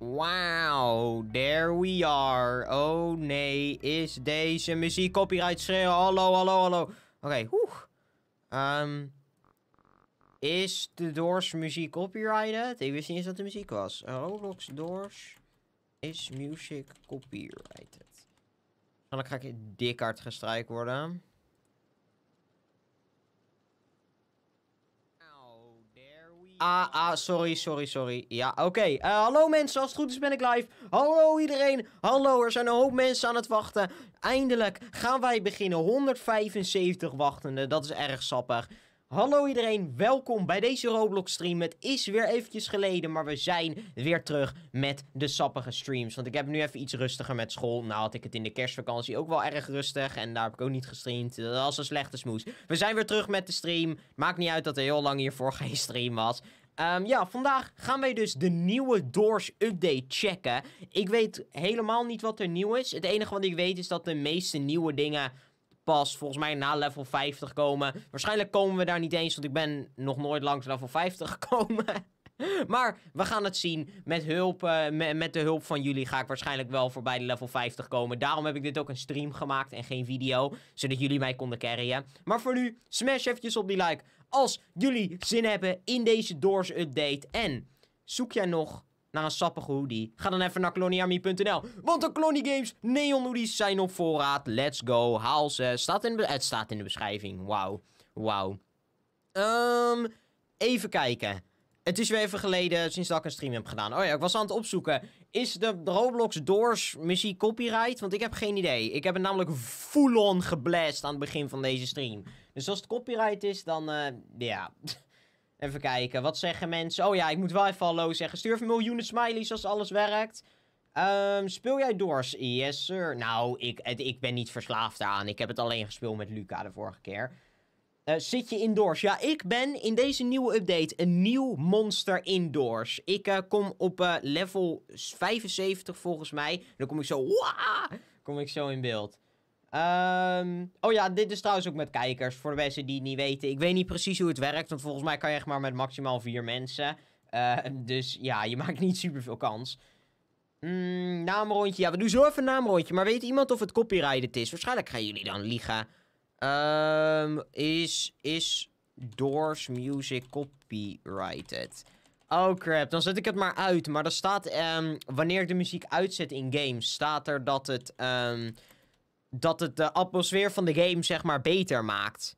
Wauw, there we are. Oh nee, is deze muziek copyright schreeuwen? Hallo, hallo, hallo. Oké, okay, ehm, is de Doors muziek copyrighted? Ik wist niet eens dat de muziek was. Roblox Doors is music copyrighted. Dan ga ik dik hard gestrikt worden. Ah, ah, sorry, sorry, sorry. Ja, oké. Eh, hallo mensen, als het goed is ben ik live. Hallo iedereen. Hallo, er zijn een hoop mensen aan het wachten. Eindelijk gaan wij beginnen. 175 wachtenden, dat is erg sappig. Hallo iedereen, welkom bij deze Roblox stream. Het is weer eventjes geleden, maar we zijn weer terug met de sappige streams. Want ik heb nu even iets rustiger met school. Nou had ik het in de kerstvakantie ook wel erg rustig en daar heb ik ook niet gestreamd. Dat was een slechte smoes. We zijn weer terug met de stream. Maakt niet uit dat er heel lang hiervoor geen stream was. Ehm, ja, vandaag gaan wij dus de nieuwe Doors update checken. Ik weet helemaal niet wat er nieuw is. Het enige wat ik weet is dat de meeste nieuwe dingen pas volgens mij na level 50 komen. Waarschijnlijk komen we daar niet eens, want ik ben nog nooit langs level 50 gekomen. maar we gaan het zien. Met, hulp, eh, met de hulp van jullie ga ik waarschijnlijk wel voorbij de level 50 komen. Daarom heb ik dit ook een stream gemaakt en geen video. Zodat jullie mij konden carryen. Maar voor nu, smash eventjes op die like. Als jullie zin hebben in deze Doors update. En zoek jij nog naar een sappige hoodie? Ga dan even naar cloniami.nl Want de Colony Games neon hoodies zijn op voorraad. Let's go. Haal ze. Staat in de het staat in de beschrijving. Wauw. Wauw. Ehm, even kijken. Het is weer even geleden sinds dat ik een stream heb gedaan. Oh ja, ik was aan het opzoeken. Is de Roblox Doors muziek copyright? Want ik heb geen idee. Ik heb het namelijk full-on geblast aan het begin van deze stream. Dus als het copyright is, dan... Eh, ja... Even kijken, wat zeggen mensen? Oh ja, ik moet wel even hallo zeggen. Stuur even miljoenen smileys als alles werkt. Ehm, speel jij Doors? Yes, sir. Nou, ik, ik ben niet verslaafd aan. Ik heb het alleen gespeeld met Luca de vorige keer. Eh, zit je indoors? Ja, ik ben in deze nieuwe update een nieuw monster indoors. Ik eh, kom op eh, level 75 volgens mij. Dan kom ik zo... kom ik zo in beeld. Um, oh ja, dit is trouwens ook met kijkers. Voor de mensen die het niet weten. Ik weet niet precies hoe het werkt. Want volgens mij kan je echt maar met maximaal vier mensen. Uh, dus ja, je maakt niet super veel kans. Mm, naamrondje. Ja, we doen zo even een naamrondje. Maar weet iemand of het copyrighted is? Waarschijnlijk gaan jullie dan liegen. Um, is, is Doors Music copyrighted? Oh crap, dan zet ik het maar uit. Maar dan staat, um, wanneer ik de muziek uitzet in games, staat er dat het... Um, dat het de atmosfeer van de game, zeg maar, beter maakt.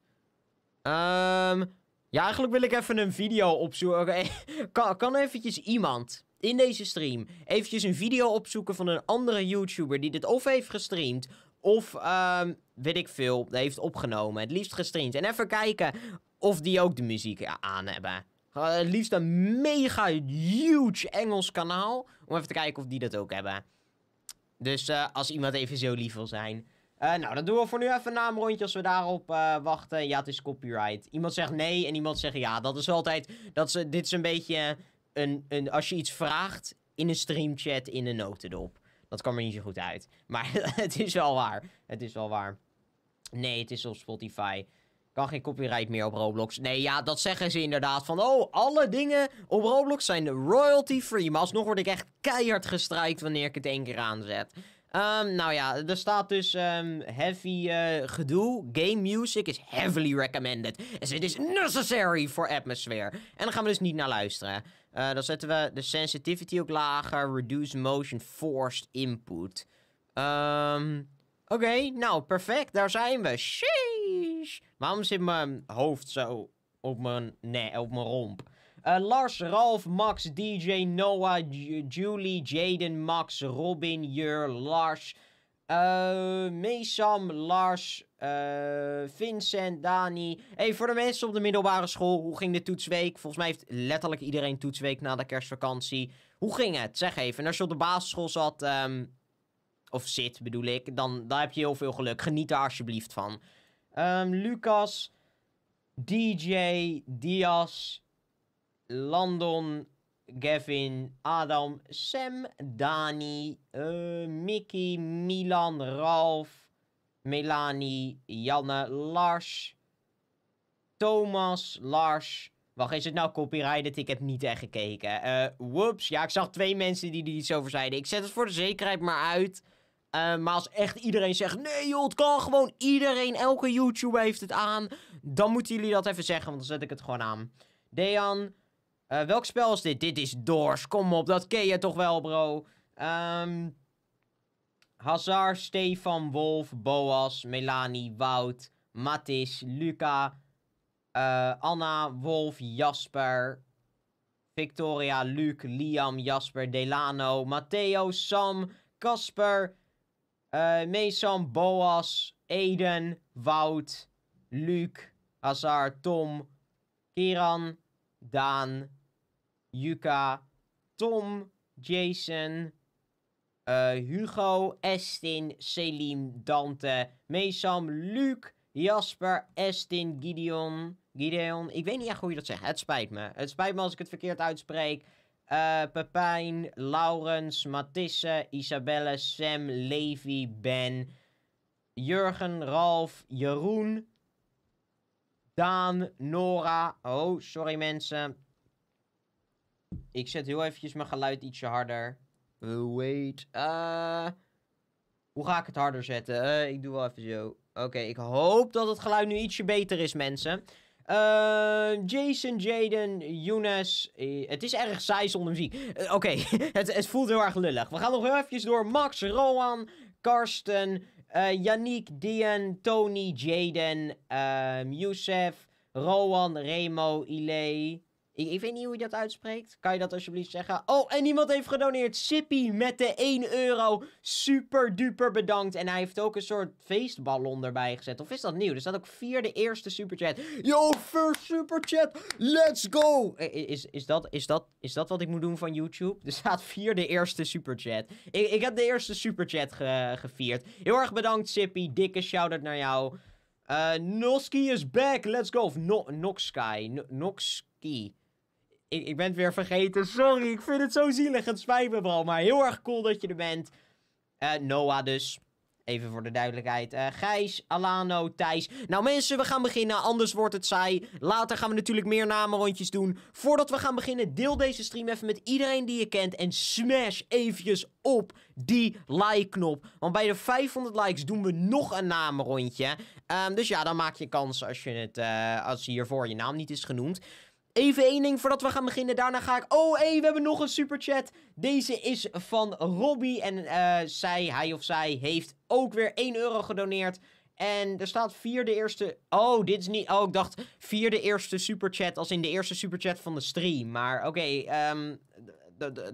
Um, ja, eigenlijk wil ik even een video opzoeken. kan, kan eventjes iemand in deze stream eventjes een video opzoeken van een andere YouTuber die dit of heeft gestreamd... Of, um, weet ik veel, heeft opgenomen. Het liefst gestreamd. En even kijken of die ook de muziek aan hebben. het liefst een mega huge Engels kanaal. Om even te kijken of die dat ook hebben. Dus eh, als iemand even zo lief wil zijn. Eh, nou, dan doen we voor nu even een naamrondje als we daarop eh, wachten. Ja, het is copyright. Iemand zegt nee en iemand zegt ja. Dat is altijd... Dat ze, dit is een beetje een, een... Als je iets vraagt in een streamchat in een notendop. Dat kwam er niet zo goed uit. Maar het is wel waar. Het is wel waar. Nee, het is op Spotify. Kan geen copyright meer op Roblox. Nee, ja, dat zeggen ze inderdaad. Van, oh, alle dingen op Roblox zijn royalty-free. Maar alsnog word ik echt keihard gestrijkt wanneer ik het één keer aanzet. Um, nou ja, er staat dus um, heavy eh, gedoe. Game music is heavily recommended. As dus it is necessary for atmosphere. En dan gaan we dus niet naar luisteren. Uh, dan zetten we de sensitivity ook lager. Reduce motion forced input. Um, Oké, nou perfect. Daar zijn we. Sheesh. Waarom zit mijn hoofd zo op mijn, nee, op mijn romp? Eh, Lars, Ralf, Max, DJ, Noah, Julie, Jaden, Max, Robin, Jur, Lars, uh, eh, Mesam, Lars, eh, Vincent, Dani. Hey, voor de mensen op de middelbare school, hoe ging de toetsweek? Volgens mij heeft letterlijk iedereen toetsweek na de kerstvakantie. Hoe ging het? Zeg even. En als je op de basisschool zat, ehm, of zit bedoel ik, dan, dan heb je heel veel geluk. Geniet daar alsjeblieft van. Um, Lucas, DJ, Diaz. Landon, Gavin, Adam, Sam, Dani, uh, Mickey, Milan, Ralf, Melanie, Janne, Lars, Thomas, Lars. Wacht, is het nou copyrighted? Ik heb niet echt gekeken. Uh, whoops, ja, ik zag twee mensen die er iets over zeiden. Ik zet het voor de zekerheid maar uit. Eh, maar als echt iedereen zegt, nee joh, het kan gewoon iedereen, elke YouTuber heeft het aan. Dan moeten jullie dat even zeggen, want dan zet ik het gewoon aan. Dejan, eh, welk spel is dit? Dit is Doors. Kom op, dat ken je toch wel, bro. Um, Hazard, Stefan, Wolf, Boas, Melanie, Wout, Mathis, Luca, eh, Anna, Wolf, Jasper, Victoria, Luc, Liam, Jasper, Delano, Matteo, Sam, Casper, uh, eh, Meesam, Boas, Eden, Wout, Luc, Hazar, Tom, Kieran, Daan, Yuka, Tom, Jason, eh, Hugo, Estin, Selim, Dante, Meesam, Luc, Jasper, Estin, Gideon. Gideon, ik weet niet echt hoe je dat zegt. Het spijt me. Het spijt me als ik het verkeerd uitspreek. Eh, Pepijn, Laurens, Matisse, Isabelle, Sam, Levi, Ben, Jurgen, Ralf, Jeroen, Daan, Nora. Oh, sorry mensen. Ik zet heel eventjes mijn geluid ietsje harder. Wait. Uh, hoe ga ik het harder zetten? Eh, ik doe wel even zo. Oké, ik hoop dat het geluid nu ietsje beter is, mensen. Eh, Jason, Jaden, Younes. het is erg saai zonder muziek. Oké, het, het, voelt heel erg lullig. We gaan nog heel eventjes door. Max, Rowan, Karsten, Yannick, Dian, Tony, Jaden, ehm, Youssef, Rowan, Remo, Ile. Ik, weet niet hoe je dat uitspreekt. Kan je dat alsjeblieft zeggen? Oh, en iemand heeft gedoneerd. Sippy met de 1 euro. Super duper bedankt. En hij heeft ook een soort feestballon erbij gezet. Of is dat nieuw? Er staat ook vier de eerste superchat. Yo, first superchat. Let's go. Is, is, dat, is, dat, is dat wat ik moet doen van YouTube? Er staat vier de eerste superchat. Ik, ik heb de eerste superchat ge, gevierd. Heel erg bedankt, Sippy. Dikke shout-out naar jou. Uh, Noski is back. Let's go. Of no, Noxsky ik, ik ben het weer vergeten. Sorry, ik vind het zo zielig. Het spijt me wel, maar heel erg cool dat je er bent. Eh, Noah dus. Even voor de duidelijkheid. Uh, Gijs, Alano, Thijs. Nou mensen, we gaan beginnen. Anders wordt het saai. Later gaan we natuurlijk meer namenrondjes doen. Voordat we gaan beginnen, deel deze stream even met iedereen die je kent. En smash eventjes op die like-knop. Want bij de 500 likes doen we nog een namenrondje. Ehm, dus ja, dan maak je kans als, je het, eh, als hiervoor je naam niet is genoemd. Even één ding voordat we gaan beginnen. Daarna ga ik... Oh, hey, we hebben nog een superchat. Deze is van Robbie. En eh, zij, hij of zij, heeft ook weer 1 euro gedoneerd. En er staat de eerste... Oh, dit is niet... Oh, ik dacht de eerste superchat als in de eerste superchat van de stream. Maar oké, ehm,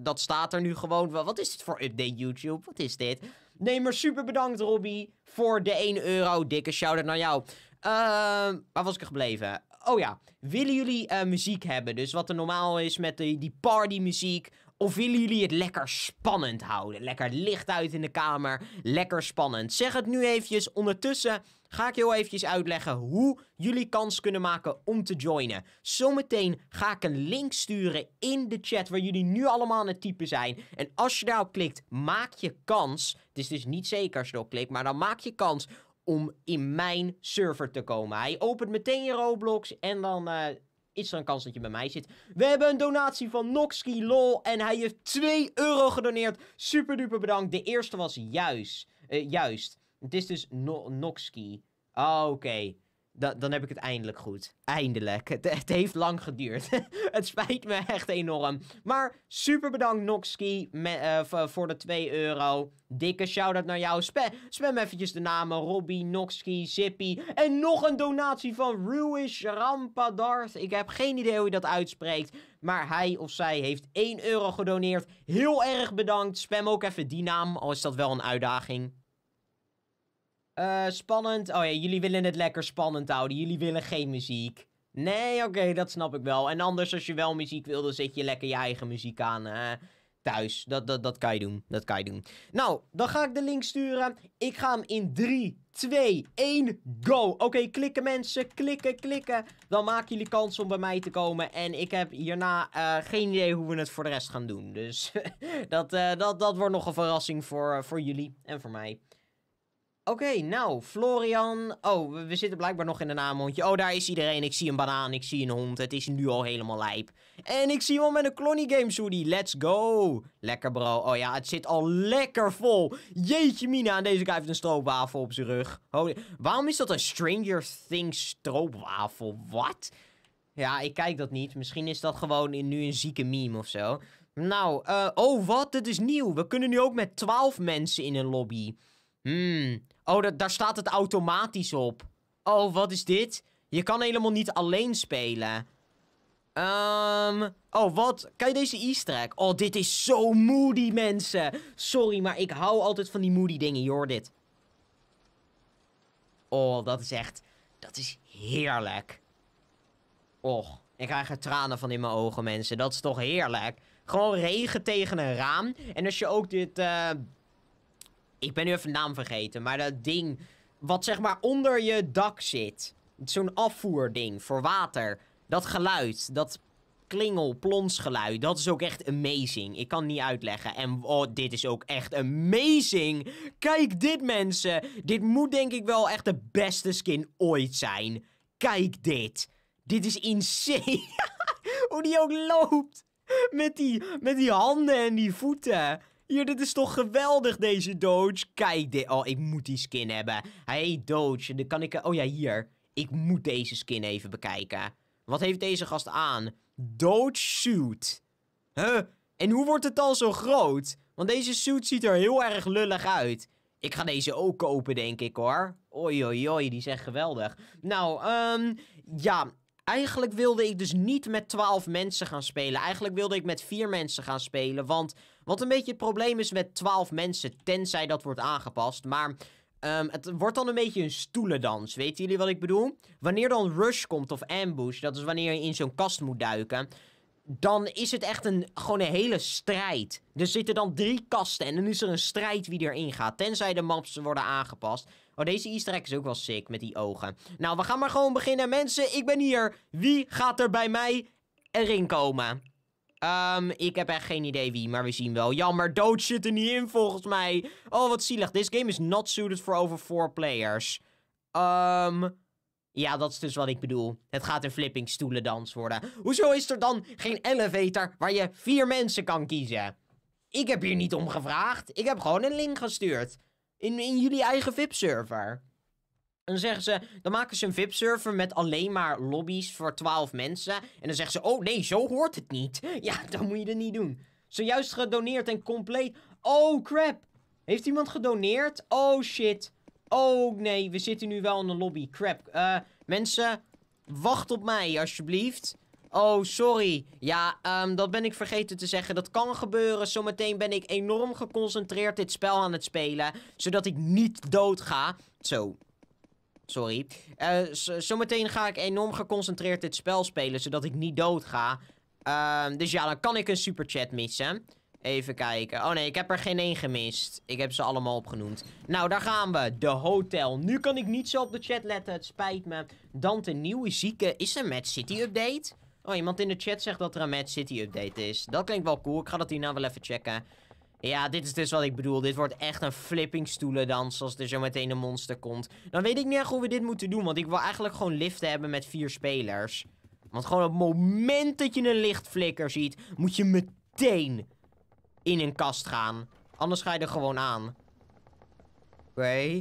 dat staat er nu gewoon. Wat is dit voor update YouTube? Wat is dit? Nee, maar super bedankt Robbie voor de 1 euro. Dikke shout-out naar jou. Ehm, waar was ik gebleven? oh ja, willen jullie eh, muziek hebben? Dus wat er normaal is met die, die partymuziek. Of willen jullie het lekker spannend houden? Lekker licht uit in de kamer. Lekker spannend. Zeg het nu eventjes. Ondertussen ga ik heel eventjes uitleggen hoe jullie kans kunnen maken om te joinen. Zometeen ga ik een link sturen in de chat waar jullie nu allemaal aan het typen zijn. En als je daarop klikt, maak je kans. Het is dus niet zeker als je erop klikt, maar dan maak je kans om in mijn server te komen. Hij opent meteen je Roblox en dan eh, is er een kans dat je bij mij zit. We hebben een donatie van Noxky Lol en hij heeft 2 euro gedoneerd. Super duper bedankt. De eerste was juist. Eh, juist. Het is dus no Noxky. oké dan heb ik het eindelijk goed. Eindelijk. Het, heeft lang geduurd. het spijt me echt enorm. Maar super bedankt Noxki eh, voor de 2 euro. Dikke shout-out naar jou. Spe spam eventjes de namen. Robbie, Noxki, Zippy. En nog een donatie van Ruish Rampadart. Ik heb geen idee hoe je dat uitspreekt. Maar hij of zij heeft 1 euro gedoneerd. Heel erg bedankt. Spam ook even die naam. Al is dat wel een uitdaging. Eh, spannend. Oh ja, jullie willen het lekker spannend houden. Jullie willen geen muziek. Nee, oké, dat snap ik wel. En anders, als je wel muziek wil, dan zet je lekker je eigen muziek aan. thuis. Dat, dat, dat kan je doen. Dat kan je doen. Nou, dan ga ik de link sturen. Ik ga hem in 3, 2, 1, go. Oké, klikken mensen. Klikken, klikken. Dan maken jullie kans om bij mij te komen. En ik heb hierna eh, geen idee hoe we het voor de rest gaan doen. Dus dat, eh, dat, dat wordt nog een verrassing voor, voor jullie en voor mij. Oké, nou, Florian. Oh, we, zitten blijkbaar nog in een naamhondje. Oh, daar is iedereen. Ik zie een banaan, ik zie een hond. Het is nu al helemaal lijp. En ik zie iemand met een Clonny Games hoodie. Let's go. Lekker, bro. Oh ja, het zit al lekker vol. Jeetje mina, en deze guy heeft een stroopwafel op zijn rug. Waarom is dat een Stranger Things stroopwafel? Wat? Ja, ik kijk dat niet. Misschien is dat gewoon in, nu een zieke meme of zo. Nou, eh, oh wat, dit is nieuw. We kunnen nu ook met 12 mensen in een lobby. Hmm... Oh, daar staat het automatisch op. Oh, wat is dit? Je kan helemaal niet alleen spelen. Ehm, oh, wat? Kan je deze easter egg? Oh, dit is zo moody, mensen. Sorry, maar ik hou altijd van die moody dingen. Je hoort dit. Oh, dat is echt... Dat is heerlijk. Och, ik krijg er tranen van in mijn ogen, mensen. Dat is toch heerlijk. Gewoon regen tegen een raam. En als je ook dit... Eh, ik ben nu even naam vergeten, maar dat ding wat zeg maar onder je dak zit. Zo'n afvoerding voor water. Dat geluid, dat klingel, plonsgeluid, dat is ook echt amazing. Ik kan niet uitleggen. En oh, dit is ook echt amazing. Kijk dit mensen. Dit moet denk ik wel echt de beste skin ooit zijn. Kijk dit. Dit is insane. Hoe die ook loopt. Met die, met die handen en die voeten. Hier, dit is toch geweldig, deze Doge. Kijk dit. Oh, ik moet die skin hebben. hey, Doge. Dan kan ik... Eh, oh ja, hier. Ik moet deze skin even bekijken. Wat heeft deze gast aan? Doge suit. Huh? En hoe wordt het al zo groot? Want deze suit ziet er heel erg lullig uit. Ik ga deze ook kopen, denk ik, hoor. Oei, oei, oei, die zijn geweldig. Nou, ehm, ja, eigenlijk wilde ik dus niet met 12 mensen gaan spelen. Eigenlijk wilde ik met vier mensen gaan spelen, want wat een beetje het probleem is met 12 mensen, tenzij dat wordt aangepast. Maar ehm, het wordt dan een beetje een stoelendans. Weten jullie wat ik bedoel? Wanneer dan rush komt of ambush, dat is wanneer je in zo'n kast moet duiken. Dan is het echt een, gewoon een hele strijd. Er zitten dan drie kasten en dan is er een strijd wie erin gaat. Tenzij de maps worden aangepast. Oh, deze easter egg is ook wel sick met die ogen. Nou, we gaan maar gewoon beginnen. Mensen, ik ben hier. Wie gaat er bij mij erin komen? Um, ik heb echt geen idee wie, maar we zien wel. Jammer, dood zit er niet in volgens mij. Oh, wat zielig. This game is not suited for over four players. Um, ja, dat is dus wat ik bedoel. Het gaat een flipping stoelendans worden. Hoezo is er dan geen elevator waar je vier mensen kan kiezen? Ik heb hier niet om gevraagd. Ik heb gewoon een link gestuurd. In, in jullie eigen VIP-server. En dan zeggen ze, dan maken ze een VIP-server met alleen maar lobby's voor 12 mensen. En dan zeggen ze, oh nee, zo hoort het niet. Ja, dan moet je dat niet doen. Zojuist gedoneerd en compleet. Oh crap. Heeft iemand gedoneerd? Oh shit. Oh nee, we zitten nu wel in een lobby. Crap. Eh, mensen, wacht op mij alsjeblieft. Oh, sorry. Ja, ehm, dat ben ik vergeten te zeggen. Dat kan gebeuren. Zometeen ben ik enorm geconcentreerd dit spel aan het spelen. Zodat ik niet doodga. Zo, sorry. Eh, zometeen ga ik enorm geconcentreerd dit spel spelen, zodat ik niet dood ga. Ehm, dus ja, dan kan ik een superchat missen. Even kijken. Oh nee, ik heb er geen één gemist. Ik heb ze allemaal opgenoemd. Nou, daar gaan we. De hotel. Nu kan ik niet zo op de chat letten. Het spijt me. Dante Nieuwe Zieke. Is er Mad City update? Oh, iemand in de chat zegt dat er een Mad City update is. Dat klinkt wel cool. Ik ga dat hierna wel even checken. Ja, dit is dus wat ik bedoel. Dit wordt echt een flipping stoelendans als er zo meteen een monster komt. Dan weet ik niet echt hoe we dit moeten doen, want ik wil eigenlijk gewoon liften hebben met vier spelers. Want gewoon op het moment dat je een lichtflikker ziet, moet je meteen in een kast gaan. Anders ga je er gewoon aan. Oké.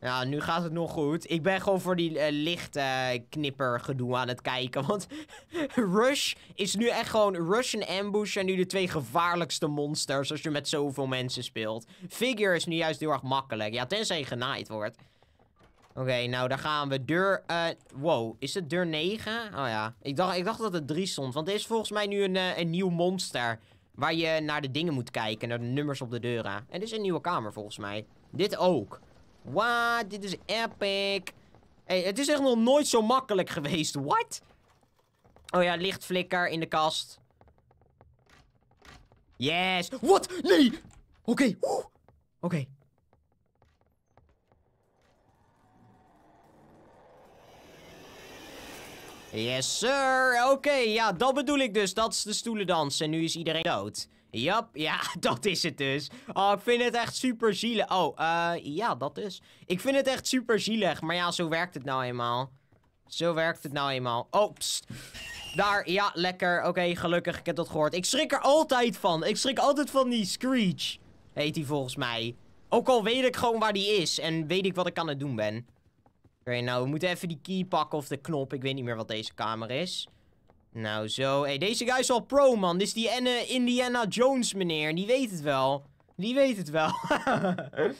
Ja, nu gaat het nog goed. Ik ben gewoon voor die uh, eh, lichtknipper eh, gedoe aan het kijken. Want Rush is nu echt gewoon... Rush en Ambush zijn nu de twee gevaarlijkste monsters als je met zoveel mensen speelt. Figure is nu juist heel erg makkelijk. Ja, tenzij je genaaid wordt. Oké, nou daar gaan we. Deur... Uh, wow, is het deur 9? Oh ja. Ik dacht, ik dacht dat het 3 stond. Want er is volgens mij nu een, een nieuw monster. Waar je naar de dingen moet kijken. Naar de nummers op de deuren. En dit is een nieuwe kamer volgens mij. Dit ook. Wat Dit is epic. Hey, het is echt nog nooit zo makkelijk geweest. What? Oh ja, lichtflikker in de kast. Yes. Wat? Nee. Oké. Oké. Yes, sir. Oké, ja, dat bedoel ik dus. Dat is de stoelendans. En nu is iedereen dood. Jap, ja, dat is het dus. Oh, ik vind het echt super zielig. Oh, eh, ja, dat dus. Ik vind het echt super zielig, maar ja, zo werkt het nou eenmaal. Zo werkt het nou eenmaal. Oh, pst. Daar, ja, lekker. Oké, gelukkig, ik heb dat gehoord. Ik schrik er altijd van. Ik schrik altijd van die Screech. Heet die volgens mij. Ook al weet ik gewoon waar die is en weet ik wat ik aan het doen ben. Oké, nou, we moeten even die key pakken of de knop. Ik weet niet meer wat deze kamer is. Nou zo. hey, deze guy is al pro, man. Dit is die Enne Indiana Jones, meneer. Die weet het wel. Die weet het wel.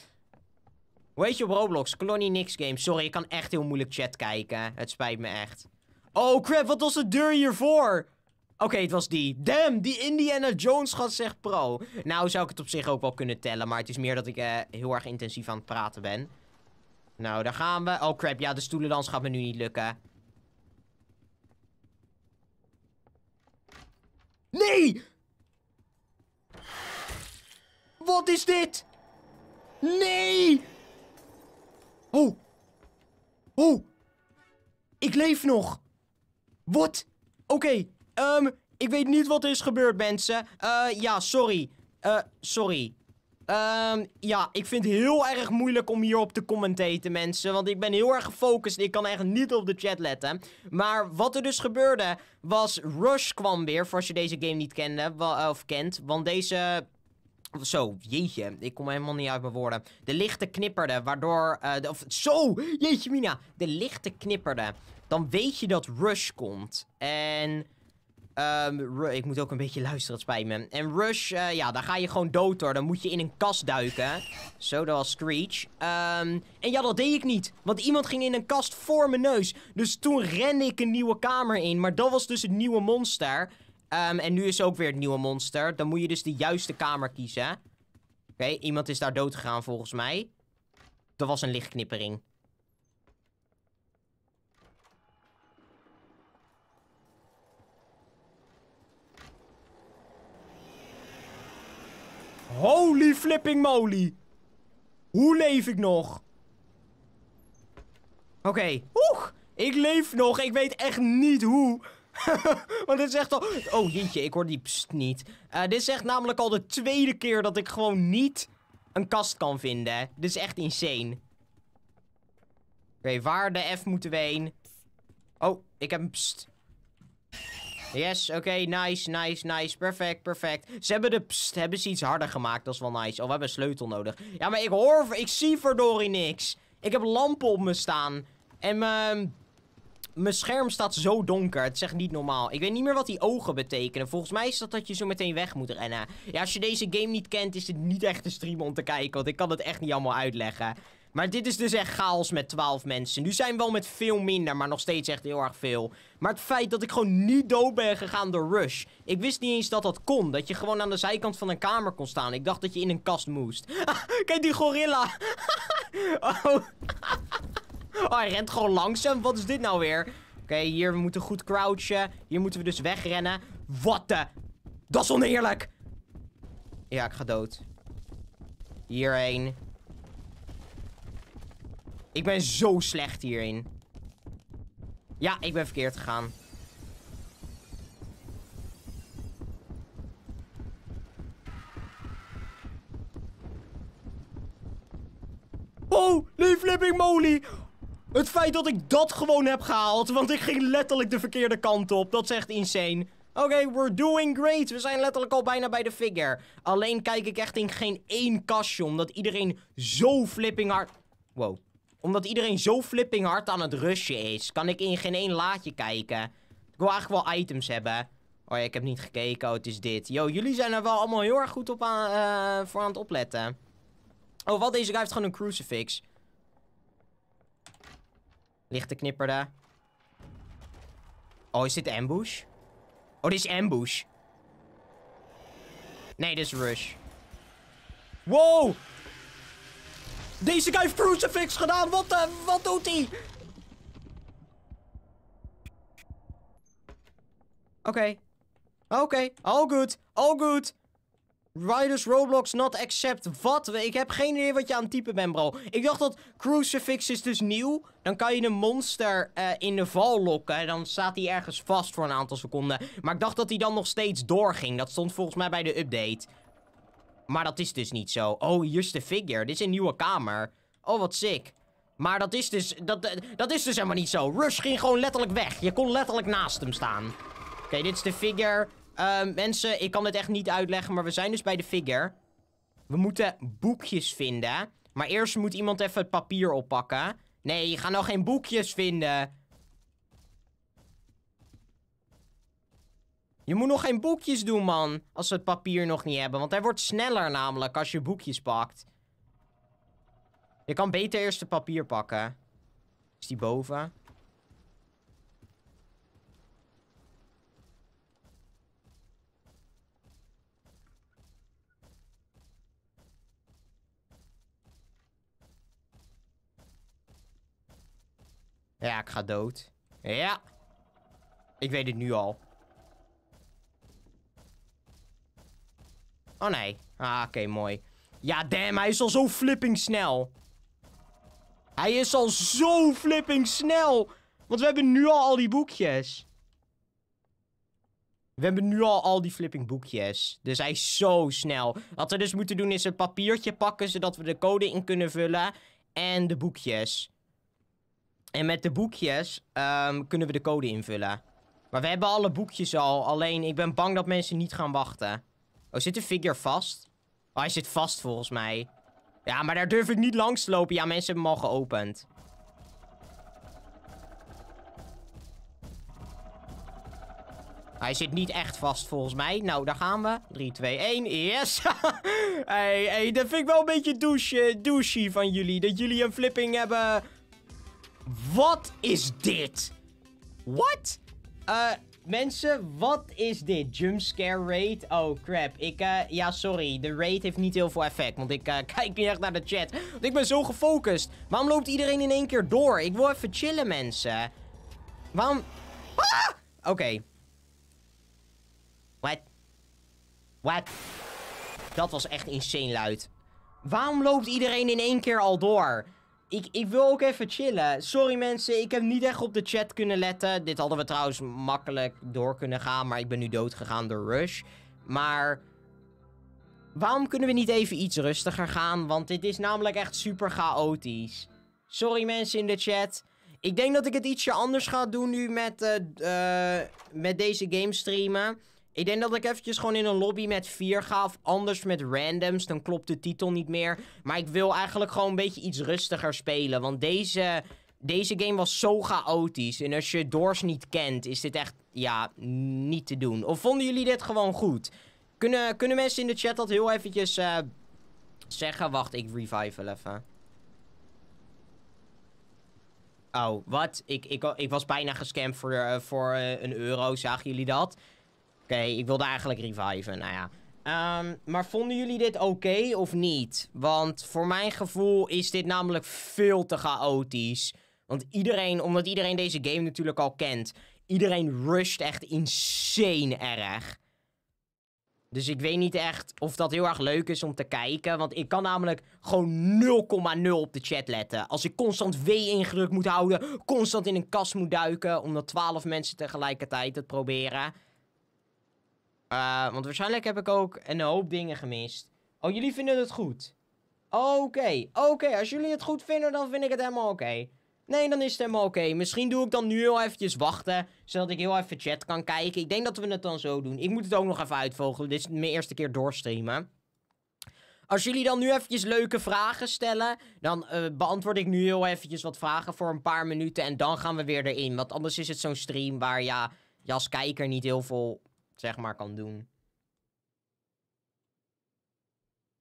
Weet je op Roblox? Colony Nix Games, Sorry, ik kan echt heel moeilijk chat kijken. Het spijt me echt. Oh crap, wat was de deur hiervoor? Oké, het was die. Damn, die Indiana Jones gaat zegt pro. Nou zou ik het op zich ook wel kunnen tellen. Maar het is meer dat ik eh, heel erg intensief aan het praten ben. Nou, daar gaan we. Oh crap, ja, de stoelendans gaat me nu niet lukken. Nee! Wat is dit? Nee! Oh. Oh. Ik leef nog. Wat? Oké. Okay. Ehm, ik weet niet wat er is gebeurd, mensen. Eh, ja, sorry. Eh, sorry. Um, ja, ik vind het heel erg moeilijk om hierop te commentaten, mensen. Want ik ben heel erg gefocust. Ik kan echt niet op de chat letten. Maar wat er dus gebeurde, was Rush kwam weer. Voor als je deze game niet kende, eh, of kent. Want deze zo, jeetje. Ik kom helemaal niet uit mijn woorden. De lichten knipperden, waardoor... Eh, of, zo, jeetje mina. De lichten knipperden. Dan weet je dat Rush komt. En Ehm, ik moet ook een beetje luisteren, het spijt me. En Rush, eh, ja, daar ga je gewoon dood door. Dan moet je in een kast duiken. Zo, dat was Screech. Ehm, en ja, dat deed ik niet. Want iemand ging in een kast voor mijn neus. Dus toen rende ik een nieuwe kamer in. Maar dat was dus het nieuwe monster. Ehm, en nu is ook weer het nieuwe monster. Dan moet je dus de juiste kamer kiezen. Oké, iemand is daar dood gegaan volgens mij. Dat was een lichtknippering. Holy flipping moly. Hoe leef ik nog? Oké. Okay. Oeh. Ik leef nog. Ik weet echt niet hoe. Want dit is echt al... Oh, jeetje. Ik hoor die pst niet. Eh, dit is echt namelijk al de tweede keer dat ik gewoon niet een kast kan vinden. Dit is echt insane. Oké, waar de F moeten we heen? Oh, ik heb een pst. Yes, oké, nice, nice, nice. Perfect, perfect. Ze hebben, de, pst, hebben ze iets harder gemaakt, dat is wel nice. Oh, we hebben een sleutel nodig. Ja, maar ik hoor, ik zie verdorie niks. Ik heb lampen op me staan. En mijn... Mijn scherm staat zo donker. Het is echt niet normaal. Ik weet niet meer wat die ogen betekenen. Volgens mij is dat dat je zo meteen weg moet rennen. Ja, als je deze game niet kent, is het niet echt een stream om te kijken. Want ik kan het echt niet allemaal uitleggen. Maar dit is dus echt chaos met 12 mensen. Nu zijn we wel met veel minder, maar nog steeds echt heel erg veel. Maar het feit dat ik gewoon niet dood ben gegaan door Rush. Ik wist niet eens dat dat kon. Dat je gewoon aan de zijkant van een kamer kon staan. Ik dacht dat je in een kast moest. kijk die gorilla. oh. oh, hij rent gewoon langzaam. Wat is dit nou weer? Oké, okay, hier we moeten goed crouchen. Hier moeten we dus wegrennen. Wat de... Dat is oneerlijk. Ja, ik ga dood. Hierheen. Ik ben zo slecht hierin. Ja, ik ben verkeerd gegaan. Oh, die flipping moly. Het feit dat ik dat gewoon heb gehaald, want ik ging letterlijk de verkeerde kant op. Dat is echt insane. Oké, we're doing great. We zijn letterlijk al bijna bij de figure. Alleen kijk ik echt in geen één kastje, omdat iedereen zo flipping hard... Wow omdat iedereen zo flipping hard aan het rushen is, kan ik in geen één laadje kijken. Ik wil eigenlijk wel items hebben. Oh ja, ik heb niet gekeken. Oh, het is dit. Yo, jullie zijn er wel allemaal heel erg goed op aan, eh, voor aan het opletten. Oh, wat? Deze guy heeft gewoon een crucifix. Lichten knipper daar. Oh, is dit ambush? Oh, dit is ambush. Nee, dit is rush. Wow! Deze guy heeft crucifix gedaan. Wat, uh, wat doet hij? Oké. Oké. All good. All good. Riders Roblox not accept. Wat? Ik heb geen idee wat je aan het typen bent, bro. Ik dacht dat crucifix is dus nieuw. Dan kan je een monster eh, in de val lokken. en Dan staat hij ergens vast voor een aantal seconden. Maar ik dacht dat hij dan nog steeds doorging. Dat stond volgens mij bij de update. Maar dat is dus niet zo. Oh, hier is de figure. Dit is een nieuwe kamer. Oh, wat sick. Maar dat is dus, dat, eh, dat is dus helemaal niet zo. Rush ging gewoon letterlijk weg. Je kon letterlijk naast hem staan. Oké, dit is de figure. Ehm, mensen, ik kan dit echt niet uitleggen, maar we zijn dus bij de figure. We moeten boekjes vinden. Maar eerst moet iemand even het papier oppakken. Nee, je gaat nou geen boekjes vinden. Je moet nog geen boekjes doen, man. Als we het papier nog niet hebben. Want hij wordt sneller namelijk als je boekjes pakt. Je kan beter eerst het papier pakken. Is die boven? Ja, ik ga dood. Ja. Ik weet het nu al. Oh nee. Ah, oké, mooi. Ja, damn, hij is al zo flipping snel. Hij is al zo flipping snel. Want we hebben nu al al die boekjes. We hebben nu al al die flipping boekjes. Dus hij is zo snel. Wat we dus moeten doen is een papiertje pakken, zodat we de code in kunnen vullen. En de boekjes. En met de boekjes ehm, kunnen we de code invullen. Maar we hebben alle boekjes al. Alleen ik ben bang dat mensen niet gaan wachten. Oh, zit de figure vast? Oh, hij zit vast volgens mij. Ja, maar daar durf ik niet langs te lopen. Ja, mensen hebben hem al geopend. Hij zit niet echt vast volgens mij. Nou, daar gaan we. 3, 2, 1. Yes. hey, hey, dat vind ik wel een beetje douche, douchey van jullie. Dat jullie een flipping hebben. Wat is dit? What? Eh, uh, Mensen, wat is dit? Jumpscare rate? Oh, crap. Ik, uh, ja, sorry. De rate heeft niet heel veel effect. Want ik eh, kijk niet echt naar de chat. Want ik ben zo gefocust. Waarom loopt iedereen in één keer door? Ik wil even chillen, mensen. Waarom... Ah! Oké. Okay. What? What? Dat was echt insane luid. Waarom loopt iedereen in één keer al door? Ik, ik wil ook even chillen. Sorry mensen, ik heb niet echt op de chat kunnen letten. Dit hadden we trouwens makkelijk door kunnen gaan, maar ik ben nu dood gegaan door Rush. Maar waarom kunnen we niet even iets rustiger gaan? Want dit is namelijk echt super chaotisch. Sorry mensen in de chat. Ik denk dat ik het ietsje anders ga doen nu met, eh, eh, met deze game streamen. Ik denk dat ik eventjes gewoon in een lobby met 4 ga. Of anders met randoms. Dan klopt de titel niet meer. Maar ik wil eigenlijk gewoon een beetje iets rustiger spelen. Want deze, deze game was zo chaotisch. En als je Doors niet kent, is dit echt ja, niet te doen. Of vonden jullie dit gewoon goed? Kunnen, kunnen mensen in de chat dat heel eventjes eh, zeggen? Wacht, ik revive even. Oh, wat? Ik, ik, ik was bijna gescampt voor, eh, voor eh, een euro. Zagen jullie dat? Oké, ik wilde eigenlijk reviven, nou ja. Ehm, maar vonden jullie dit oké of niet? Want voor mijn gevoel is dit namelijk veel te chaotisch. Want iedereen, omdat iedereen deze game natuurlijk al kent, iedereen rusht echt insane erg. Dus ik weet niet echt of dat heel erg leuk is om te kijken. Want ik kan namelijk gewoon 0,0 op de chat letten. Als ik constant W ingedrukt moet houden, constant in een kast moet duiken, omdat 12 mensen tegelijkertijd het proberen. Eh, want waarschijnlijk heb ik ook een hoop dingen gemist. Oh, jullie vinden het goed? Oké, oké. Als jullie het goed vinden, dan vind ik het helemaal oké. Nee, dan is het helemaal oké. Misschien doe ik dan nu heel eventjes wachten, zodat ik heel even chat kan kijken. Ik denk dat we het dan zo doen. Ik moet het ook nog even uitvogelen. Dit is mijn eerste keer doorstreamen. Als jullie dan nu eventjes leuke vragen stellen, dan eh, beantwoord ik nu heel eventjes wat vragen voor een paar minuten. En dan gaan we weer erin. Want anders is het zo'n stream waar ja, je als kijker niet heel veel zeg maar kan doen.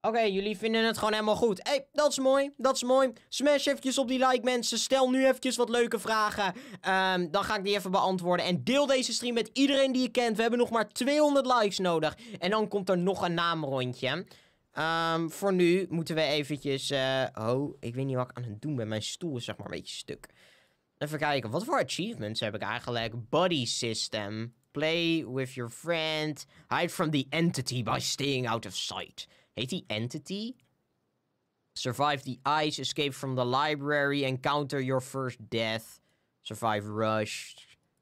Oké, jullie vinden het gewoon helemaal goed. Hé, hey, dat is mooi, dat is mooi. Smash eventjes op die like, mensen. Stel nu eventjes wat leuke vragen. Ehm, dan ga ik die even beantwoorden. En deel deze stream met iedereen die je kent. We hebben nog maar 200 likes nodig. En dan komt er nog een naamrondje. Ehm, voor nu moeten we eventjes... Eh, oh, ik weet niet wat ik aan het doen ben. Mijn stoel is zeg maar een beetje stuk. Even kijken, wat voor achievements heb ik eigenlijk? Body system. Play with your friend. Hide from the entity by staying out of sight. Heet die entity? Survive the ice, escape from the library, encounter your first death. Survive rush.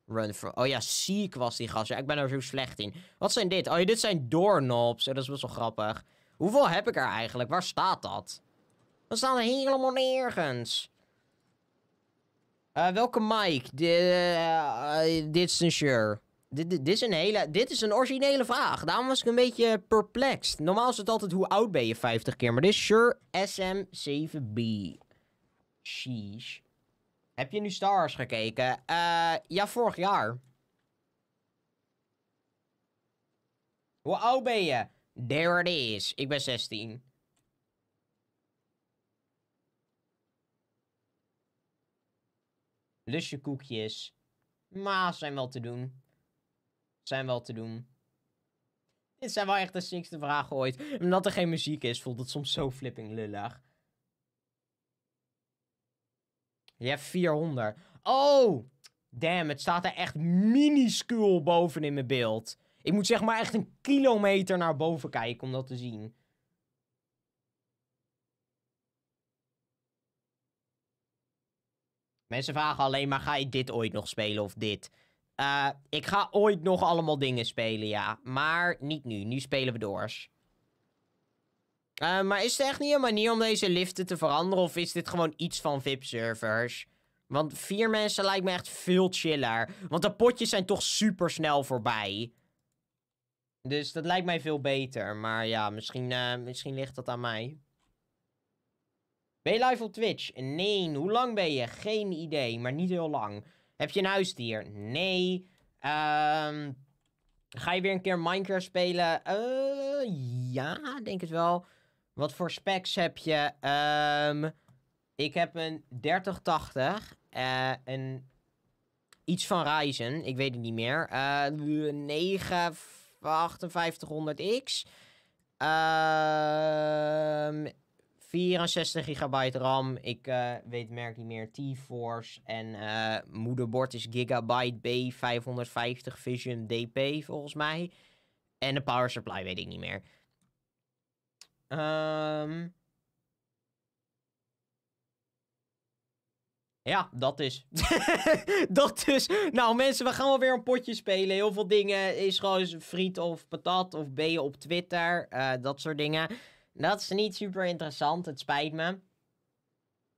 Run from... Oh ja, ziek was die gast. Ja, ik ben er zo slecht in. Wat zijn dit? Oh ja, dit zijn doorknobs. En dat is best wel grappig. Hoeveel heb ik er eigenlijk? Waar staat dat? Dat staat er helemaal nergens. Uh, welke mic? Eh, eh, dit is een sure. Dit, dit, is een hele, dit is een originele vraag. Daarom was ik een beetje perplex. Normaal is het altijd hoe oud ben je 50 keer. Maar dit is Sure SM7B. Sheesh. Heb je nu Stars gekeken? Eh, ja, vorig jaar. Hoe oud ben je? There it is. Ik ben 16. Lusje koekjes. Maar zijn wel te doen. Zijn wel te doen. Dit zijn wel echt de ziekste vragen ooit. Omdat er geen muziek is, voelt het soms zo flipping lullig. Je hebt 400. Oh! Damn, het staat er echt minuscuul boven in mijn beeld. Ik moet zeg maar echt een kilometer naar boven kijken om dat te zien. Mensen vragen alleen maar, ga je dit ooit nog spelen of dit? Eh, ik ga ooit nog allemaal dingen spelen, ja. Maar niet nu. Nu spelen we doors. Eh, maar is er echt niet een manier om deze liften te veranderen? Of is dit gewoon iets van VIP-servers? Want vier mensen lijkt me echt veel chiller. Want de potjes zijn toch super snel voorbij. Dus dat lijkt mij veel beter. Maar ja, misschien, eh, misschien ligt dat aan mij. Ben je live op Twitch? Nee, hoe lang ben je? Geen idee, maar niet heel lang. Heb je een huisdier? Nee. Ehm, ga je weer een keer Minecraft spelen? Eh, ja, denk het wel. Wat voor specs heb je? Ehm, ik heb een 3080. Uh, een, iets van Ryzen. Ik weet het niet meer. Uh, 9 5800X. Ehm 64 gigabyte RAM. Ik eh, weet het merk niet meer. T-Force. En eh, moederbord is Gigabyte B550 Vision DP volgens mij. En de power supply weet ik niet meer. Ehm. Ja, dat is. dat is. Nou mensen, we gaan wel weer een potje spelen. Heel veel dingen is gewoon friet of patat of ben je op Twitter. Eh, dat soort dingen. Dat is niet super interessant, het spijt me.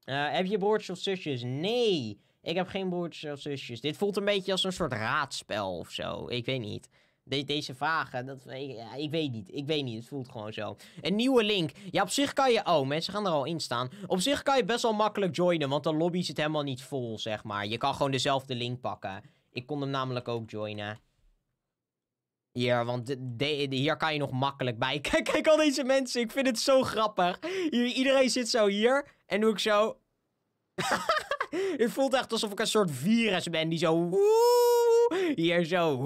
Eh, heb je broertjes of zusjes? Nee, ik heb geen broertjes of zusjes. Dit voelt een beetje als een soort raadspel of zo. Ik weet niet. deze vragen, dat, ik, ik weet niet. Ik weet niet, het voelt gewoon zo. Een nieuwe link. Ja, op zich kan je... Oh, mensen gaan er al in staan. Op zich kan je best wel makkelijk joinen, want de lobby zit helemaal niet vol, zeg maar. Je kan gewoon dezelfde link pakken. Ik kon hem namelijk ook joinen. Hier, want hier kan je nog makkelijk bij. Kijk, kijk al deze mensen. Ik vind het zo grappig. iedereen zit zo hier. En doe ik zo. Het voelt echt alsof ik een soort virus ben die zo... hier zo...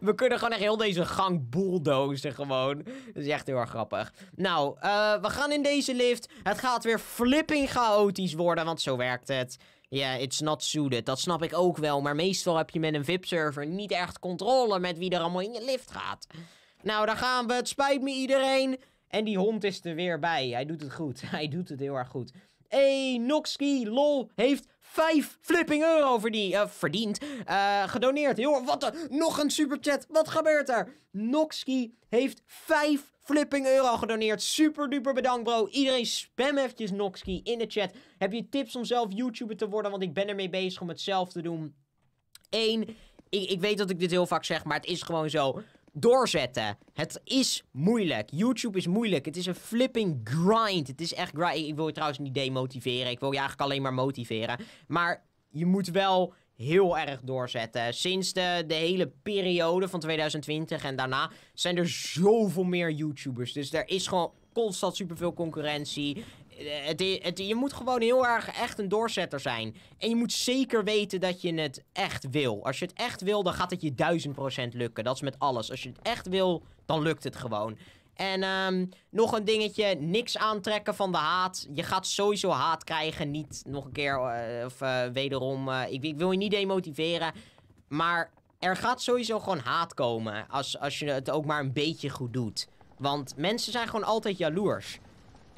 We kunnen gewoon echt heel deze gang bulldozen gewoon. Dat is echt heel erg grappig. Nou, eh, we gaan in deze lift. Het gaat weer flipping chaotisch worden, want zo werkt het. Ja, yeah, it's not suited. Dat snap ik ook wel. Maar meestal heb je met een VIP-server niet echt controle met wie er allemaal in je lift gaat. Nou, daar gaan we. Het spijt me iedereen. En die hond is er weer bij. Hij doet het goed. Hij doet het heel erg goed. Hey, Noxky, lol, heeft 5 flipping euro verdien, eh, verdiend. Eh, gedoneerd. Jongen, wat de, Nog een superchat. Wat gebeurt er? Noxki heeft 5 flipping euro gedoneerd. Super duper bedankt, bro. Iedereen spam eventjes Noxki in de chat. Heb je tips om zelf YouTuber te worden? Want ik ben ermee bezig om het zelf te doen. 1. Ik, ik weet dat ik dit heel vaak zeg, maar het is gewoon zo doorzetten. Het is moeilijk. YouTube is moeilijk. Het is een flipping grind. Het is echt grind. Ik wil je trouwens niet demotiveren. Ik wil je eigenlijk alleen maar motiveren. Maar je moet wel heel erg doorzetten. Sinds de, de hele periode van 2020 en daarna zijn er zoveel meer YouTubers. Dus er is gewoon constant superveel concurrentie. Eh, je moet gewoon heel erg echt een doorzetter zijn. En je moet zeker weten dat je het echt wil. Als je het echt wil, dan gaat het je duizend procent lukken. Dat is met alles. Als je het echt wil, dan lukt het gewoon. En ehm, nog een dingetje, niks aantrekken van de haat. Je gaat sowieso haat krijgen, niet nog een keer eh, of eh, wederom. ik, ik, wil je niet demotiveren, maar er gaat sowieso gewoon haat komen als, als je het ook maar een beetje goed doet. Want mensen zijn gewoon altijd jaloers.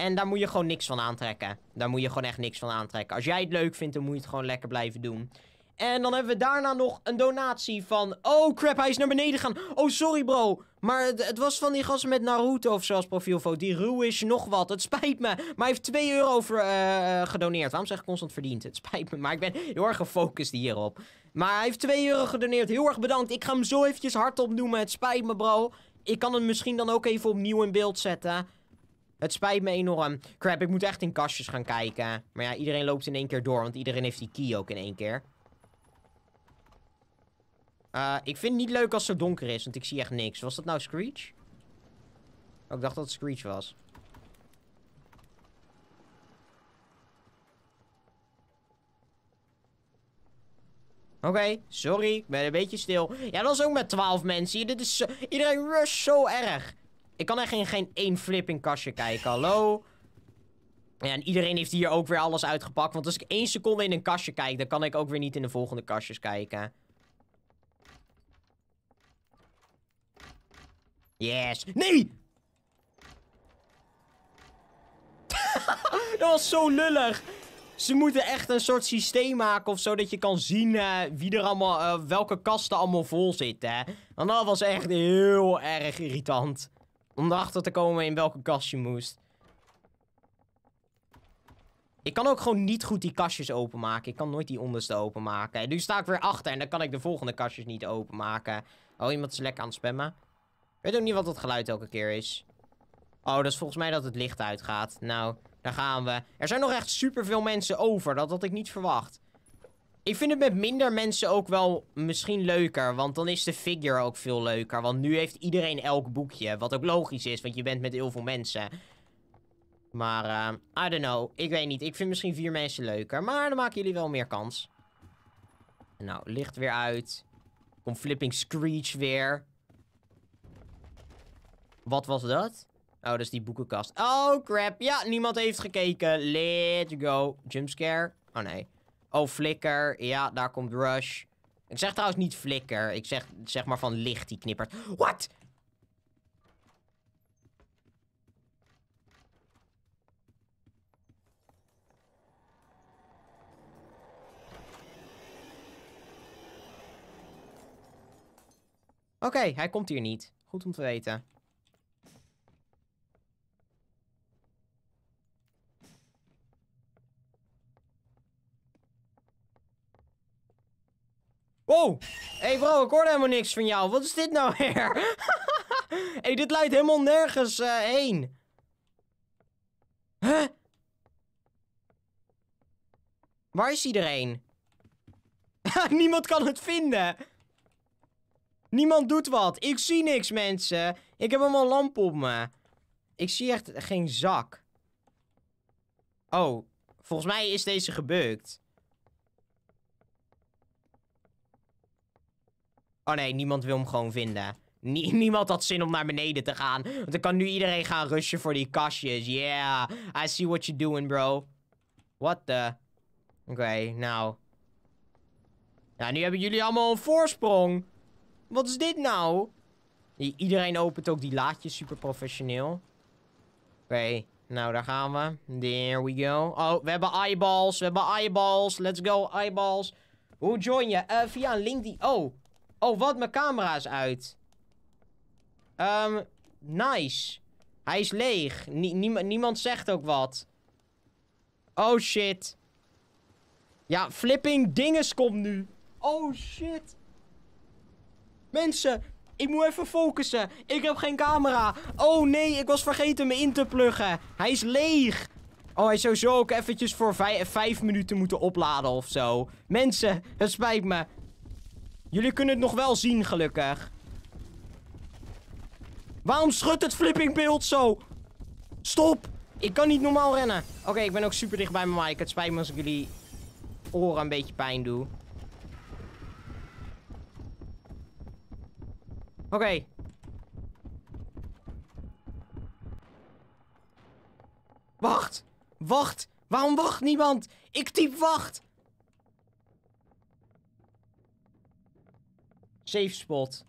En daar moet je gewoon niks van aantrekken. Daar moet je gewoon echt niks van aantrekken. Als jij het leuk vindt, dan moet je het gewoon lekker blijven doen. En dan hebben we daarna nog een donatie van... Oh crap, hij is naar beneden gaan. Oh sorry bro. Maar het, het was van die gasten met Naruto of zoals profielfoto. Die Ruish nog wat. Het spijt me. Maar hij heeft 2 euro eh, eh, gedoneerd. Waarom zeg ik constant verdiend? Het spijt me. Maar ik ben heel erg gefocust hierop. Maar hij heeft 2 euro gedoneerd. Heel erg bedankt. Ik ga hem zo eventjes hardop noemen. Het spijt me bro. Ik kan hem misschien dan ook even opnieuw in beeld zetten. Het spijt me enorm. Crap, ik moet echt in kastjes gaan kijken. Maar ja, iedereen loopt in één keer door, want iedereen heeft die key ook in één keer. Uh, ik vind het niet leuk als het zo donker is, want ik zie echt niks. Was dat nou Screech? Oh, ik dacht dat het Screech was. Oké, sorry. Ik ben een beetje stil. Ja, dat is ook met 12 mensen. Dit is zo... Iedereen rush zo erg. Ik kan echt in geen één flipping kastje kijken, hallo? Ja, en iedereen heeft hier ook weer alles uitgepakt. Want als ik één seconde in een kastje kijk, dan kan ik ook weer niet in de volgende kastjes kijken. Yes. Nee! dat was zo lullig. Ze moeten echt een soort systeem maken of zo, dat je kan zien eh, wie er allemaal, eh, welke kasten allemaal vol zitten. Want dat was echt heel erg irritant. Om erachter te komen in welke kast je moest. Ik kan ook gewoon niet goed die kastjes openmaken. Ik kan nooit die onderste openmaken. En nu sta ik weer achter en dan kan ik de volgende kastjes niet openmaken. Oh, iemand is lekker aan het spammen. Ik weet ook niet wat dat geluid elke keer is. Oh, dat is volgens mij dat het licht uitgaat. Nou, daar gaan we. Er zijn nog echt superveel mensen over. Dat had ik niet verwacht. Ik vind het met minder mensen ook wel misschien leuker. Want dan is de figure ook veel leuker. Want nu heeft iedereen elk boekje. Wat ook logisch is, want je bent met heel veel mensen. Maar, eh, I don't know. Ik weet niet. Ik vind misschien vier mensen leuker. Maar dan maken jullie wel meer kans. Nou, licht weer uit. Kom flipping Screech weer. Wat was dat? Oh, dat is die boekenkast. Oh, crap. Ja, niemand heeft gekeken. Let's go. Jumpscare. Oh, nee. Oh, flikker. Ja, daar komt Rush. Ik zeg trouwens niet flikker. Ik zeg, zeg maar van licht die knippert. What? Oké, hij komt hier niet. Goed om te weten. Oh! Hé bro, ik hoorde helemaal niks van jou. Wat is dit nou weer? Hé, dit leidt helemaal nergens eh, heen. Huh? Waar is iedereen? Niemand kan het vinden. Niemand doet wat. Ik zie niks, mensen. Ik heb allemaal lamp op me. Ik zie echt geen zak. Oh, volgens mij is deze gebukt. Oh nee, niemand wil hem gewoon vinden. niemand had zin om naar beneden te gaan. Want dan kan nu iedereen gaan rushen voor die kastjes. Yeah, I see what you're doing, bro. What the... Oké, okay, nou. Nou, nu hebben jullie allemaal een voorsprong. Wat is dit nou? iedereen opent ook die laadjes super professioneel. Oké, nou daar gaan we. There we go. Oh, we hebben eyeballs. We hebben eyeballs. Let's go, eyeballs. Hoe join je? Uh, via een link die... Oh, Oh, wat? Mijn camera is uit. Ehm, nice. Hij is leeg. niemand zegt ook wat. Oh, shit. Ja, flipping dinges komt nu. Oh, shit. Mensen, ik moet even focussen. Ik heb geen camera. Oh, nee, ik was vergeten me in te pluggen. Hij is leeg. Oh, hij zou zo ook eventjes voor 5 vijf minuten moeten opladen of zo. Mensen, het spijt me. Jullie kunnen het nog wel zien, gelukkig. Waarom schudt het flipping beeld zo? Stop! Ik kan niet normaal rennen. Oké, ik ben ook super dicht bij mijn mic. Het spijt me als ik jullie oren een beetje pijn doe. Oké. Wacht! Wacht! Waarom wacht niemand? Ik typ wacht! Safe spot.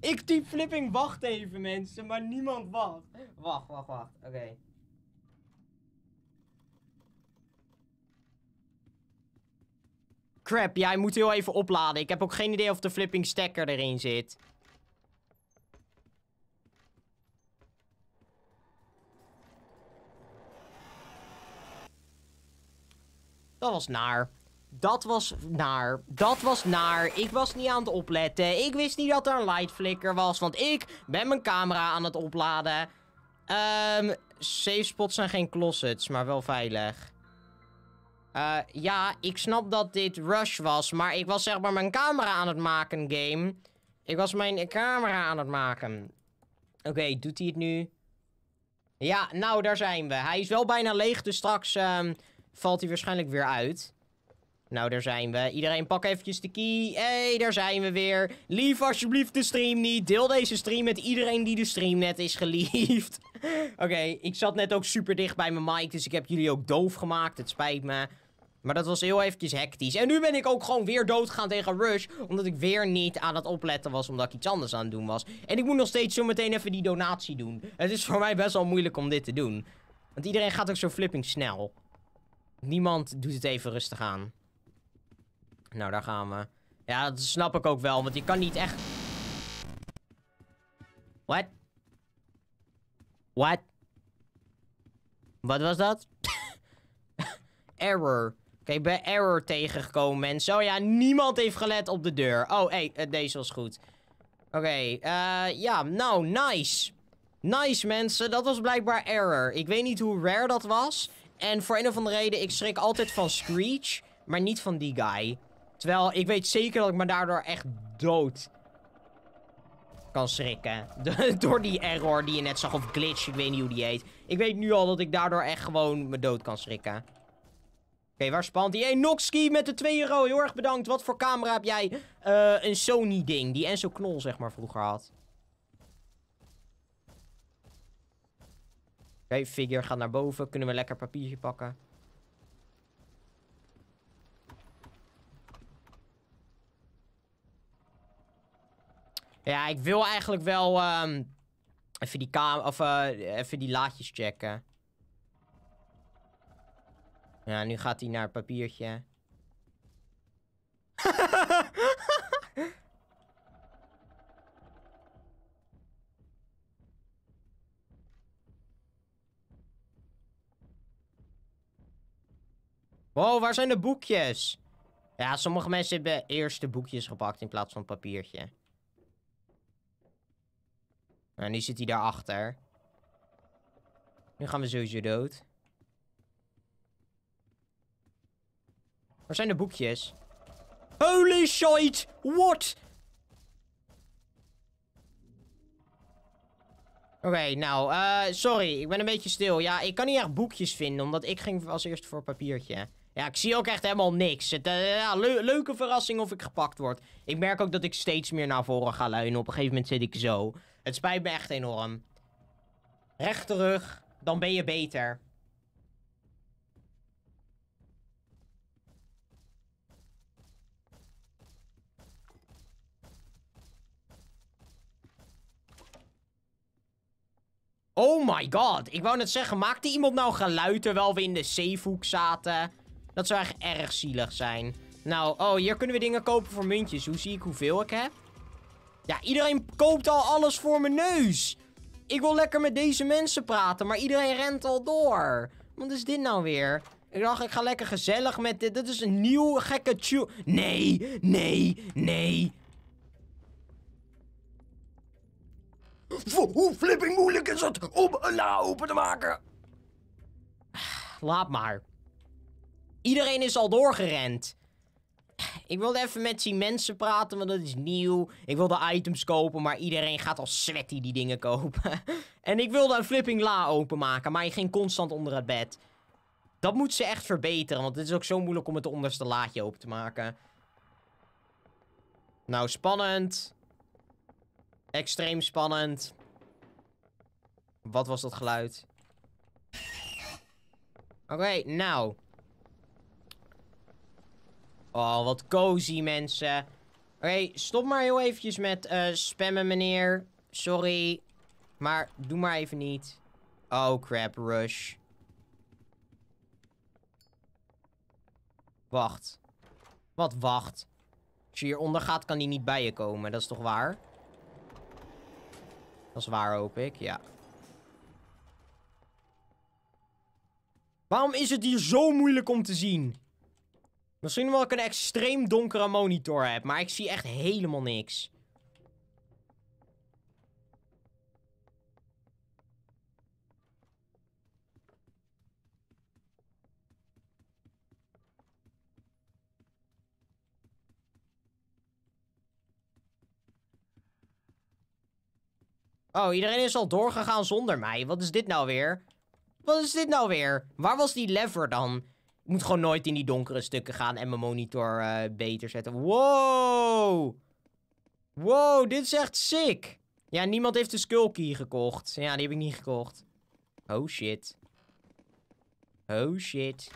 Ik type flipping wacht even mensen, maar niemand wacht. Wacht, wacht, wacht. Oké. Crap, jij moet heel even opladen. Ik heb ook geen idee of de flipping stekker erin zit. Dat was naar. Dat was naar. Dat was naar. Ik was niet aan het opletten. Ik wist niet dat er een light flicker was. Want ik ben mijn camera aan het opladen. Um, safe spots zijn geen closets, maar wel veilig. Uh, ja, ik snap dat dit rush was. Maar ik was zeg maar mijn camera aan het maken, game. Ik was mijn camera aan het maken. Oké, doet hij het nu? Ja, nou, daar zijn we. Hij is wel bijna leeg, dus straks... Ehm, valt hij waarschijnlijk weer uit. Nou, daar zijn we. Iedereen pak eventjes de key. Hé, hey, daar zijn we weer. Lief alsjeblieft de stream niet. Deel deze stream met iedereen die de stream net is geliefd. Oké, ik zat net ook super dicht bij mijn mic, dus ik heb jullie ook doof gemaakt. Het spijt me. Maar dat was heel eventjes hectisch. En nu ben ik ook gewoon weer doodgaan tegen Rush. Omdat ik weer niet aan het opletten was. Omdat ik iets anders aan het doen was. En ik moet nog steeds zo meteen even die donatie doen. Het is voor mij best wel moeilijk om dit te doen. Want iedereen gaat ook zo flipping snel. Niemand doet het even rustig aan. Nou, daar gaan we. Ja, dat snap ik ook wel, want je kan niet echt... What? What? Wat was dat? error. Oké, ik ben error tegengekomen, mensen. Oh ja, niemand heeft gelet op de deur. Oh, hé, hey, eh, deze was goed. Oké, eh, ja, nou, nice. Nice, mensen. Dat was blijkbaar error. Ik weet niet hoe rare dat was. En voor een of andere reden, ik schrik altijd van Screech, maar niet van die guy. Terwijl ik weet zeker dat ik me daardoor echt dood kan schrikken. door die error die je net zag, of glitch, ik weet niet hoe die heet. Ik weet nu al dat ik daardoor echt gewoon me dood kan schrikken. Oké, waar spant die? Hey, Noxki met de 2 euro, heel erg bedankt. Wat voor camera heb jij? Eh, een Sony ding, die Enzo Knol zeg maar vroeger had. Oké, figure gaat naar boven. Kunnen we lekker papiertje pakken. Ja, ik wil eigenlijk wel ehm, even, die kamer, of, eh, even die laadjes checken. Ja, nu gaat hij naar het papiertje. Wow, waar zijn de boekjes? Ja, sommige mensen hebben eerst de boekjes gepakt in plaats van papiertje. Nou, nu zit hij daarachter. Nu gaan we sowieso dood. Waar zijn de boekjes? Holy shit! What? Oké, nou, eh, sorry. Ik ben een beetje stil. Ja, ik kan niet echt boekjes vinden, omdat ik ging als eerst voor papiertje. Ja, ik zie ook echt helemaal niks. Het, eh, ja, leuke verrassing of ik gepakt word. Ik merk ook dat ik steeds meer naar voren ga luinen. Op een gegeven moment zit ik zo. Het spijt me echt enorm. Rechterrug, dan ben je beter. Oh my god. Ik wou net zeggen, maakte iemand nou geluid terwijl we in de zeevoek zaten? Dat zou echt erg zielig zijn. Nou, oh, hier kunnen we dingen kopen voor muntjes. Hoe zie ik hoeveel ik heb? Ja, iedereen koopt al alles voor mijn neus. Ik wil lekker met deze mensen praten, maar iedereen rent al door. Wat is dit nou weer? Ik dacht, ik ga lekker gezellig met dit. Dit is een nieuw gekke tune. Nee, nee, nee. Hoe flipping moeilijk is het om een la open te maken? Laat maar. Iedereen is al doorgerend. Ik wilde even met die mensen praten, want dat is nieuw. Ik wilde items kopen, maar iedereen gaat al sweaty die dingen kopen. en ik wilde een flipping la openmaken, maar je ging constant onder het bed. Dat moet ze echt verbeteren, want het is ook zo moeilijk om het onderste laadje open te maken. Nou, spannend. Extreem spannend. Wat was dat geluid? Oké, nou. Oh, wat cozy, mensen. Oké, stop maar heel eventjes met eh, spammen, meneer. Sorry. Maar doe maar even niet. Oh, crap, rush. Wacht. Wat wacht? Als je hieronder gaat, kan die niet bij je komen. Dat is toch waar? Dat is waar, hoop ik. Ja. Waarom is het hier zo moeilijk om te zien? Misschien omdat ik een extreem donkere monitor heb, maar ik zie echt helemaal niks. Oh, iedereen is al doorgegaan zonder mij. Wat is dit nou weer? Wat is dit nou weer? Waar was die lever dan? moet gewoon nooit in die donkere stukken gaan en mijn monitor eh, beter zetten. Wow! Wow, dit is echt sick! Ja, niemand heeft de skull key gekocht. Ja, die heb ik niet gekocht. Oh shit. Oh shit.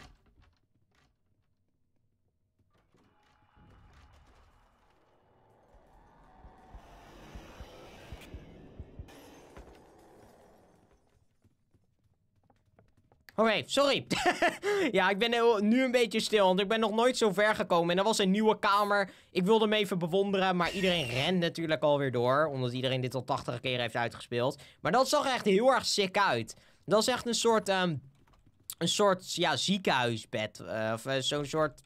Oké, sorry. ja, ik ben nu een beetje stil, want ik ben nog nooit zo ver gekomen. En er was een nieuwe kamer. Ik wilde hem even bewonderen, maar iedereen rent natuurlijk alweer door. Omdat iedereen dit al 80 keer heeft uitgespeeld. Maar dat zag echt heel erg sick uit. Dat is echt een soort, um, een soort ja, ziekenhuisbed. Eh, of eh, zo'n soort,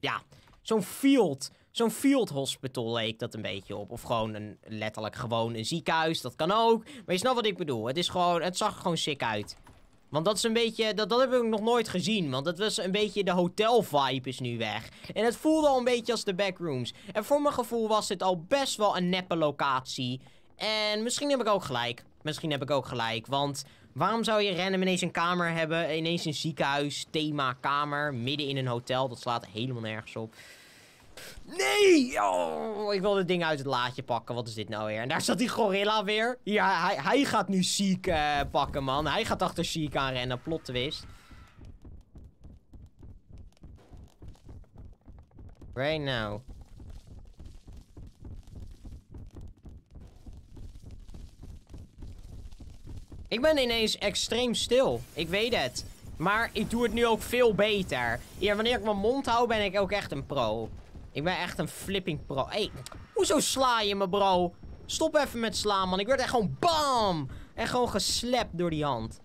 ja, zo'n field. Zo'n field hospital leek dat een beetje op. Of gewoon een, letterlijk gewoon een ziekenhuis. Dat kan ook. Maar je snapt wat ik bedoel. Het is gewoon, het zag er gewoon sick uit. Want dat is een beetje, dat, dat hebben we nog nooit gezien. Want dat was een beetje, de hotel-vibe is nu weg. En het voelde al een beetje als de backrooms. En voor mijn gevoel was dit al best wel een neppe locatie. En misschien heb ik ook gelijk. Misschien heb ik ook gelijk, want... Waarom zou je random ineens een kamer hebben? Ineens een ziekenhuis, thema, kamer, midden in een hotel. Dat slaat helemaal nergens op. Nee! Oh, ik wil het ding uit het laadje pakken. Wat is dit nou weer? En daar zat die gorilla weer. Ja, hij, hij gaat nu ziek eh, pakken, man. Hij gaat achter ziek aanrennen Plot twist. Right now. Ik ben ineens extreem stil. Ik weet het. Maar ik doe het nu ook veel beter. Ja, wanneer ik mijn mond hou, ben ik ook echt een pro. Ik ben echt een flipping pro. Hé, hey, hoezo sla je me, bro? Stop even met slaan, man. Ik werd echt gewoon bam! En gewoon geslept door die hand.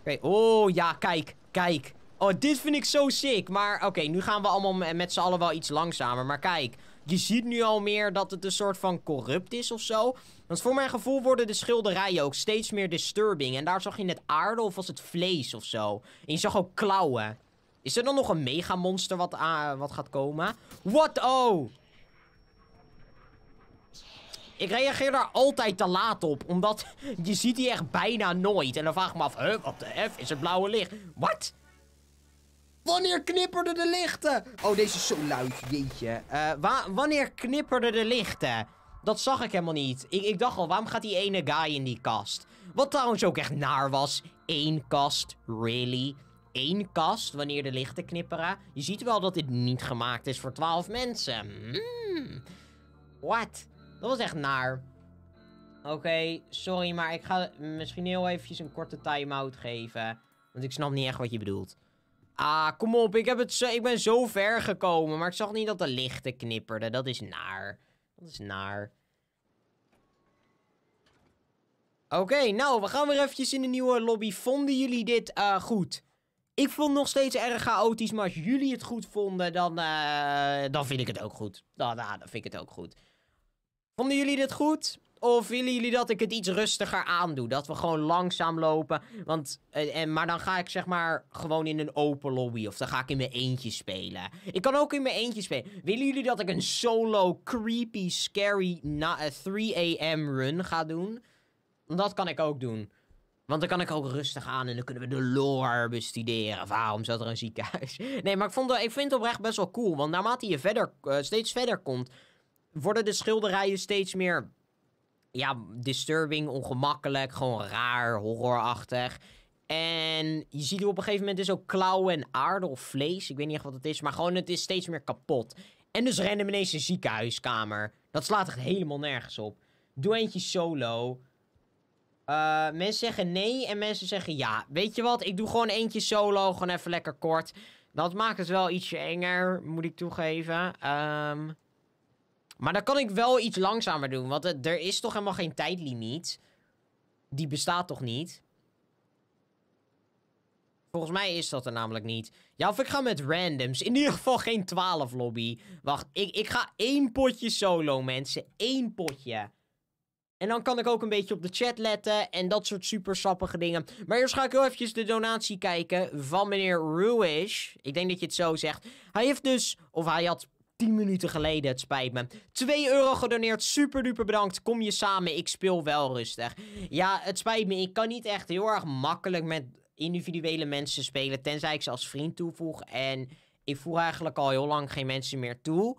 Oké, oh ja, kijk, kijk. Oh, dit vind ik zo sick. Maar oké, nu gaan we allemaal met z'n allen wel iets langzamer. Maar kijk, je ziet nu al meer dat het een soort van corrupt is of zo. Want voor mijn gevoel worden de schilderijen ook steeds meer disturbing. En daar zag je net aarde of was het vlees of zo. En je zag ook klauwen. Is er dan nog een megamonster wat, wat gaat komen? What oh! Ik reageer daar altijd te laat op, omdat je ziet die echt bijna nooit. En dan vraag ik me af, huh, wat de F is het blauwe licht? Wat? Wanneer knipperden de lichten? Oh, deze is zo luid, jeetje. Eh, wanneer knipperden de lichten? Dat zag ik helemaal niet. Ik, ik dacht al, waarom gaat die ene guy in die kast? Wat trouwens ook echt naar was. Eén kast, really? één kast wanneer de lichten knipperen. Je ziet wel dat dit niet gemaakt is voor twaalf mensen. Mm. Wat? Dat was echt naar. Oké, sorry, maar ik ga misschien heel eventjes een korte time-out geven. Want ik snap niet echt wat je bedoelt. Ah, kom op, ik, heb het ik ben zo ver gekomen. Maar ik zag niet dat de lichten knipperden. Dat is naar. Dat is naar. Oké, nou, we gaan weer eventjes in de nieuwe lobby. Vonden jullie dit uh, goed? Ik vond het nog steeds erg chaotisch, maar als jullie het goed vonden, dan, eh, dan vind ik het ook goed. Dan, nou, dan vind ik het ook goed. Vonden jullie dit goed? Of willen jullie dat ik het iets rustiger aandoe? Dat we gewoon langzaam lopen. Want, eh, en, maar dan ga ik zeg maar gewoon in een open lobby. Of dan ga ik in mijn eentje spelen. Ik kan ook in mijn eentje spelen. Willen jullie dat ik een solo creepy scary 3am eh, run ga doen? Dat kan ik ook doen. Want dan kan ik ook rustig aan en dan kunnen we de lore bestuderen. Waarom zat er een ziekenhuis? Nee, maar ik, vond, eh, ik vind het oprecht best wel cool. Want naarmate je verder, eh, steeds verder komt, worden de schilderijen steeds meer. Ja, disturbing, ongemakkelijk, gewoon raar, horrorachtig. En je ziet op een gegeven moment dus ook klauwen en aarde of vlees. Ik weet niet echt wat het is, maar gewoon het is steeds meer kapot. En dus rennen ineens een ziekenhuiskamer. Dat slaat echt helemaal nergens op. Doe eentje solo. Uh, mensen zeggen nee en mensen zeggen ja. Weet je wat, ik doe gewoon eentje solo, gewoon even lekker kort. Dat maakt het wel ietsje enger, moet ik toegeven. Um, maar dan kan ik wel iets langzamer doen, want er is toch helemaal geen tijdlimiet. Die bestaat toch niet? Volgens mij is dat er namelijk niet. Ja, of ik ga met randoms. In ieder geval geen 12 lobby. Wacht, ik, ik ga één potje solo, mensen. Eén potje. En dan kan ik ook een beetje op de chat letten en dat soort super sappige dingen. Maar eerst ga ik heel eventjes de donatie kijken van meneer Ruish. Ik denk dat je het zo zegt. Hij heeft dus, of hij had 10 minuten geleden, het spijt me. 2 euro gedoneerd, super duper bedankt. Kom je samen, ik speel wel rustig. Ja, het spijt me, ik kan niet echt heel erg makkelijk met individuele mensen spelen. Tenzij ik ze als vriend toevoeg. En ik voeg eigenlijk al heel lang geen mensen meer toe.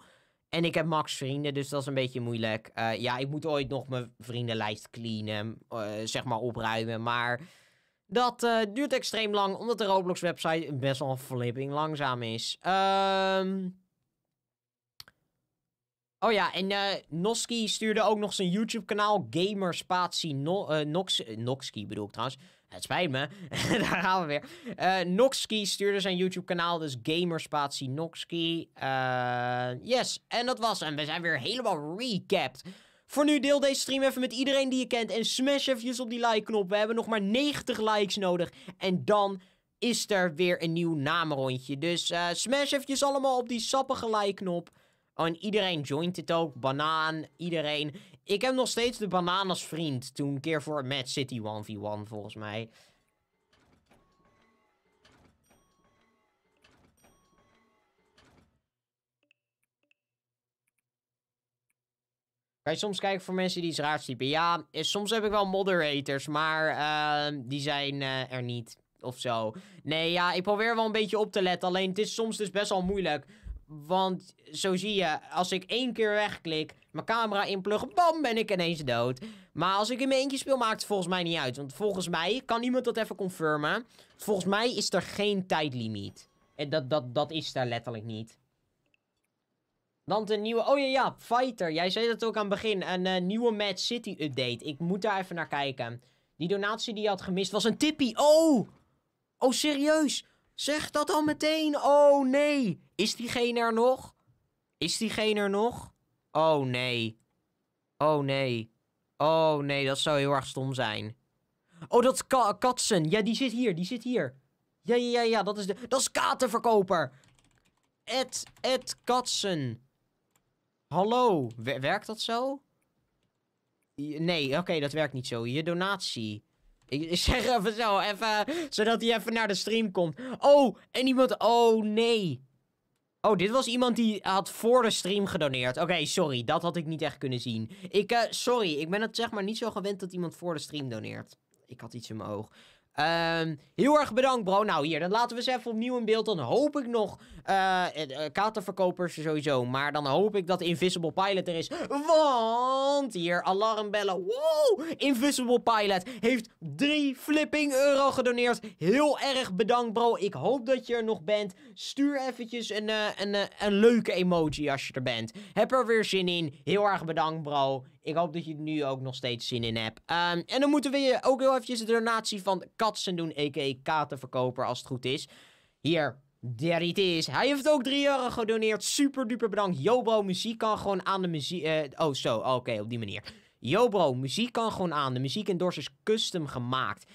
En ik heb max vrienden, dus dat is een beetje moeilijk. Eh, ja, ik moet ooit nog mijn vriendenlijst cleanen, eh, zeg maar opruimen. Maar dat eh, duurt extreem lang, omdat de Roblox-website best wel flipping langzaam is. Ehm, oh ja, en Noski stuurde ook nog zijn YouTube-kanaal. Gamer Spatie Nox Noxki bedoel ik trouwens. Het spijt me. Daar gaan we weer. Uh, eh, Noxky stuurde zijn YouTube-kanaal, dus Gamerspatie Noxky. Eh, yes, en dat was hem. We zijn weer helemaal recapped. Voor nu deel deze stream even met iedereen die je kent. En smash even op die like-knop. We hebben nog maar 90 likes nodig. En dan is er weer een nieuw namenrondje. Dus eh, smash eventjes allemaal op die sappige like-knop. Oh, en iedereen joint het ook. Banaan, iedereen. Ik heb nog steeds de banaan vriend. Toen een keer voor Mad City 1v1 volgens mij. Kan je soms kijken voor mensen die iets raars typen? Ja, eh, soms heb ik wel moderators, maar ehm, die zijn eh, er niet. Of zo. Nee, ja, ik probeer wel een beetje op te letten. Alleen het is soms dus best wel moeilijk. Want zo zie je, als ik één keer wegklik, mijn camera inplug, bam, ben ik ineens dood. Maar als ik in mijn eentje speel, maakt het volgens mij niet uit. Want volgens mij, kan iemand dat even confirmen? Volgens mij is er geen tijdlimiet. En dat, dat, dat is daar letterlijk niet. Dan de nieuwe... Oh ja, ja, Fighter. Jij zei dat ook aan het begin. Een eh, nieuwe Mad City update. Ik moet daar even naar kijken. Die donatie die je had gemist was een tippie. Oh! Oh, serieus? Zeg dat dan meteen. Oh nee. Is diegene er nog? Is diegene er nog? Oh nee. Oh nee. Oh nee, dat zou heel erg stom zijn. Oh, dat is Katsen. Ja, die zit hier. Die zit hier. Ja, ja, ja, ja. Dat is de... Dat is katenverkoper. Ed, Ed Katsen. Hallo. Werkt dat zo? Nee, oké, dat werkt niet zo. Je donatie. Ik zeg even zo, even, zodat hij even naar de stream komt. Oh, en iemand, oh nee. Oh, dit was iemand die had voor de stream gedoneerd. Oké, sorry, dat had ik niet echt kunnen zien. Ik, eh, sorry, ik ben het zeg maar niet zo gewend dat iemand voor de stream doneert. Ik had iets in mijn oog. Ehm, heel erg bedankt, bro. Nou, hier, dan laten we ze even opnieuw in beeld. Dan hoop ik nog uh, katerverkopers sowieso. Maar dan hoop ik dat Invisible Pilot er is. Want, hier, alarmbellen. Wow, Invisible Pilot heeft 3 flipping euro gedoneerd. Heel erg bedankt, bro. Ik hoop dat je er nog bent. Stuur eventjes een, een, een leuke emoji als je er bent. Heb er weer zin in. Heel erg bedankt, bro. Ik hoop dat je er nu ook nog steeds zin in hebt. Ehm, en dan moeten we je ook heel eventjes de donatie van Katsen doen, a.k.a. verkopen als het goed is. Hier, There it is. Hij heeft ook 3 euro gedoneerd. Super duper bedankt. Jobro, muziek kan gewoon aan de muziek... Eh, oh, zo. Oh, oké, op die manier. Jobro, muziek kan gewoon aan. De muziek en is custom gemaakt.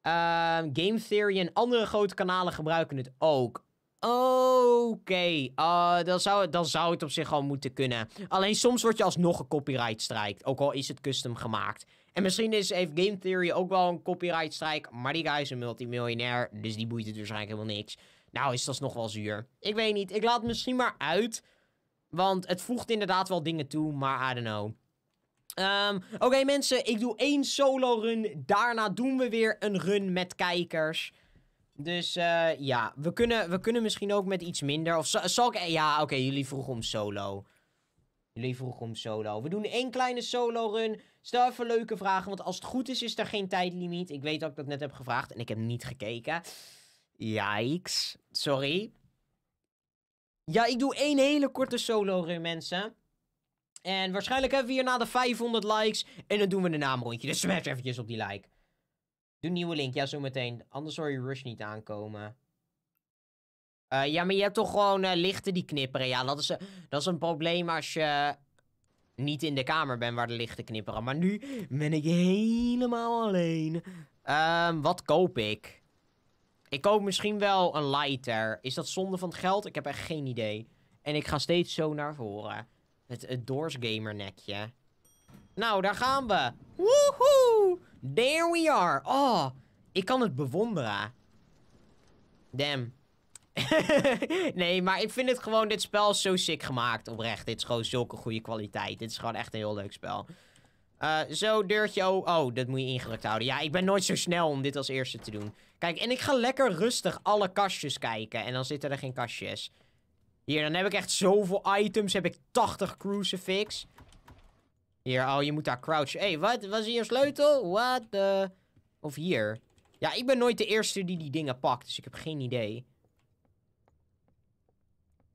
Ehm, Game Theory en andere grote kanalen gebruiken het ook. Oké, ah, dan, zou, dan zou het op zich al moeten kunnen. Alleen soms word je alsnog een copyright strike, ook al is het custom gemaakt. En misschien is, heeft Game Theory ook wel een copyright strike, maar die guy is een multimiljonair, dus die boeit het waarschijnlijk helemaal niks. Nou is dat nog wel zuur. Ik weet niet, ik laat het misschien maar uit, want het voegt inderdaad wel dingen toe, maar I don't know. Ehm, oké mensen, ik doe één solo run, daarna doen we weer een run met kijkers... Dus eh, ja, we kunnen, we kunnen misschien ook met iets minder. Of zal ik... Eh, ja, oké, jullie vroegen om solo. Jullie vroegen om solo. We doen één kleine solo run. Stel even leuke vragen, want als het goed is, is er geen tijdlimiet. Ik weet dat ik dat net heb gevraagd en ik heb niet gekeken. Yikes. Sorry. Ja, ik doe één hele korte solo run, mensen. En waarschijnlijk hebben we hierna de 500 likes. En dan doen we een rondje. Dus smash eventjes op die like. Doe nieuwe link. Ja, zo meteen. Anders zou je Rush niet aankomen. Eh, ja, maar je hebt toch gewoon eh, lichten die knipperen. Ja, dat is, eh, dat is een probleem als je niet in de kamer bent waar de lichten knipperen. Maar nu ben ik helemaal alleen. Ehm, wat koop ik? Ik koop misschien wel een lighter. Is dat zonde van het geld? Ik heb echt geen idee. En ik ga steeds zo naar voren. Het, het Doors Gamer nekje. Nou, daar gaan we. Woehoe! There we are. Oh, ik kan het bewonderen. Damn. nee, maar ik vind het gewoon, dit spel is zo sick gemaakt, oprecht. Dit is gewoon zulke goede kwaliteit. Dit is gewoon echt een heel leuk spel. Eh, zo, deurtje. Oh, oh, dat moet je ingerukt houden. Ja, ik ben nooit zo snel om dit als eerste te doen. Kijk, en ik ga lekker rustig alle kastjes kijken. En dan zitten er geen kastjes. Hier, dan heb ik echt zoveel items. Heb ik 80 crucifix. Hier, oh, je moet daar crouchen. Hé, hey, wat? Was hier een sleutel? What the... Of hier. Ja, ik ben nooit de eerste die die dingen pakt, dus ik heb geen idee.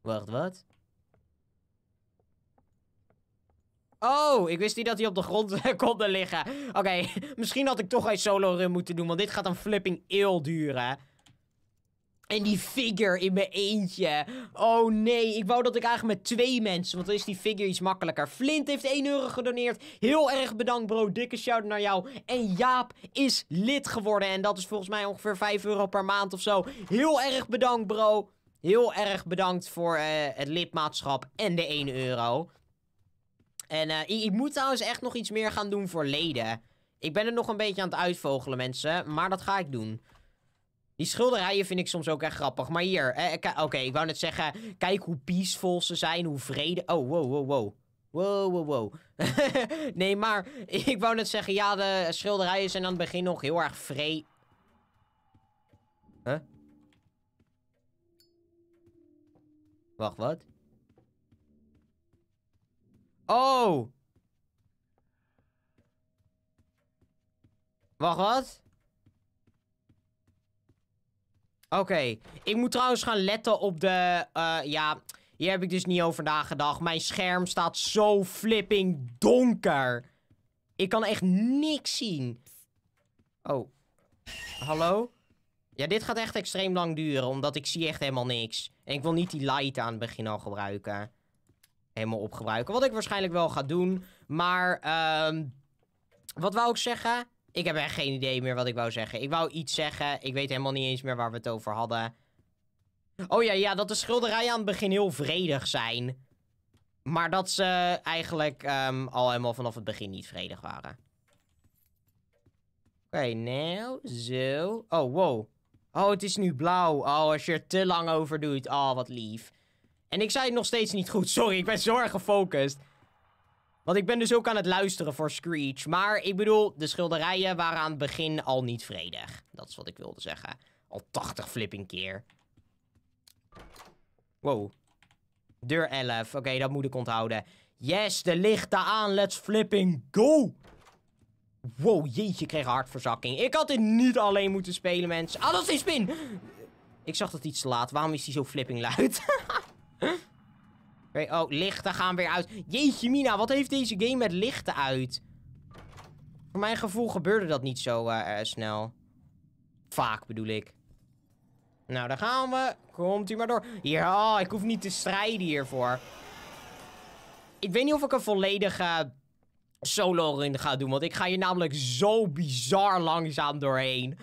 Wacht, wat? Oh, ik wist niet dat hij op de grond kon liggen. Oké, misschien had ik toch een solo run moeten doen, want dit gaat een flipping eeuw duren. En die figure in mijn eentje. Oh nee, ik wou dat ik eigenlijk met twee mensen, want dan is die figure iets makkelijker. Flint heeft 1 euro gedoneerd. Heel erg bedankt bro, dikke shout naar jou. En Jaap is lid geworden en dat is volgens mij ongeveer 5 euro per maand of zo. Heel erg bedankt bro. Heel erg bedankt voor eh, het lidmaatschap en de 1 euro. En eh, ik, ik moet trouwens echt nog iets meer gaan doen voor leden. Ik ben er nog een beetje aan het uitvogelen mensen, maar dat ga ik doen. Die schilderijen vind ik soms ook echt grappig. Maar hier, eh, eh, oké, ik wou net zeggen... Kijk hoe peaceful ze zijn, hoe vrede... Oh, wow, wow, wow. Wow, wow, wow. nee, maar ik wou net zeggen... Ja, de schilderijen zijn aan het begin nog heel erg vrede. Huh? Wacht, wat? Oh! Wacht, wat? Oké, ik moet trouwens gaan letten op de... Eh, ja, hier heb ik dus niet over nagedacht. Mijn scherm staat zo flipping donker. Ik kan echt niks zien. Oh. Hallo? Ja, dit gaat echt extreem lang duren, omdat ik zie echt helemaal niks. En ik wil niet die light aan het begin al gebruiken. Helemaal opgebruiken. Wat ik waarschijnlijk wel ga doen. Maar, ehm, wat wou ik zeggen? Ik heb echt geen idee meer wat ik wou zeggen. Ik wou iets zeggen. Ik weet helemaal niet eens meer waar we het over hadden. Oh ja, ja, dat de schilderijen aan het begin heel vredig zijn. Maar dat ze eigenlijk ehm, al helemaal vanaf het begin niet vredig waren. Oké, okay, nou, zo. Oh, wow. Oh, het is nu blauw. Oh, als je er te lang over doet. Oh, wat lief. En ik zei het nog steeds niet goed. Sorry, ik ben zo erg gefocust. Want ik ben dus ook aan het luisteren voor Screech. Maar ik bedoel, de schilderijen waren aan het begin al niet vredig. Dat is wat ik wilde zeggen. Al 80 flipping keer. Wow. Deur 11. Oké, dat moet ik onthouden. Yes, de lichten aan. Let's flipping go. Wow, jeetje, kreeg een hartverzakking. Ik had dit niet alleen moeten spelen, mensen. Ah, dat is die spin! Ik zag dat iets te laat. Waarom is die zo flipping luid? oh, lichten gaan weer uit. Jeetje mina, wat heeft deze game met lichten uit? Voor mijn gevoel gebeurde dat niet zo eh, eh, snel. Vaak bedoel ik. Nou, daar gaan we. Komt u maar door. Ja, oh, ik hoef niet te strijden hiervoor. Ik weet niet of ik een volledige solo run ga doen. Want ik ga hier namelijk zo bizar langzaam doorheen.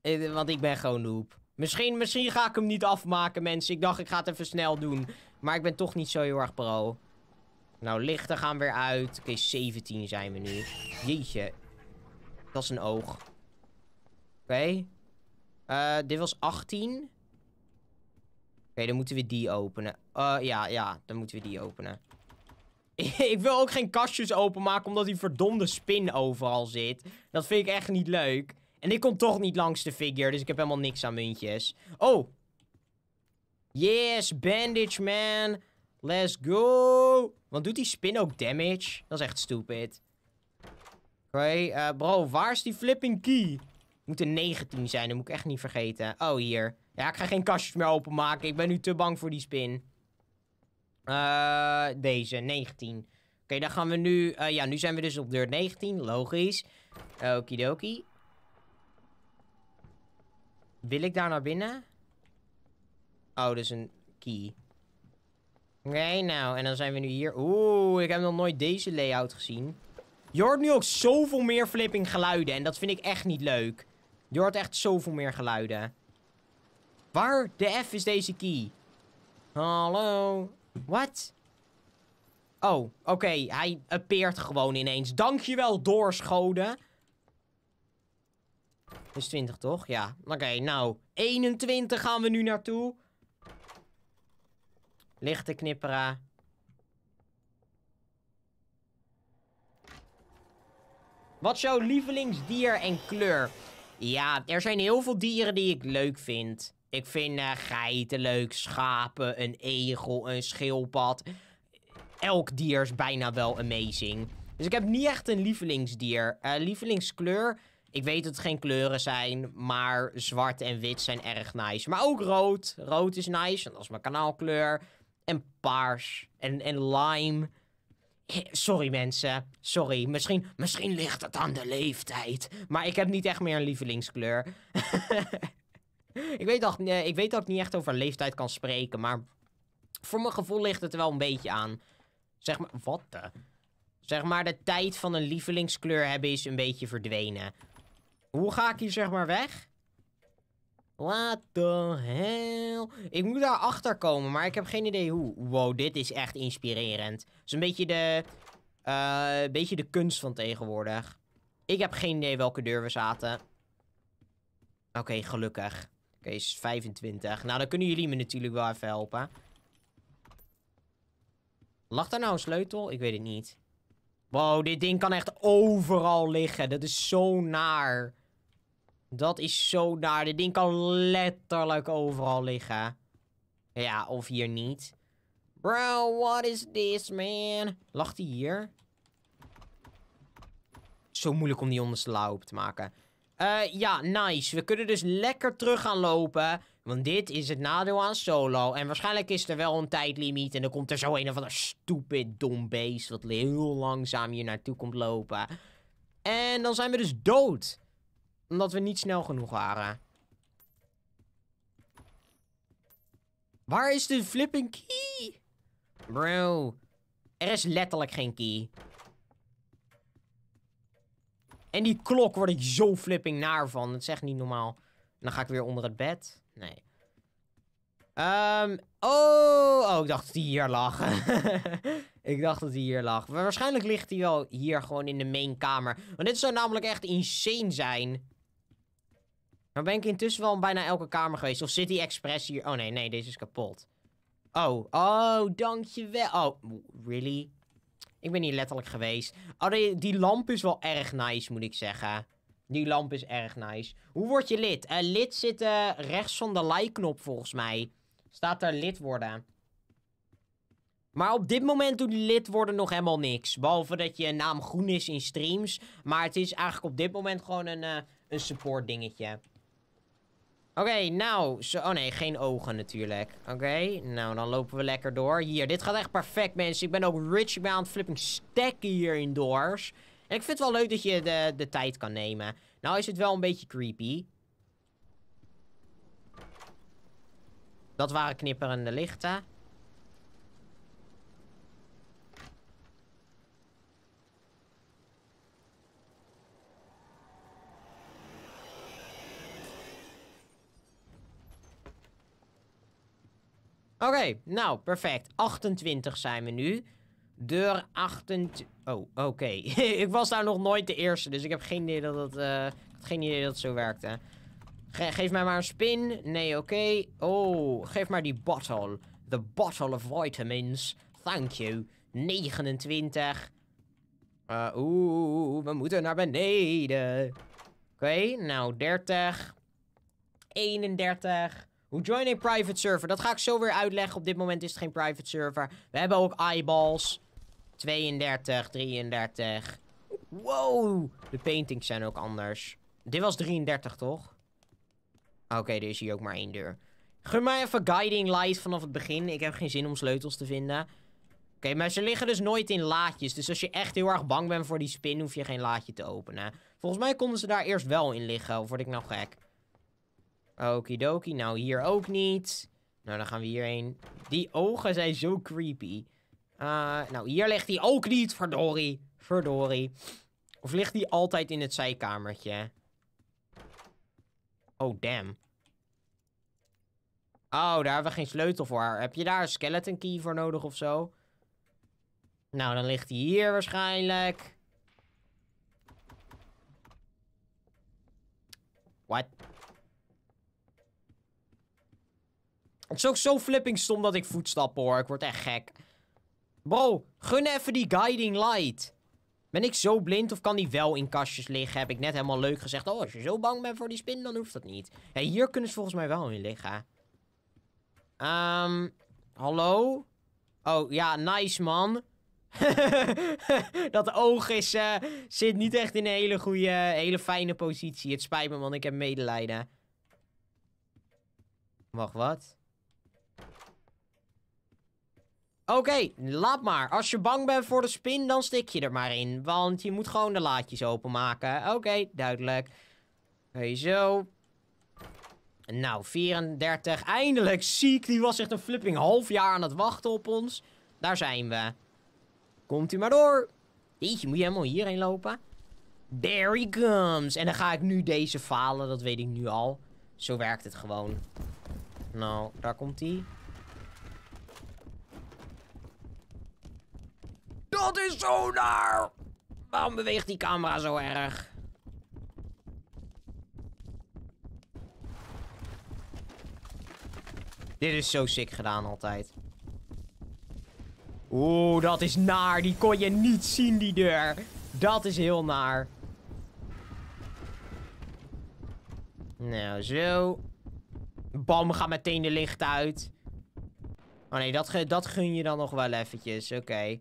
Eh, want ik ben gewoon noob. Misschien, misschien ga ik hem niet afmaken, mensen. Ik dacht, ik ga het even snel doen. Maar ik ben toch niet zo heel erg pro. Nou, lichten gaan weer uit. Oké, 17 zijn we nu. Jeetje. Dat is een oog. Oké. Eh, dit was 18. Oké, dan moeten we die openen. Eh, ja, ja, dan moeten we die openen. ik wil ook geen kastjes openmaken omdat die verdomde spin overal zit. Dat vind ik echt niet leuk. En ik kom toch niet langs de figure, dus ik heb helemaal niks aan muntjes. Oh, Yes, bandage man. Let's go. Want doet die spin ook damage? Dat is echt stupid. Oké, eh, bro, waar is die flipping key? Moet er 19 zijn, dat moet ik echt niet vergeten. Oh, hier. Ja, ik ga geen kastjes meer openmaken. Ik ben nu te bang voor die spin. Eh, deze, 19. Oké, dan gaan we nu... Eh, ja, nu zijn we dus op deur 19, logisch. Okidoki. Wil ik daar naar binnen? Oh, is een key. Oké, nou. En dan zijn we nu hier. Oeh, ik heb nog nooit deze layout gezien. Je hoort nu ook zoveel meer flipping geluiden. En dat vind ik echt niet leuk. Je hoort echt zoveel meer geluiden. Waar de F is deze key? Hallo? Wat? Oh, oké. Hij appeert gewoon ineens. Dankjewel, doorschoden. Is 20, toch? Ja. Oké, nou. 21 gaan we nu naartoe. Lichten knipperen. Wat is jouw lievelingsdier en kleur? Ja, er zijn heel veel dieren die ik leuk vind. Ik vind eh, geiten leuk, schapen, een egel, een schildpad. Elk dier is bijna wel amazing. Dus ik heb niet echt een lievelingsdier. Eh, lievelingskleur? Ik weet dat het geen kleuren zijn, maar zwart en wit zijn erg nice. Maar ook rood. Rood is nice, dat is mijn kanaalkleur en paars en, en lime. Sorry mensen, sorry. Misschien, misschien ligt het aan de leeftijd. Maar ik heb niet echt meer een lievelingskleur. ik, weet dat, eh, ik weet dat ik niet echt over leeftijd kan spreken, maar voor mijn gevoel ligt het wel een beetje aan. Zeg maar, wat de? Zeg maar, de tijd van een lievelingskleur hebben is een beetje verdwenen. Hoe ga ik hier zeg maar weg? Wat de hel? Ik moet daar achter komen, maar ik heb geen idee hoe. Wow, dit is echt inspirerend. Het is een beetje de, eh, een beetje de kunst van tegenwoordig. Ik heb geen idee welke deur we zaten. Oké, gelukkig. Oké, is 25. Nou, dan kunnen jullie me natuurlijk wel even helpen. Lag daar nou een sleutel? Ik weet het niet. Wow, dit ding kan echt overal liggen. Dat is zo naar. Dat is zo naar. Dit ding kan letterlijk overal liggen. Ja, of hier niet. Bro, what is this, man? Lacht hij hier? Zo moeilijk om die onderste la te maken. Eh, ja, nice. We kunnen dus lekker terug gaan lopen. Want dit is het nadeel aan solo. En waarschijnlijk is er wel een tijdlimiet. En dan komt er zo een of ander stupid dom beest. Wat heel langzaam hier naartoe komt lopen. En dan zijn we dus dood omdat we niet snel genoeg waren. Waar is de flipping key? Bro. Er is letterlijk geen key. En die klok word ik zo flipping naar van. Dat is echt niet normaal. dan ga ik weer onder het bed. Nee. Ehm, oh, oh, ik dacht dat hij hier lag. ik dacht dat hij hier lag. waarschijnlijk ligt hij wel hier gewoon in de main kamer. Want dit zou namelijk echt insane zijn. Maar ben ik intussen wel bijna elke kamer geweest. Of City Express hier? Oh nee, nee, deze is kapot. Oh, oh, dankjewel. Oh, really? Ik ben hier letterlijk geweest. Oh, die, die lamp is wel erg nice, moet ik zeggen. Die lamp is erg nice. Hoe word je lid? Uh, lid zit eh, rechts van de like-knop, volgens mij. Staat daar lid worden. Maar op dit moment doet lid worden nog helemaal niks. Behalve dat je naam groen is in streams. Maar het is eigenlijk op dit moment gewoon een, eh, een support dingetje. Oké, nou. oh nee, geen ogen natuurlijk. Oké, nou dan lopen we lekker door. Hier, dit gaat echt perfect, mensen. Ik ben ook rich. bij aan het flipping stekken hier indoors. En ik vind het wel leuk dat je de, de tijd kan nemen. Nou is het wel een beetje creepy. Dat waren knipperende lichten. Oké, nou, perfect. 28 zijn we nu. Deur 28... Oh, oké. ik was daar nog nooit de eerste, dus ik heb geen idee dat dat eh, geen idee dat het zo werkte. geef mij maar een spin. Nee, oké. Oh, geef maar die bottle. The bottle of vitamins. Thank you. 29. Uh, eh, Oeh, we moeten naar beneden. Oké, nou 30. 31. Hoe join een private server? Dat ga ik zo weer uitleggen. Op dit moment is het geen private server. We hebben ook eyeballs. 32, 33. Wow. De paintings zijn ook anders. Dit was 33, toch? Oké, er is hier ook maar één deur. Gun mij even guiding light vanaf het begin. Ik heb geen zin om sleutels te vinden. Oké, maar ze liggen dus nooit in laadjes. Dus als je echt heel erg bang bent voor die spin, hoef je geen laadje te openen. Volgens mij konden ze daar eerst wel in liggen. Of word ik nou gek? Okidoki. Nou, hier ook niet. Nou, dan gaan we hierheen. Die ogen zijn zo creepy. Eh, nou, hier ligt hij ook niet. Verdorie. Verdorie. Of ligt hij altijd in het zijkamertje? Oh, damn. Oh, daar hebben we geen sleutel voor. Heb je daar een skeleton key voor nodig of zo? Nou, dan ligt hij hier waarschijnlijk. What? Het is ook zo flipping stom dat ik voetstappen hoor. Ik word echt gek. Bro, gun even die guiding light. Ben ik zo blind of kan die wel in kastjes liggen? Heb ik net helemaal leuk gezegd. Oh, als je zo bang bent voor die spin, dan hoeft dat niet. Ja, hier kunnen ze volgens mij wel in liggen. Ehm, hallo? Oh, ja, nice man. dat oog is, eh, zit niet echt in een hele goede, hele fijne positie. Het spijt me, man. Ik heb medelijden. Wacht, wat? Oké, laat maar. Als je bang bent voor de spin, dan stik je er maar in. Want je moet gewoon de laadjes openmaken. Oké, duidelijk. Oké, zo. Nou, 34. Eindelijk, ziek. Die was echt een flipping half jaar aan het wachten op ons. Daar zijn we. Komt u maar door. Je moet je helemaal hierheen lopen? There he comes. En dan ga ik nu deze falen, dat weet ik nu al. Zo werkt het gewoon. Nou, daar komt hij. Dat is zo naar! Waarom beweegt die camera zo erg? Dit is zo sick gedaan altijd. Oeh, dat is naar. Die kon je niet zien, die deur. Dat is heel naar. Nou, zo. Bam, gaat meteen de licht uit. Oh nee, dat, dat gun je dan nog wel eventjes. Oké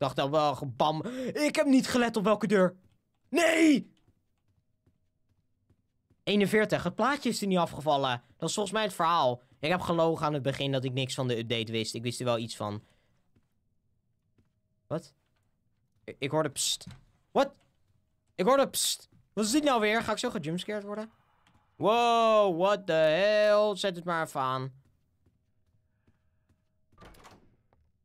dacht dan wel, bam. Ik heb niet gelet op welke deur. Nee! 41. Het plaatje is er niet afgevallen. Dat is volgens mij het verhaal. Ik heb gelogen aan het begin dat ik niks van de update wist. Ik wist er wel iets van. Wat? Ik, hoorde pst. Wat? Ik hoorde pst. Wat is dit nou weer? Ga ik zo gejumpscared worden? Wow, what the hell? Zet het maar even aan.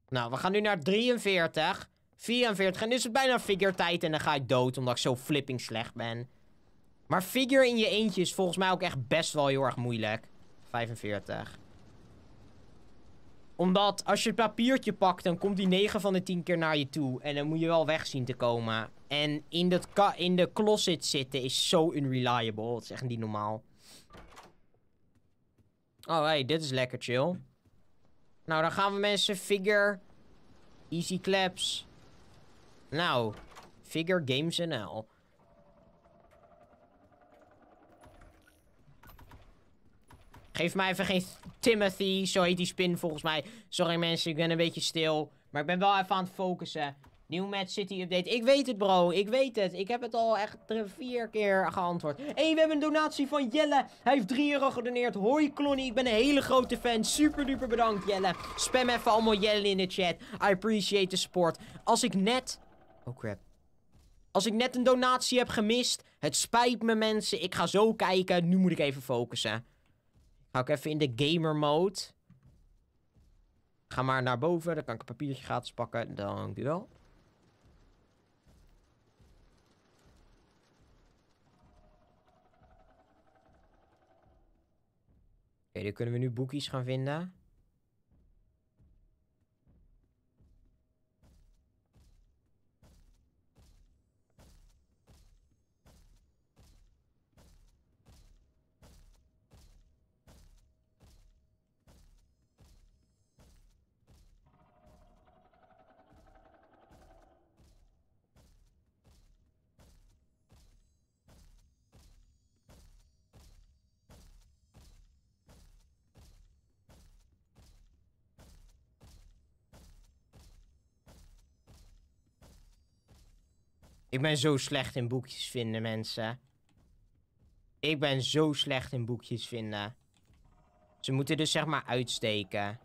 Nou, we gaan nu naar 43. 44. En nu is het bijna figure tijd en dan ga ik dood omdat ik zo flipping slecht ben. Maar figure in je eentje is volgens mij ook echt best wel heel erg moeilijk. 45. Omdat als je het papiertje pakt, dan komt die 9 van de 10 keer naar je toe. En dan moet je wel weg zien te komen. En in, dat in de closet zitten is zo unreliable. Dat is echt niet normaal. Oh, hey, dit is lekker chill. Nou, dan gaan we mensen figure... Easy claps. Nou, figure games NL. Geef mij even geen Timothy, zo heet die spin volgens mij. Sorry mensen, ik ben een beetje stil. Maar ik ben wel even aan het focussen. Nieuw Match City update. Ik weet het, bro. Ik weet het. Ik heb het al echt vier keer geantwoord. Hé, hey, we hebben een donatie van Jelle. Hij heeft drie euro gedoneerd. Hoi, Klonnie. Ik ben een hele grote fan. Super duper bedankt, Jelle. Spam even allemaal Jelle in de chat. I appreciate the support. Als ik net... Oh, crap. Als ik net een donatie heb gemist... Het spijt me, mensen. Ik ga zo kijken. Nu moet ik even focussen. Ga ik even in de gamer mode. Ga maar naar boven. Dan kan ik een papiertje gratis pakken. Dank u wel. okay, kunnen we nu boekies gaan vinden. ben zo slecht in boekjes vinden, mensen. Ik ben zo slecht in boekjes vinden. Ze moeten dus zeg maar uitsteken.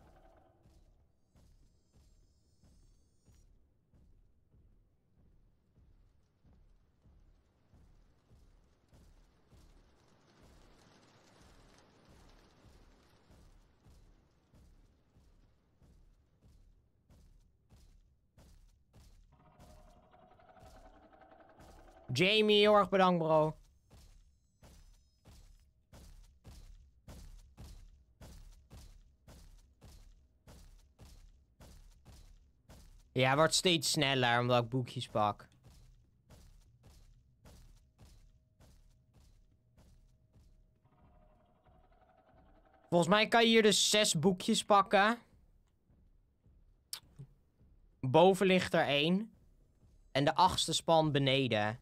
Jamie, heel erg bedankt, bro. Ja, wordt steeds sneller omdat ik boekjes pak. Volgens mij kan je hier dus zes boekjes pakken. Boven ligt er één. En de achtste span beneden.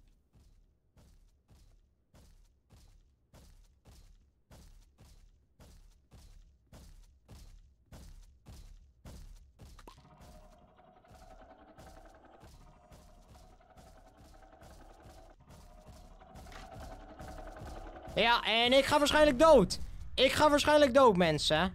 Ja, en ik ga waarschijnlijk dood. Ik ga waarschijnlijk dood, mensen.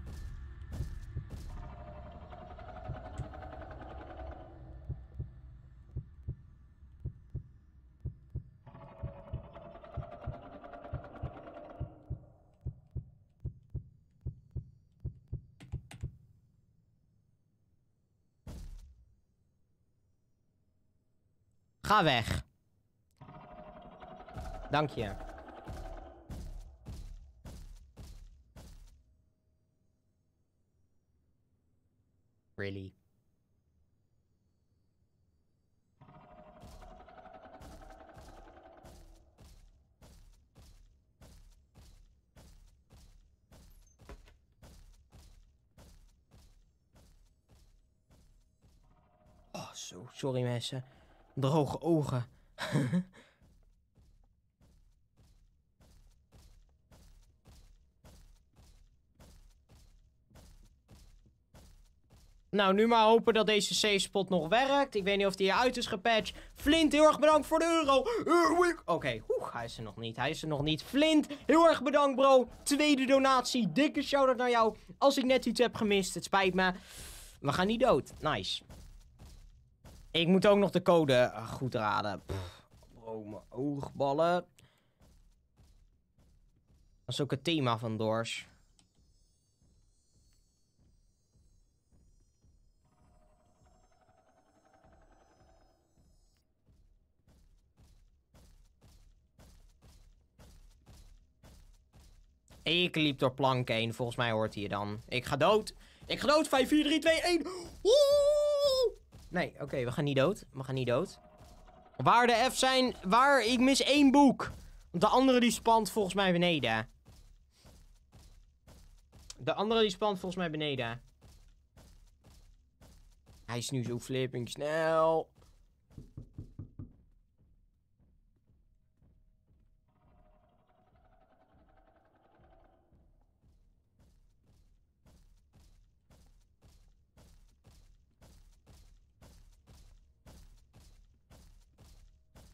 Ga weg. Dank je. really. Oh, zo, sorry mensen. Droge ogen. Nou, nu maar hopen dat deze C-spot nog werkt. Ik weet niet of die uit is gepatcht. Flint, heel erg bedankt voor de euro. Oké, okay. hij is er nog niet. Hij is er nog niet. Flint, heel erg bedankt, bro. Tweede donatie. Dikke shout-out naar jou. Als ik net iets heb gemist, het spijt me. We gaan niet dood. Nice. Ik moet ook nog de code eh, goed raden. Pff, bro, mijn oogballen. Dat is ook het thema van Doors. Ik liep door plank heen. Volgens mij hoort hij je dan. Ik ga dood. Ik ga dood. 5, 4, 3, 2, 1. Oeh! Nee, oké. we gaan niet dood. We gaan niet dood. Waar de F zijn... Waar? Ik mis één boek. Want De andere die spant volgens mij beneden. De andere die spant volgens mij beneden. Hij is nu zo flipping snel.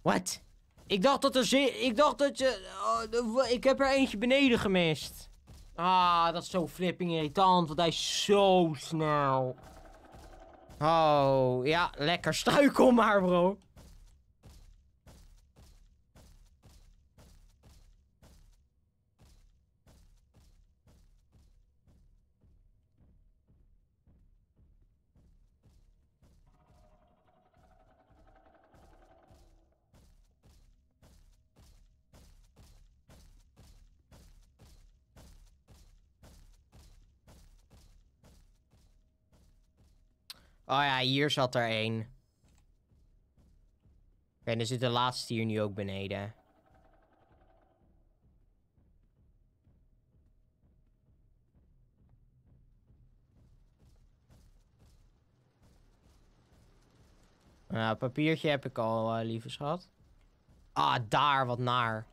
Wat? Ik dacht dat er zin... Ik dacht dat je... Oh, ik heb er eentje beneden gemist. Ah, dat is zo flipping irritant, want hij is zo snel. Oh, ja, lekker struikel maar, bro. Oh ja, hier zat er één. En er zit de laatste hier nu ook beneden. Nou, papiertje heb ik al, uh, lieve schat. Ah, daar, wat naar.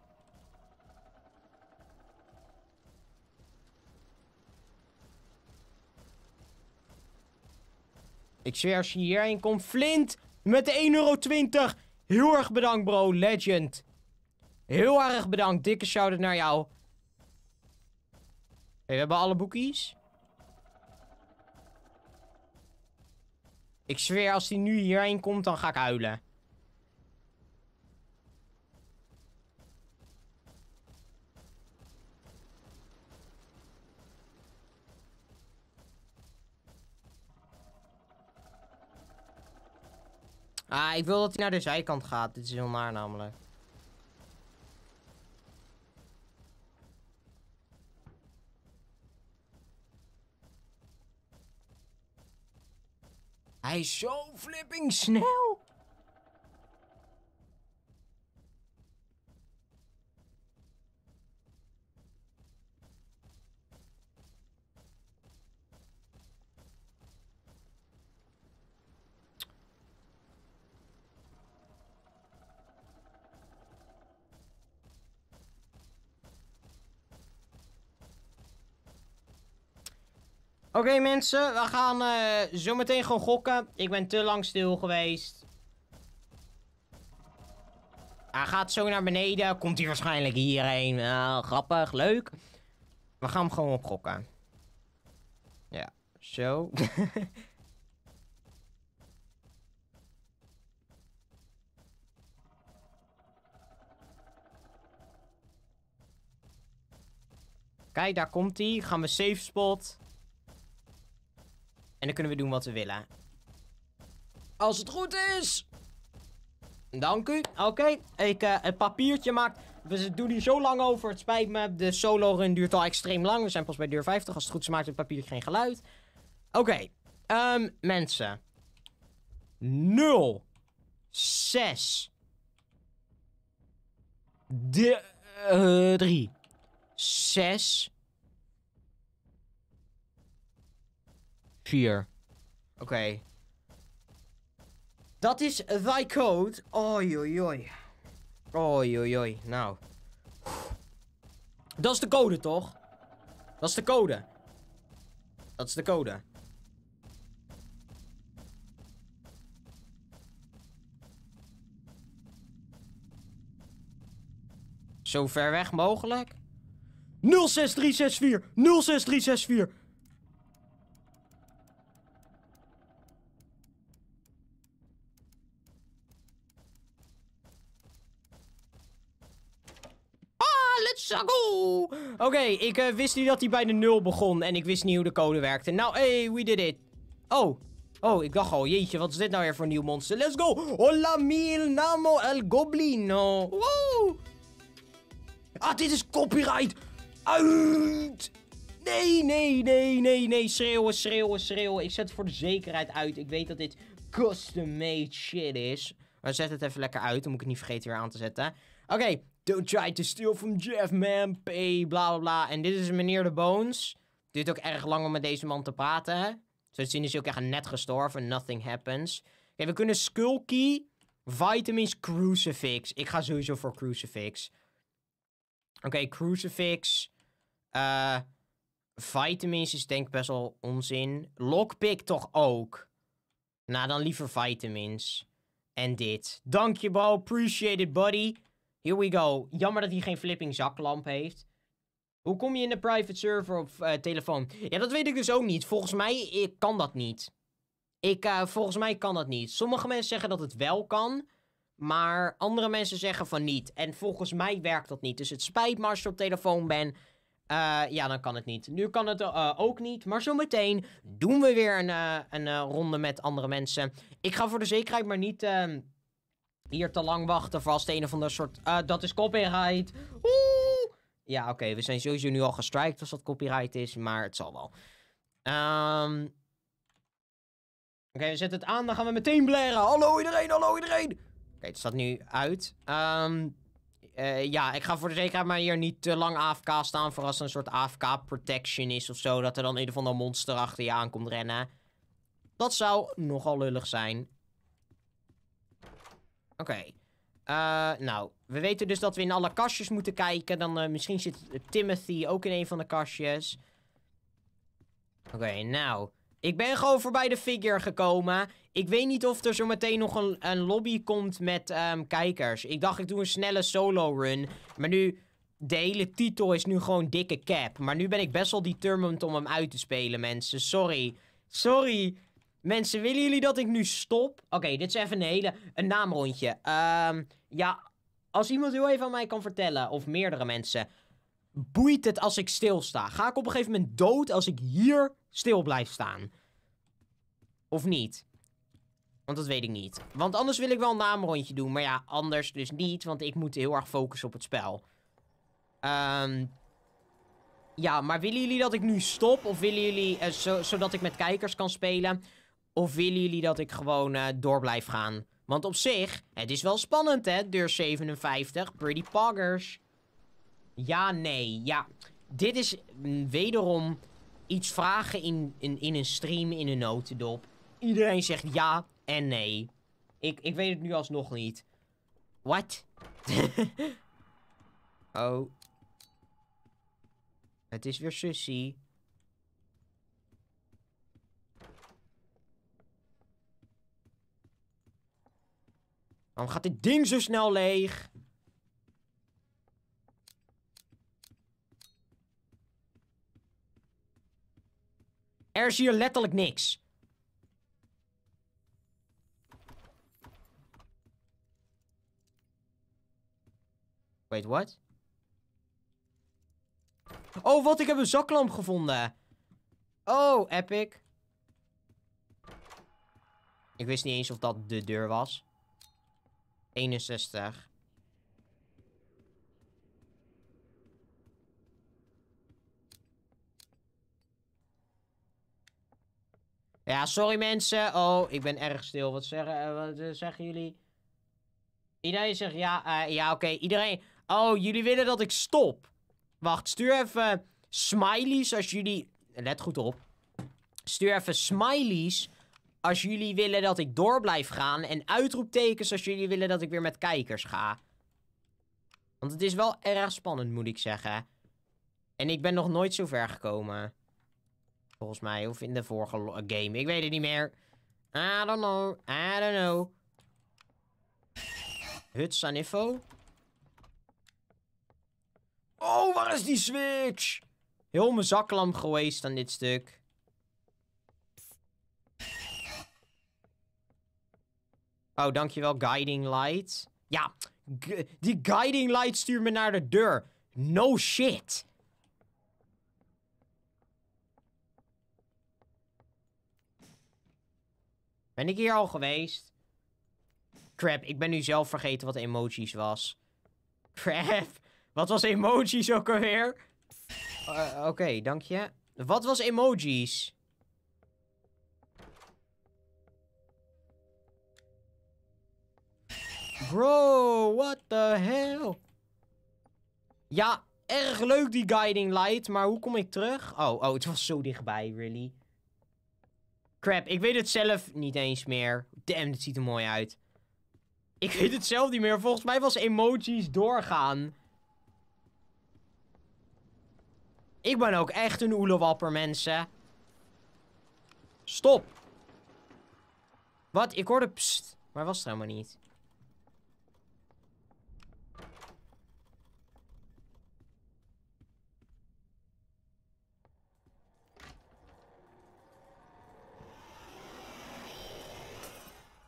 Ik zweer, als je hierheen komt, Flint, met de 1,20 euro. Heel erg bedankt, bro. Legend. Heel erg bedankt. Dikke shout-out naar jou. Hey, we hebben alle boekies. Ik zweer, als hij nu hierheen komt, dan ga ik huilen. Ah, ik wil dat hij naar de zijkant gaat. Dit is heel naar namelijk. Hij is zo flipping snel. Oké mensen, we gaan uh, eh, zo meteen gewoon gokken. Ik ben te lang stil geweest. Hij gaat zo naar beneden. Komt hij waarschijnlijk hierheen. Uh, grappig, leuk. We gaan hem gewoon opgokken. gokken. Ja, zo. Kijk, daar komt hij. Gaan we safe spot. En dan kunnen we doen wat we willen. Als het goed is. Dank u. Oké, ik uh, het papiertje maak. We doen hier zo lang over. Het spijt me. De solo run duurt al extreem lang. We zijn pas bij deur 50. Als het goed is, maakt het papiertje geen geluid. Oké. Okay. Ehm, mensen. 0. 6. De, 3. Eh, 6. Vier. Oké. Dat is thy code. Oi, oi, oi. Oi, oi, oi. Nou. Dat is de code, toch? Dat is de code. Dat is de code. Zo ver weg mogelijk. 06364! 06364! Oké, ik eh, wist nu dat hij bij de 0 begon. En ik wist niet hoe de code werkte. Nou, hey, we did it. Oh. Oh, ik dacht al, jeetje, wat is dit nou weer voor een nieuw monster? Let's go! Hola mil namo el goblino. Wow! Ah, dit is copyright! Uit! Nee, nee, nee, nee, nee. Schreeuwen, schreeuwen, schreeuwen. Ik zet het voor de zekerheid uit. Ik weet dat dit custom-made shit is. Maar zet het even lekker uit. Dan moet ik het niet vergeten weer aan te zetten. Oké, Don't try to steal from Jeff, man. Pay, bla bla bla. En dit is meneer de Bones. duurt ook erg lang om met deze man te praten. Hè? Zo zien is hij ook echt net gestorven. Nothing happens. Oké, we kunnen Skull Vitamins, Crucifix. Ik ga sowieso voor Crucifix. Oké, Crucifix. Eh, vitamins is denk ik best wel onzin. Lockpick toch ook. Nou, dan liever Vitamins. En dit. Dank je, bro. Appreciate it, buddy. Here we go. Jammer dat hij geen flipping zaklamp heeft. Hoe kom je in de private server op eh, telefoon? Ja, dat weet ik dus ook niet. Volgens mij kan dat niet. Ik, eh, volgens mij kan dat niet. Sommige mensen zeggen dat het wel kan. Maar andere mensen zeggen van niet. En volgens mij werkt dat niet. Dus het spijt me als je op telefoon bent. Eh, ja, dan kan het niet. Nu kan het ook niet. Maar zometeen doen we weer een, een ronde met andere mensen. Ik ga voor de zekerheid maar niet ehm, hier te lang wachten voor de een of ander soort... Eh, dat is copyright. Oeh. Ja, oké. we zijn sowieso nu al gestrikt als dat copyright is. Maar het zal wel. Um... Oké, we zetten het aan. Dan gaan we meteen blaren. Hallo iedereen, hallo iedereen. Oké, het staat nu uit. Um... ja, ik ga voor de zekerheid maar hier niet te lang AFK staan. Voor als er een soort AFK protection is of zo. Dat er dan een of ander monster achter je aankomt rennen. Dat zou nogal lullig zijn. Oké. Eh, nou, we weten dus dat we in alle kastjes moeten kijken. Dan eh, misschien zit Timothy ook in een van de kastjes. Oké, nou. Ik ben gewoon voorbij de figure gekomen. Ik weet niet of er zo meteen nog een, een lobby komt met ehm, kijkers. Ik dacht, ik doe een snelle solo run. Maar nu, de hele titel is nu gewoon dikke cap. Maar nu ben ik best wel determined om hem uit te spelen, mensen. Sorry. Sorry. Mensen, willen jullie dat ik nu stop? Oké, dit is even een hele... Een naamrondje. Ehm, ja, als iemand heel even aan mij kan vertellen... Of meerdere mensen... Boeit het als ik stilsta? Ga ik op een gegeven moment dood als ik hier stil blijf staan? Of niet? Want dat weet ik niet. Want anders wil ik wel een naamrondje doen. Maar ja, anders dus niet. Want ik moet heel erg focussen op het spel. Ehm, ja, maar willen jullie dat ik nu stop? Of willen jullie, eh, zo, zodat ik met kijkers kan spelen? Of willen jullie dat ik gewoon eh, door blijf gaan? Want op zich, het is wel spannend hè, deur 57, Pretty Poggers. Ja, nee, ja. Dit is mm, wederom iets vragen in, in, in een stream, in een notendop. Iedereen zegt ja en nee. Ik, ik weet het nu alsnog niet. What? oh. Het is weer sussie. Waarom gaat dit ding zo snel leeg? Er is hier letterlijk niks. Wait, what? Oh, wat? Ik heb een zaklamp gevonden. Oh, epic. Ik wist niet eens of dat de deur was. 61. Ja, sorry mensen. Oh, ik ben erg stil. Wat zeggen, eh, wat eh, zeggen jullie? Iedereen zegt ja. Eh, ja, oké. Iedereen. Oh, jullie willen dat ik stop. Wacht, stuur even smileys als jullie... Let goed op. Stuur even smileys als jullie willen dat ik door blijf gaan. En uitroeptekens als jullie willen dat ik weer met kijkers ga. Want het is wel erg spannend, moet ik zeggen. En ik ben nog nooit zo ver gekomen. Volgens mij, of in de vorige game. Ik weet het niet meer. I don't know. I don't know. Hut Sanifo. Oh, waar is die switch? Heel mijn zaklamp geweest aan dit stuk. Oh, dankjewel, guiding light. Ja, die guiding light stuurt me naar de deur. No shit. Ben ik hier al geweest? Crap, ik ben nu zelf vergeten wat emojis was. Crap, wat was emojis ook alweer? Eh, oké, okay, dank je. Wat was emojis? Bro, what the hell? Ja, erg leuk die guiding light, maar hoe kom ik terug? Oh, oh, het was zo dichtbij, really. Crap, ik weet het zelf niet eens meer. Damn, dit ziet er mooi uit. Ik weet het zelf niet meer. Volgens mij was emojis doorgaan. Ik ben ook echt een oelewapper, mensen. Stop. Wat? Ik hoorde pst. Maar was het helemaal niet.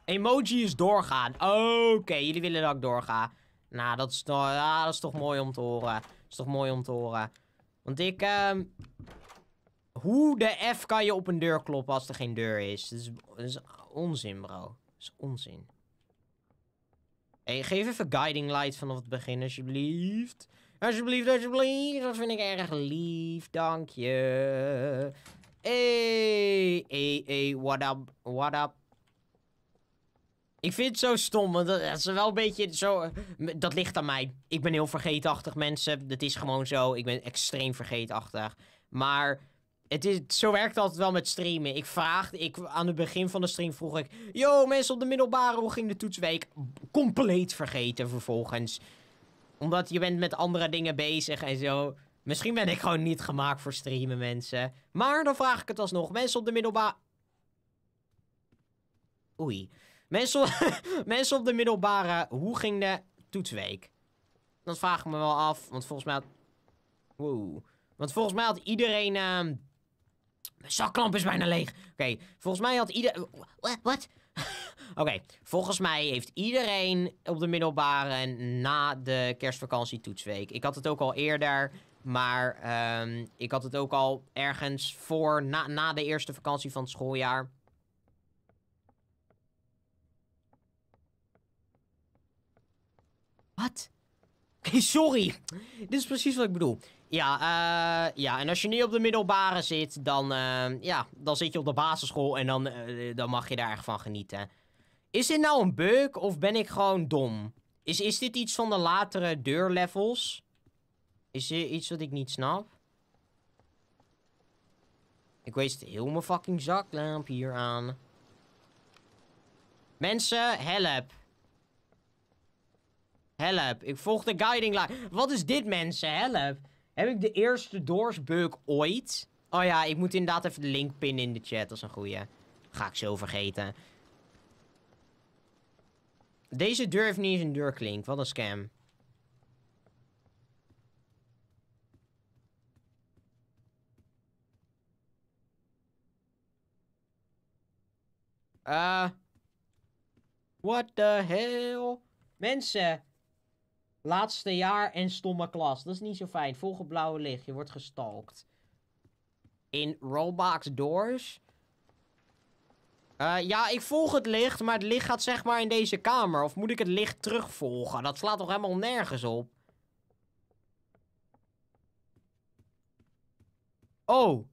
Emoji is doorgaan. Oké, jullie willen dat ik doorga. Nou, dat is, dat is toch mooi om te horen. Dat is toch mooi om te horen. Want ik, ehm, Hoe de F kan je op een deur kloppen als er geen deur is? Dat is, onzin, bro. Dat is onzin. hey, geef even guiding light vanaf het begin, alsjeblieft. Alsjeblieft, alsjeblieft. Dat vind ik erg lief. Dank je. Hey, hey, hey, what up, what up. Ik vind het zo stom, want dat is wel een beetje zo... Dat ligt aan mij. Ik ben heel vergeetachtig, mensen. Dat is gewoon zo. Ik ben extreem vergeetachtig. Maar het is, zo werkt het altijd wel met streamen. Ik vraag, ik, aan het begin van de stream vroeg ik... Yo, mensen op de middelbare, hoe ging de toetsweek? Compleet vergeten vervolgens. Omdat je bent met andere dingen bezig en zo. Misschien ben ik gewoon niet gemaakt voor streamen, mensen. Maar dan vraag ik het alsnog. Mensen op de middelbare... Oei. Mensen, mensen op de middelbare, hoe ging de toetsweek? Dat vraag ik me wel af, want volgens mij had... Wow. Want volgens mij had iedereen... Ehm, mijn zakklamp is bijna leeg. Oké, volgens mij had iedereen. Wat? Oké, volgens mij heeft iedereen op de middelbare na de kerstvakantie toetsweek. Ik had het ook al eerder, maar ehm, ik had het ook al ergens voor, na, na de eerste vakantie van het schooljaar. Wat? sorry. Dit is precies wat ik bedoel. Ja, uh, ja, en als je niet op de middelbare zit, dan, uh, ja, dan zit je op de basisschool en dan, eh, dan mag je daar echt van genieten. Is dit nou een beuk of ben ik gewoon dom? Is, is dit iets van de latere deurlevels? Is dit iets wat ik niet snap? Ik waste heel mijn fucking zaklamp hier aan. Mensen, help. Help, ik volg de guiding line. Wat is dit, mensen? Help. Heb ik de eerste doorsbeuk ooit? Oh ja, ik moet inderdaad even de link pinnen in de chat. Dat is een goeie. Ga ik zo vergeten. Deze deur heeft niet eens een deurklink. Wat een scam. Uh, what the hell? Mensen, Laatste jaar en stomme klas. Dat is niet zo fijn. Volg het blauwe licht. Je wordt gestalkt. In Roblox Doors? Eh, ja, ik volg het licht, maar het licht gaat zeg maar in deze kamer. Of moet ik het licht terugvolgen? Dat slaat toch helemaal nergens op? Oh.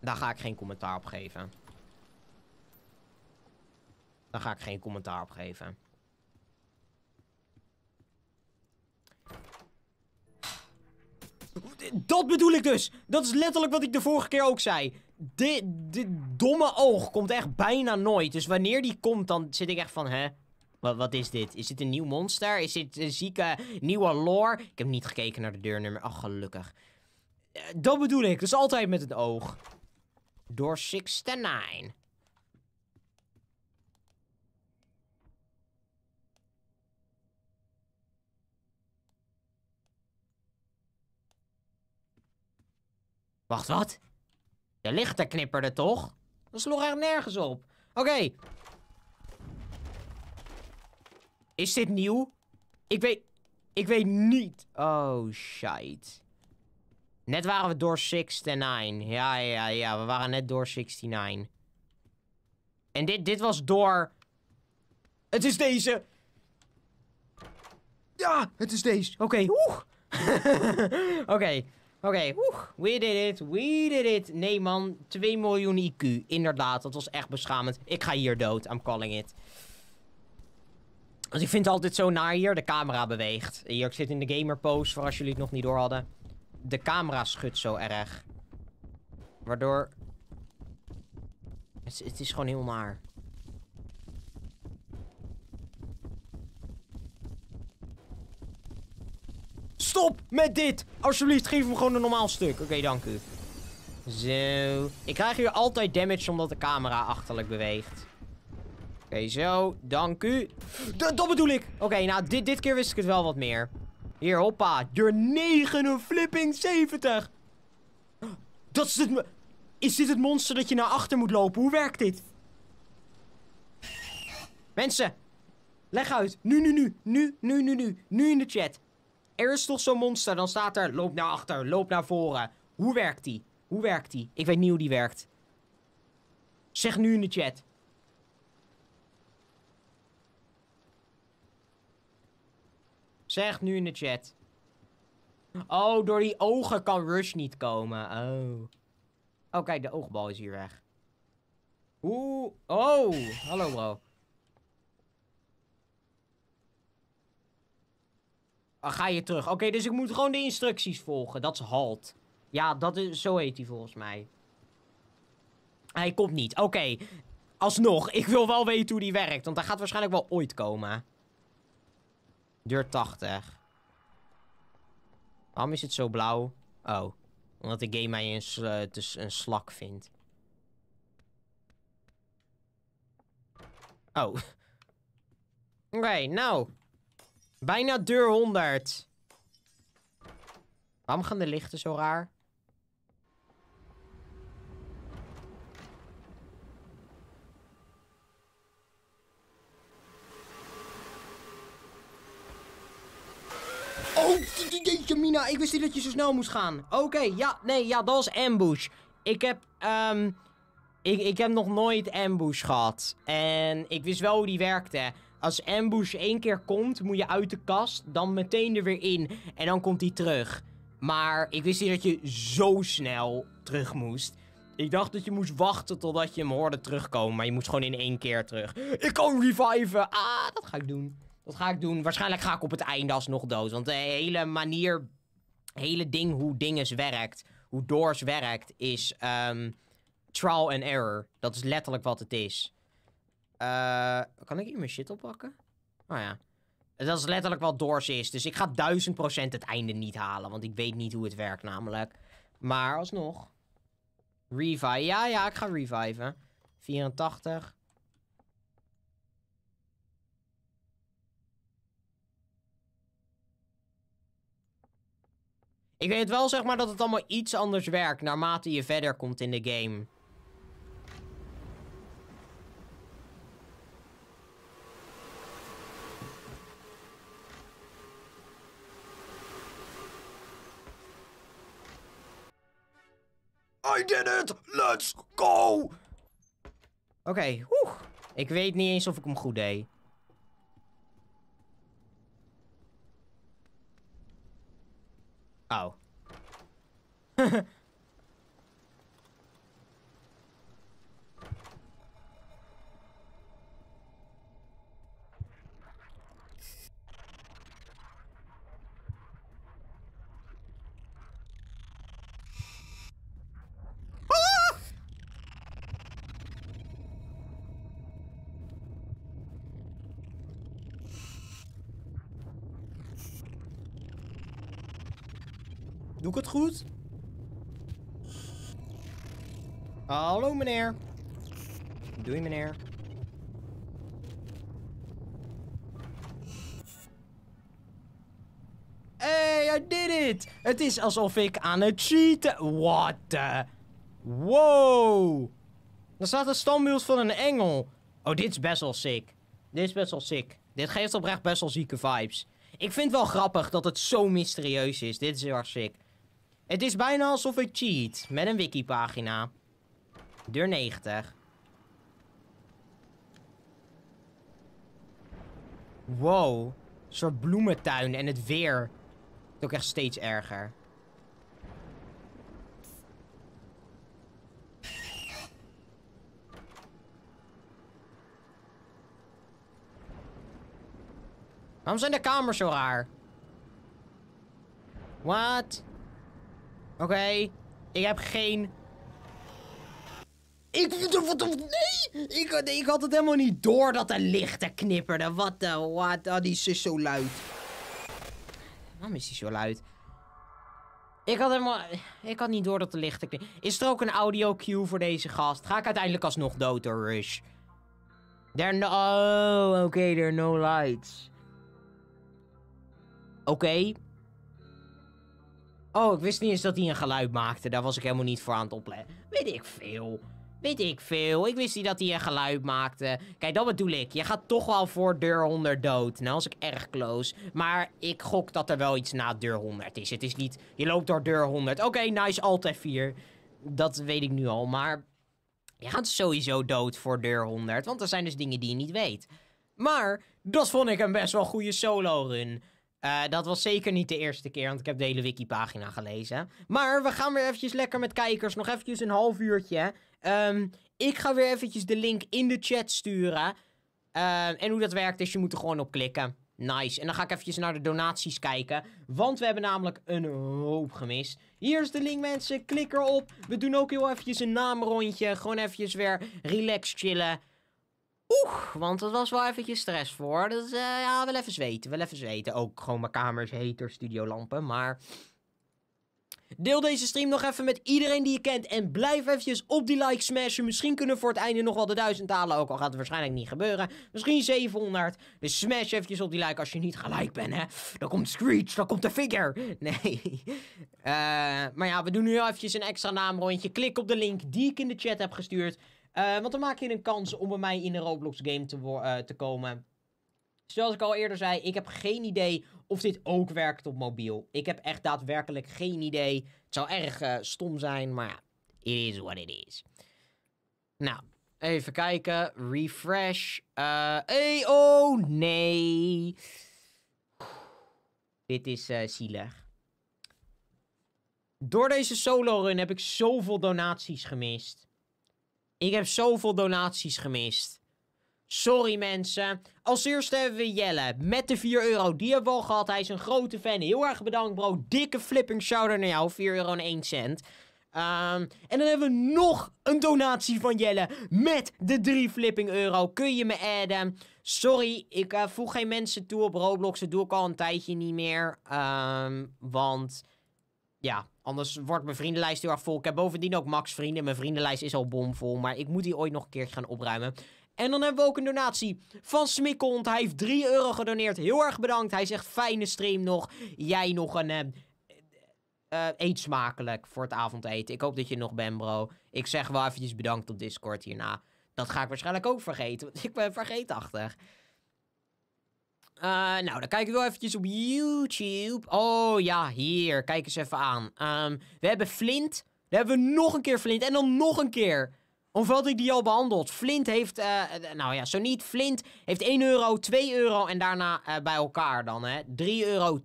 Daar ga ik geen commentaar op geven. Daar ga ik geen commentaar op geven. Dat bedoel ik dus. Dat is letterlijk wat ik de vorige keer ook zei. Dit, dit domme oog komt echt bijna nooit. Dus wanneer die komt, dan zit ik echt van, hè? Wat, wat is dit? Is dit een nieuw monster? Is dit een zieke nieuwe lore? Ik heb niet gekeken naar de deurnummer. Ach, gelukkig. Eh, dat bedoel ik. Dus altijd met het oog door 69. Wacht, wat? De lichten knipperden toch? Dat sloeg echt nergens op. Oké. Is dit nieuw? Ik weet... Ik weet niet... Oh, shit. Net waren we door 69. Ja, ja, ja. We waren net door 69. En dit, dit was door... Het is deze! Ja, het is deze. Oké, oeh. Oké, oké, oeh. We did it, we did it. Nee man, 2 miljoen IQ. Inderdaad, dat was echt beschamend. Ik ga hier dood, I'm calling it. Dus ik vind het altijd zo naar hier, de camera beweegt. Hier, ik zit in de gamer pose, voor als jullie het nog niet door hadden de camera schudt zo erg. Waardoor... Het, het is gewoon heel naar. Stop met dit! Alsjeblieft, geef hem gewoon een normaal stuk. Oké, dank u. Zo. Ik krijg hier altijd damage omdat de camera achterlijk beweegt. Oké, zo. Dank u. dat bedoel ik. Oké, nou, dit, dit keer wist ik het wel wat meer. Hier, hoppa. Deur 9 flipping 70. Dat is Is dit het monster dat je naar achter moet lopen? Hoe werkt dit? Mensen, leg uit. Nu, nu, nu. Nu, nu, nu, nu. Nu in de chat. Er is toch zo'n monster, dan staat er... Loop naar achter, loop naar voren. Hoe werkt die? Hoe werkt die? Ik weet niet hoe die werkt. Zeg nu in de chat. Zeg nu in de chat. Oh, door die ogen kan Rush niet komen. Oh. Oh, kijk, de oogbal is hier weg. Oeh. Oh, hallo bro. Ah, ga je terug. Oké, dus ik moet gewoon de instructies volgen. Dat is halt. Ja, dat is, zo heet hij volgens mij. Hij komt niet. Oké. Alsnog, ik wil wel weten hoe die werkt. Want hij gaat waarschijnlijk wel ooit komen. Deur 80. Waarom is het zo blauw? Oh. Omdat de game mij een, eh, een slak vindt. Oh. Oké, nou. Bijna deur 100. Waarom gaan de lichten zo raar? Oh, jeetje Mina, ik wist niet dat je zo snel moest gaan. Oké, ja, nee, ja, dat was ambush. Ik heb, um, ik, ik heb nog nooit ambush gehad. En ik wist wel hoe die werkte. Als ambush één keer komt, moet je uit de kast, dan meteen er weer in. En dan komt hij terug. Maar ik wist niet dat je zo snel terug moest. Ik dacht dat je moest wachten totdat je hem hoorde terugkomen. Maar je moest gewoon in één keer terug. Ik kan reviven. Ah, dat ga ik doen. Wat ga ik doen. Waarschijnlijk ga ik op het einde alsnog dood. Want de hele manier, hele ding hoe dinges werkt, hoe Doors werkt, is ehm, trial and error. Dat is letterlijk wat het is. Eh, kan ik hier mijn shit oppakken? Nou oh, ja. Dat is letterlijk wat Doors is. Dus ik ga 1000% het einde niet halen. Want ik weet niet hoe het werkt namelijk. Maar alsnog. Revive. Ja, ja, ik ga reviven. 84. Ik weet wel zeg maar dat het allemaal iets anders werkt naarmate je verder komt in de game. I did it! Let's go! Oké, okay, Ik weet niet eens of ik hem goed deed. Oh. Doe ik het goed? Hallo meneer. Doei meneer. Hey, I did it! Het is alsof ik aan het cheaten... What the... Wow! Er staat een standbeeld van een engel. Oh, dit is best wel sick. Dit is best wel sick. Dit geeft oprecht best wel zieke vibes. Ik vind het wel grappig dat het zo mysterieus is. Dit is heel erg sick. Het is bijna alsof ik cheat met een wikipagina. Deur 90. Wow. Een soort bloementuin en het weer. Het is ook echt steeds erger. Waarom zijn de kamers zo raar? Wat? Oké? Ik heb geen... Ik... Nee! Ik, ik had het helemaal niet door dat de lichten knipperden. Wat de... Wat? Oh, ah, die is dus zo luid. Waarom is die zo luid? Ik had helemaal... Ik had niet door dat de lichten knipperden. Is er ook een audio cue voor deze gast? Ga ik uiteindelijk alsnog dood door Rush? There no... Oh, oké. Okay, there are no lights. Oké. Oh, ik wist niet eens dat hij een geluid maakte. Daar was ik helemaal niet voor aan het opletten. Weet ik veel. Weet ik veel. Ik wist niet dat hij een geluid maakte. Kijk, dat bedoel ik. Je gaat toch wel voor deur 100 dood. Nou, als ik erg close. Maar ik gok dat er wel iets na deur 100 is. Het is niet... Je loopt door deur 100. Oké, nice. Alt F4. Dat weet ik nu al. Maar je gaat sowieso dood voor deur 100. Want er zijn dus dingen die je niet weet. Maar dat vond ik een best wel goede solo run. Eh, dat was zeker niet de eerste keer, want ik heb de hele wikipagina gelezen. Maar we gaan weer eventjes lekker met kijkers, nog eventjes een half uurtje. Ehm, ik ga weer eventjes de link in de chat sturen. Ehm, en hoe dat werkt is, je moet er gewoon op klikken. Nice. En dan ga ik eventjes naar de donaties kijken. Want we hebben namelijk een hoop gemist. Hier is de link mensen, klik erop. We doen ook heel eventjes een naamrondje. Gewoon eventjes weer relax chillen. Oeh, want dat was wel eventjes stress voor. Dus ja, wel even zweten, wel even zweten. Ook gewoon mijn kamers, heter, studiolampen, maar... Deel deze stream nog even met iedereen die je kent. En blijf eventjes op die like smashen. Misschien kunnen we voor het einde nog wel de duizend halen. Ook al gaat het waarschijnlijk niet gebeuren. Misschien 700. Dus smash eventjes op die like als je niet gelijk bent, hè. Dan komt Screech, dan komt de figure. Nee. Eh, maar ja, we doen nu eventjes een extra naamrondje. Klik op de link die ik in de chat heb gestuurd. Eh, want dan maak je een kans om bij mij in een Roblox game te, eh, te komen. Zoals ik al eerder zei, ik heb geen idee of dit ook werkt op mobiel. Ik heb echt daadwerkelijk geen idee. Het zou erg eh, stom zijn, maar it is what it is. Nou, even kijken. Refresh. hey, oh nee. Dit is zielig. Door deze solo run heb ik zoveel donaties gemist. Ik heb zoveel donaties gemist. Sorry mensen. Als eerste hebben we Jelle met de 4 euro. Die hebben we al gehad. Hij is een grote fan. Heel erg bedankt bro. Dikke flipping shout-out naar jou. 4 euro en 1 cent. Ehm, en dan hebben we nog een donatie van Jelle met de 3 flipping euro. Kun je me adden? Sorry, ik eh, voeg geen mensen toe op Roblox. Dat doe ik al een tijdje niet meer. Ehm, want ja, Anders wordt mijn vriendenlijst heel erg vol. Ik heb bovendien ook max vrienden. Mijn vriendenlijst is al bomvol. Maar ik moet die ooit nog een keer gaan opruimen. En dan hebben we ook een donatie van Smikkond. Hij heeft 3 euro gedoneerd. Heel erg bedankt. Hij zegt fijne stream nog. Jij nog een... Uh, eet smakelijk voor het avondeten. Ik hoop dat je nog bent, bro. Ik zeg wel eventjes bedankt op Discord hierna. Dat ga ik waarschijnlijk ook vergeten, want ik ben vergeetachtig. Eh, nou, dan kijk ik wel eventjes op YouTube. Oh ja, hier. Kijk eens even aan. Ehm, we hebben Flint. We hebben we nog een keer Flint. En dan nog een keer. Of had ik die al behandeld? Flint heeft, eh, nou ja, zo niet. Flint heeft 1 euro, 2 euro en daarna eh, bij elkaar dan, hè. 3,20 euro,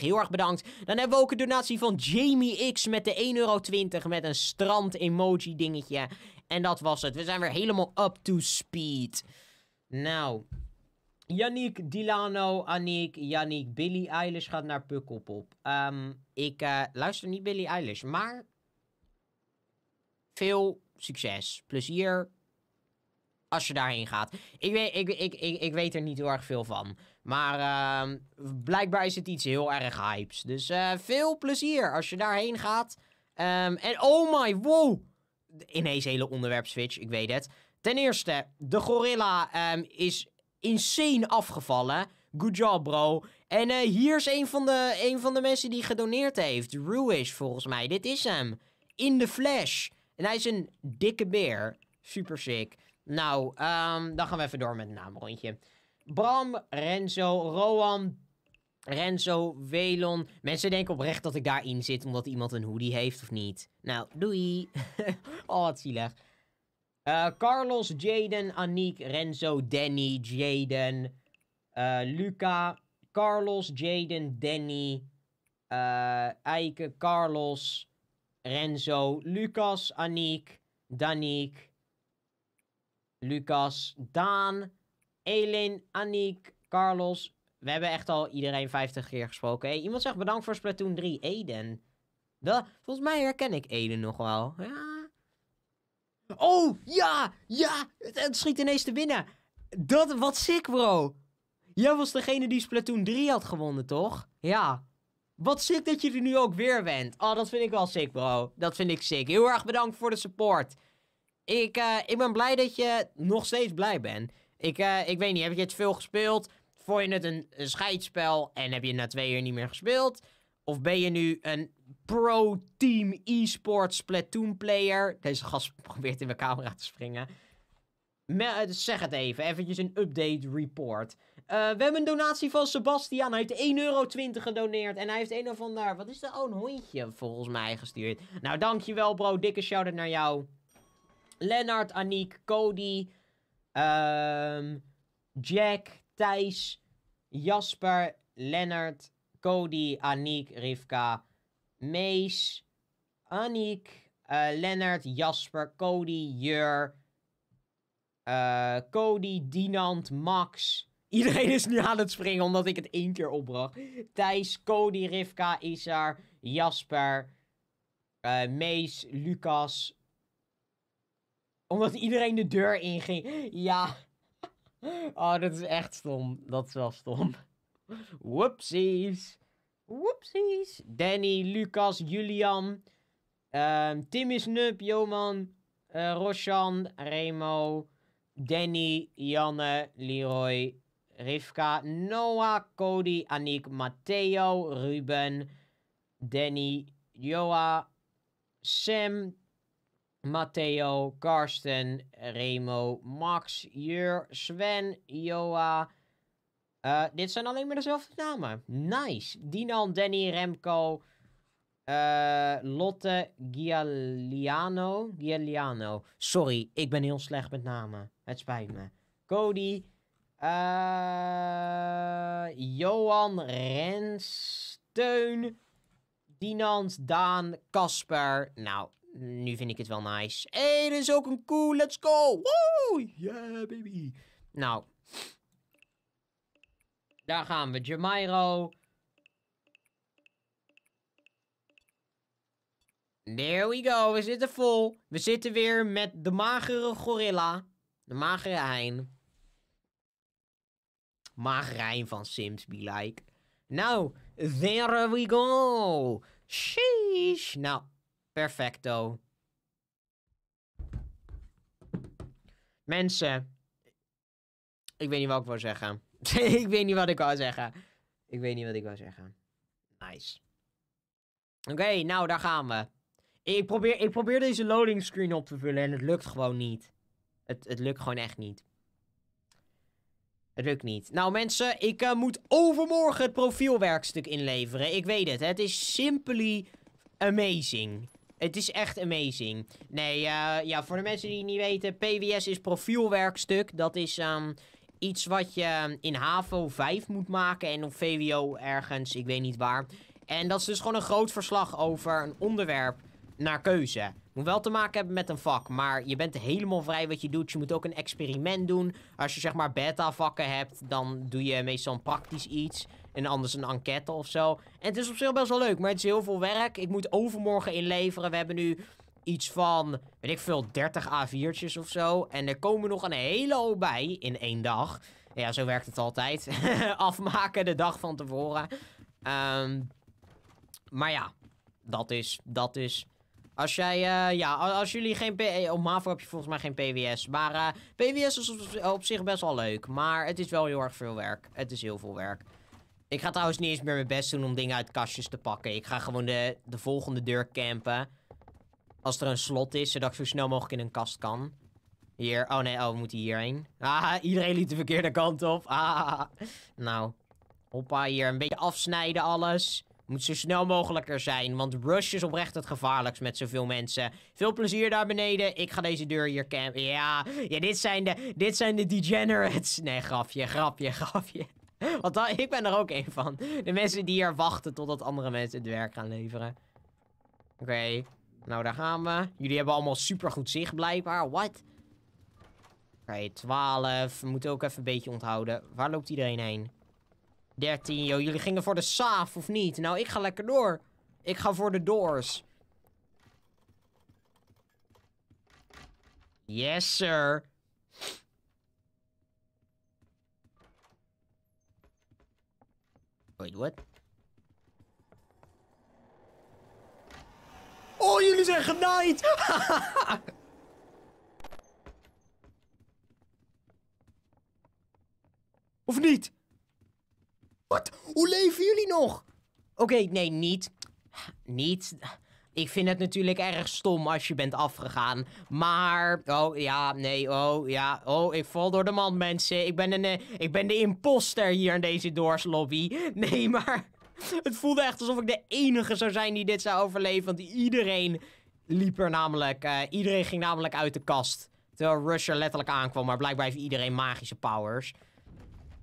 heel erg bedankt. Dan hebben we ook een donatie van Jamie X met de 1,20 euro met een strand-emoji dingetje. En dat was het. We zijn weer helemaal up to speed. Nou, Yannick Dilano, Annick, Yannick, Billy Eilish gaat naar Pukkelpop. Um, ik eh, luister niet Billy Eilish, maar veel succes, plezier als je daarheen gaat. Ik weet, ik, ik, ik, weet er niet heel erg veel van. Maar ehm, blijkbaar is het iets heel erg hypes. Dus eh, veel plezier als je daarheen gaat. Ehm, en oh my, wow! Ineens hele onderwerp switch, ik weet het. Ten eerste, de gorilla is insane afgevallen. Good job, bro. En eh, hier is een van, de, een van de mensen die gedoneerd heeft. Ruish, volgens mij. Dit is hem. In the flash. En hij is een dikke beer. Super sick. Nou, ehm, dan gaan we even door met een naamrondje. Bram, Renzo, Roan, Renzo, Welon. Mensen denken oprecht dat ik daarin zit omdat iemand een hoodie heeft of niet. Nou, doei. oh, wat zielig. Eh, Carlos, Jaden, Aniek, Renzo, Danny, Jaden, eh, Luca, Carlos, Jaden, Danny, uh, Eike, Carlos, Renzo, Lucas, Aniek, Daniek, Lucas, Daan, Elin, Aniek, Carlos. We hebben echt al iedereen 50 keer gesproken. Hey, iemand zegt bedankt voor Splatoon 3, Eden. volgens mij herken ik Eden nog wel. Ja. Oh, ja, ja, het, schiet ineens te binnen. Dat, wat sick, bro. Jij was degene die Splatoon 3 had gewonnen, toch? Ja. Wat sick dat je er nu ook weer bent. Oh, dat vind ik wel sick, bro. Dat vind ik sick. Heel erg bedankt voor de support. Ik, eh, ik ben blij dat je nog steeds blij bent. Ik, eh, ik weet niet, heb je het veel gespeeld? Vond je het een, een scheidspel en heb je na twee uur niet meer gespeeld? Of ben je nu een pro-team Esports Splatoon player. Deze gast probeert in mijn camera te springen. Eh, zeg het even, eventjes een update report. Eh, we hebben een donatie van Sebastian. Hij heeft 1,20 euro gedoneerd. En hij heeft een of ander, wat is dat? Oh, een hondje volgens mij gestuurd. Nou, dankjewel bro. Dikke shout-out naar jou. Lennart, Aniek, Cody, ehm, Jack, Thijs, Jasper, Lennart, Cody, Aniek, Rivka, Mees, Aniek, uh, eh, Lennart, Jasper, Cody, Jur, eh, Cody, Dinant, Max. Iedereen is nu aan het springen omdat ik het één keer opbracht. Thijs, Cody, Rivka, Isar, Jasper, uh, Mees, Lucas. Omdat iedereen de deur inging. Ja. Oh, dat is echt stom. Dat is wel stom. Whoopsies. Whoopsies! Danny, Lucas, Julian. Um, Tim is Nup, Joman, eh, Roshan, Remo, Danny, Janne, Leroy, Rivka, Noah, Cody, Aniek, Matteo, Ruben, Danny, Joa, Sam, Matteo, Karsten, Remo, Max, Jur, Sven, Joa, eh, dit zijn alleen maar dezelfde namen. Nice. Dinan, Danny, Remco, eh, Lotte, Gialliano, Gialliano. Sorry, ik ben heel slecht met namen. Het spijt me. Cody, eh, Johan, Rens, Teun, Daan, Casper. Nou, nu vind ik het wel nice. Hé, hey, dit is ook een cool. Let's go. Woo! Yeah, baby. Nou, daar gaan we. Jamairo. There we go. We zitten vol. We zitten weer met de magere gorilla. De magere hein. Magere hein van Sims, be like. Nou, there we go. Sheesh. Nou, perfecto. Mensen. Ik weet niet wat ik wil zeggen. ik weet niet wat ik wou zeggen. Ik weet niet wat ik wou zeggen. Nice. Oké, nou daar gaan we. Ik probeer, ik probeer deze loading screen op te vullen en het lukt gewoon niet. Het, het lukt gewoon echt niet. Het lukt niet. Nou mensen, ik eh, moet overmorgen het profielwerkstuk inleveren. Ik weet het, het is simply amazing. Het is echt amazing. Nee, uh, ja, voor de mensen die het niet weten, PWS is profielwerkstuk. Dat is um, iets wat je in HAVO 5 moet maken en op VWO ergens, ik weet niet waar. En dat is dus gewoon een groot verslag over een onderwerp naar keuze. Moet wel te maken hebben met een vak, maar je bent helemaal vrij wat je doet. Je moet ook een experiment doen. Als je zeg maar beta vakken hebt, dan doe je meestal een praktisch iets. En anders een enquête of zo. En het is op zich best wel leuk, maar het is heel veel werk. Ik moet overmorgen inleveren. We hebben nu iets van, weet ik veel, 30 A4'tjes of zo. En er komen nog een hele hoop bij in één dag. Ja, zo werkt het altijd. Afmaken de dag van tevoren. Ehm, maar ja, dat is, dat is... Als jij, eh, ja, als jullie geen... P eh, op MAVO heb je volgens mij geen PWS. Maar eh, PWS is op, zich best wel leuk. Maar het is wel heel erg veel werk. Het is heel veel werk. Ik ga trouwens niet eens meer mijn best doen om dingen uit kastjes te pakken. Ik ga gewoon de, de volgende deur campen. Als er een slot is, zodat ik zo snel mogelijk in een kast kan. Hier. Oh nee, oh, we moeten hierheen. Ah, iedereen liep de verkeerde kant op. Ah. Nou. Hoppa, hier een beetje afsnijden alles. Moet zo snel mogelijk er zijn, want rush is oprecht het gevaarlijkst met zoveel mensen. Veel plezier daar beneden. Ik ga deze deur hier campen. Ja, ja dit, zijn de, dit zijn de degenerates. Nee, grapje, grapje, grapje. Want ik ben er ook een van. De mensen die hier wachten totdat andere mensen het werk gaan leveren. Oké. Nou, daar gaan we. Jullie hebben allemaal supergoed zicht, blijkbaar. Wat? Oké, okay, 12. We moeten ook even een beetje onthouden. Waar loopt iedereen heen? 13. Yo, jullie gingen voor de saf of niet? Nou, ik ga lekker door. Ik ga voor de doors. Yes, sir. Wait, what? Oh, jullie zijn genaaid! of niet? Wat? Hoe leven jullie nog? Oké, nee, niet. Niet. Ik vind het natuurlijk erg stom als je bent afgegaan. Maar... Oh, ja, nee, oh, ja. Oh, ik val door de mand, mensen. Ik ben, een, eh, ik ben de imposter hier in deze doorslobby. Nee, maar... het voelde echt alsof ik de enige zou zijn die dit zou overleven. Want iedereen liep er namelijk... Eh, iedereen ging namelijk uit de kast. Terwijl Rusher letterlijk aankwam. Maar blijkbaar heeft iedereen magische powers.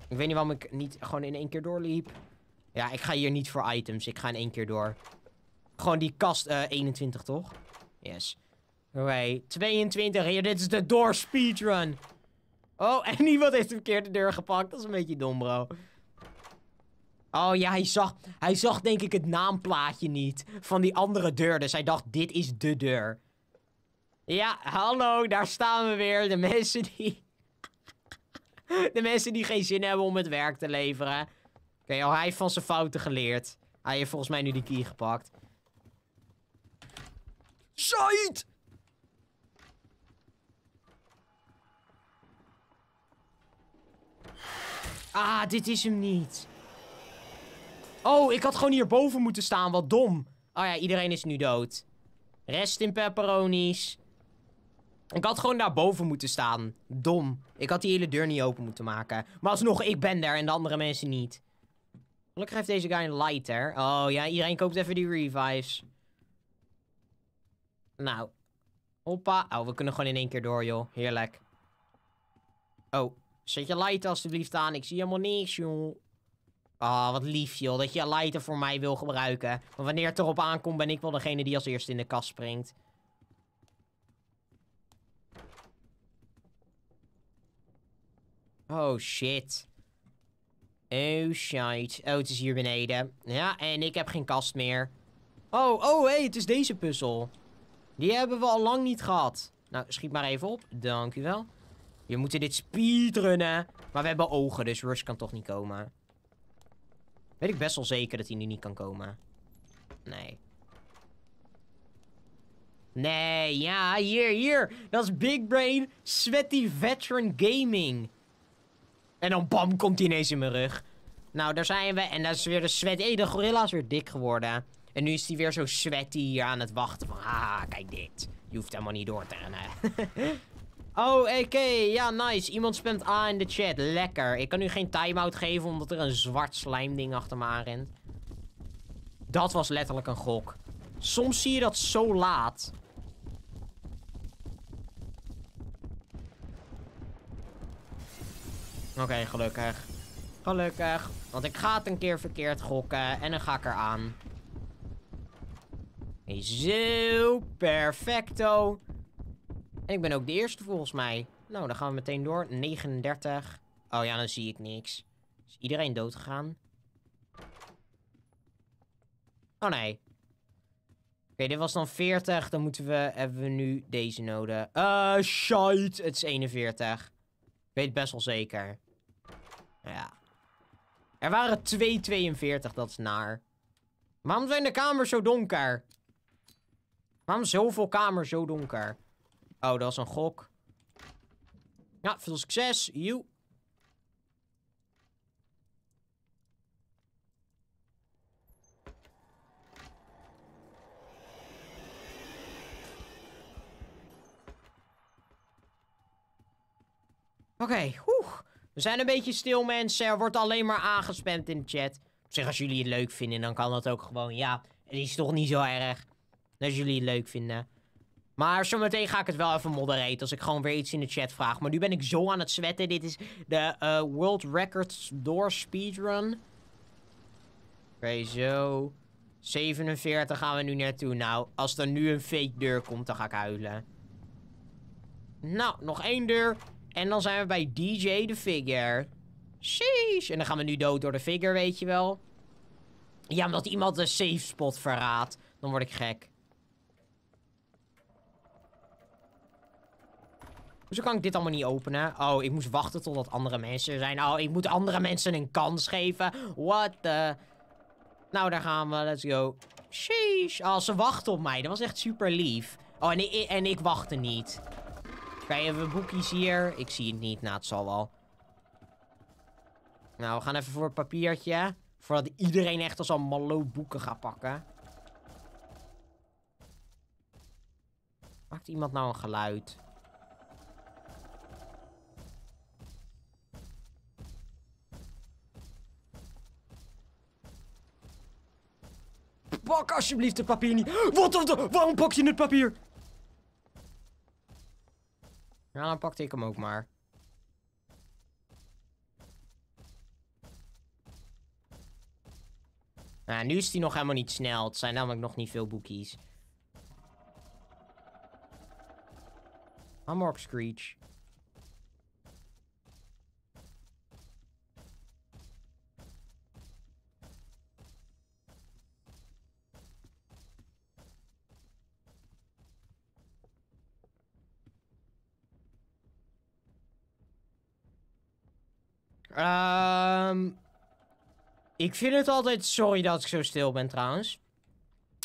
Ik weet niet waarom ik niet gewoon in één keer doorliep. Ja, ik ga hier niet voor items. Ik ga in één keer door. Gewoon die kast 21, eh, toch? Yes. Oké, 22. Hier, dit is de door speedrun. Oh, en iemand heeft de verkeerde deur gepakt. Dat is een beetje dom, bro. Oh ja, hij zag, hij zag denk ik het naamplaatje niet. Van die andere deur. Dus hij dacht, dit is de deur. Ja, hallo, daar staan we weer. De mensen die... de mensen die geen zin hebben om het werk te leveren. Oké, al oh, hij heeft van zijn fouten geleerd. Hij heeft volgens mij nu die key gepakt. Zaid! Ah, dit is hem niet. Oh, ik had gewoon hierboven moeten staan. Wat dom. Oh ja, iedereen is nu dood. Rest in pepperonis. Ik had gewoon daarboven moeten staan. Dom. Ik had die hele deur niet open moeten maken. Maar alsnog, ik ben daar en de andere mensen niet. Gelukkig heeft deze guy een lighter. Oh ja, iedereen koopt even die revives. Nou. Hoppa. Oh, we kunnen gewoon in één keer door, joh. Heerlijk. Oh, zet je light alstublieft aan. Ik zie helemaal niks, joh. Ah, oh, wat lief joh, dat je een lighter voor mij wil gebruiken. Maar wanneer het erop aankomt, ben ik wel degene die als eerste in de kast springt. Oh shit. Oh shit. Oh, het is hier beneden. Ja, en ik heb geen kast meer. Oh, oh hé, hey, het is deze puzzel. Die hebben we al lang niet gehad. Nou, schiet maar even op. Dank u wel. We moeten dit speedrunnen. Maar we hebben ogen, dus Rush kan toch niet komen. Weet ik best wel zeker dat hij nu niet kan komen. Nee. Nee, ja, hier, hier. Dat is Big Brain Sweaty Veteran Gaming. En dan bam, komt hij ineens in mijn rug. Nou, daar zijn we. En dat is weer de sweat. Hé, de gorilla is weer dik geworden. En nu is hij weer zo sweaty hier aan het wachten. Van, haha, kijk dit. Je hoeft helemaal niet door te rennen. Oh, oké. Ja, nice. Iemand spamt A in de chat. Lekker. Ik kan nu geen timeout geven omdat er een zwart slijmding achter me aan rent. Dat was letterlijk een gok. Soms zie je dat zo laat. Oké, gelukkig. Gelukkig. Want ik ga het een keer verkeerd gokken. En dan ga ik aan. Zo, perfecto. En ik ben ook de eerste volgens mij. Nou, dan gaan we meteen door. 39. Oh ja, dan zie ik niks. Is iedereen dood gegaan? Oh nee. Oké, dit was dan 40. Dan moeten we, hebben we nu deze nodig. Eh, uh, shit. Het is 41. Ik weet best wel zeker. Nou ja. Er waren 2,42. Dat is naar. Waarom zijn de kamers zo donker? Waarom zoveel kamers zo donker? Oh, dat is een gok. Ja, veel succes. Joe. Oké, We zijn een beetje stil, mensen. Er wordt alleen maar aangespamd in de chat. Op zich, als jullie het leuk vinden, dan kan dat ook gewoon. Ja, het is toch niet zo erg. Als jullie het leuk vinden. Maar zometeen ga ik het wel even moderaten als ik gewoon weer iets in de chat vraag. Maar nu ben ik zo aan het zwetten. Dit is de eh, World Records Door Speedrun. Oké, zo. 47 gaan we nu naartoe. Nou, als er nu een fake deur komt, dan ga ik huilen. Nou, nog één deur. En dan zijn we bij DJ de Figure. Sheesh. En dan gaan we nu dood door de Figure, weet je wel. Ja, omdat iemand de safe spot verraadt. Dan word ik gek. Zo kan ik dit allemaal niet openen. Oh, ik moest wachten totdat andere mensen er zijn. Oh, ik moet andere mensen een kans geven. What the... Nou, daar gaan we. Let's go. Sheesh. Oh, ze wachten op mij. Dat was echt super lief. Oh, en ik, wachtte niet. Oké, hebben we boekjes hier? Ik zie het niet. Nou, het zal wel. Nou, we gaan even voor het papiertje. Voordat iedereen echt als een mallo boeken gaat pakken. Maakt iemand nou een geluid? Pak alsjeblieft het papier niet. Wat, of de? waarom pak je het papier? Ja, nou, dan pakte ik hem ook maar. Nou, nu is die nog helemaal niet snel. Het zijn namelijk nog niet veel boekies. Hammer Screech. Um, ik vind het altijd... Sorry dat ik zo stil ben trouwens.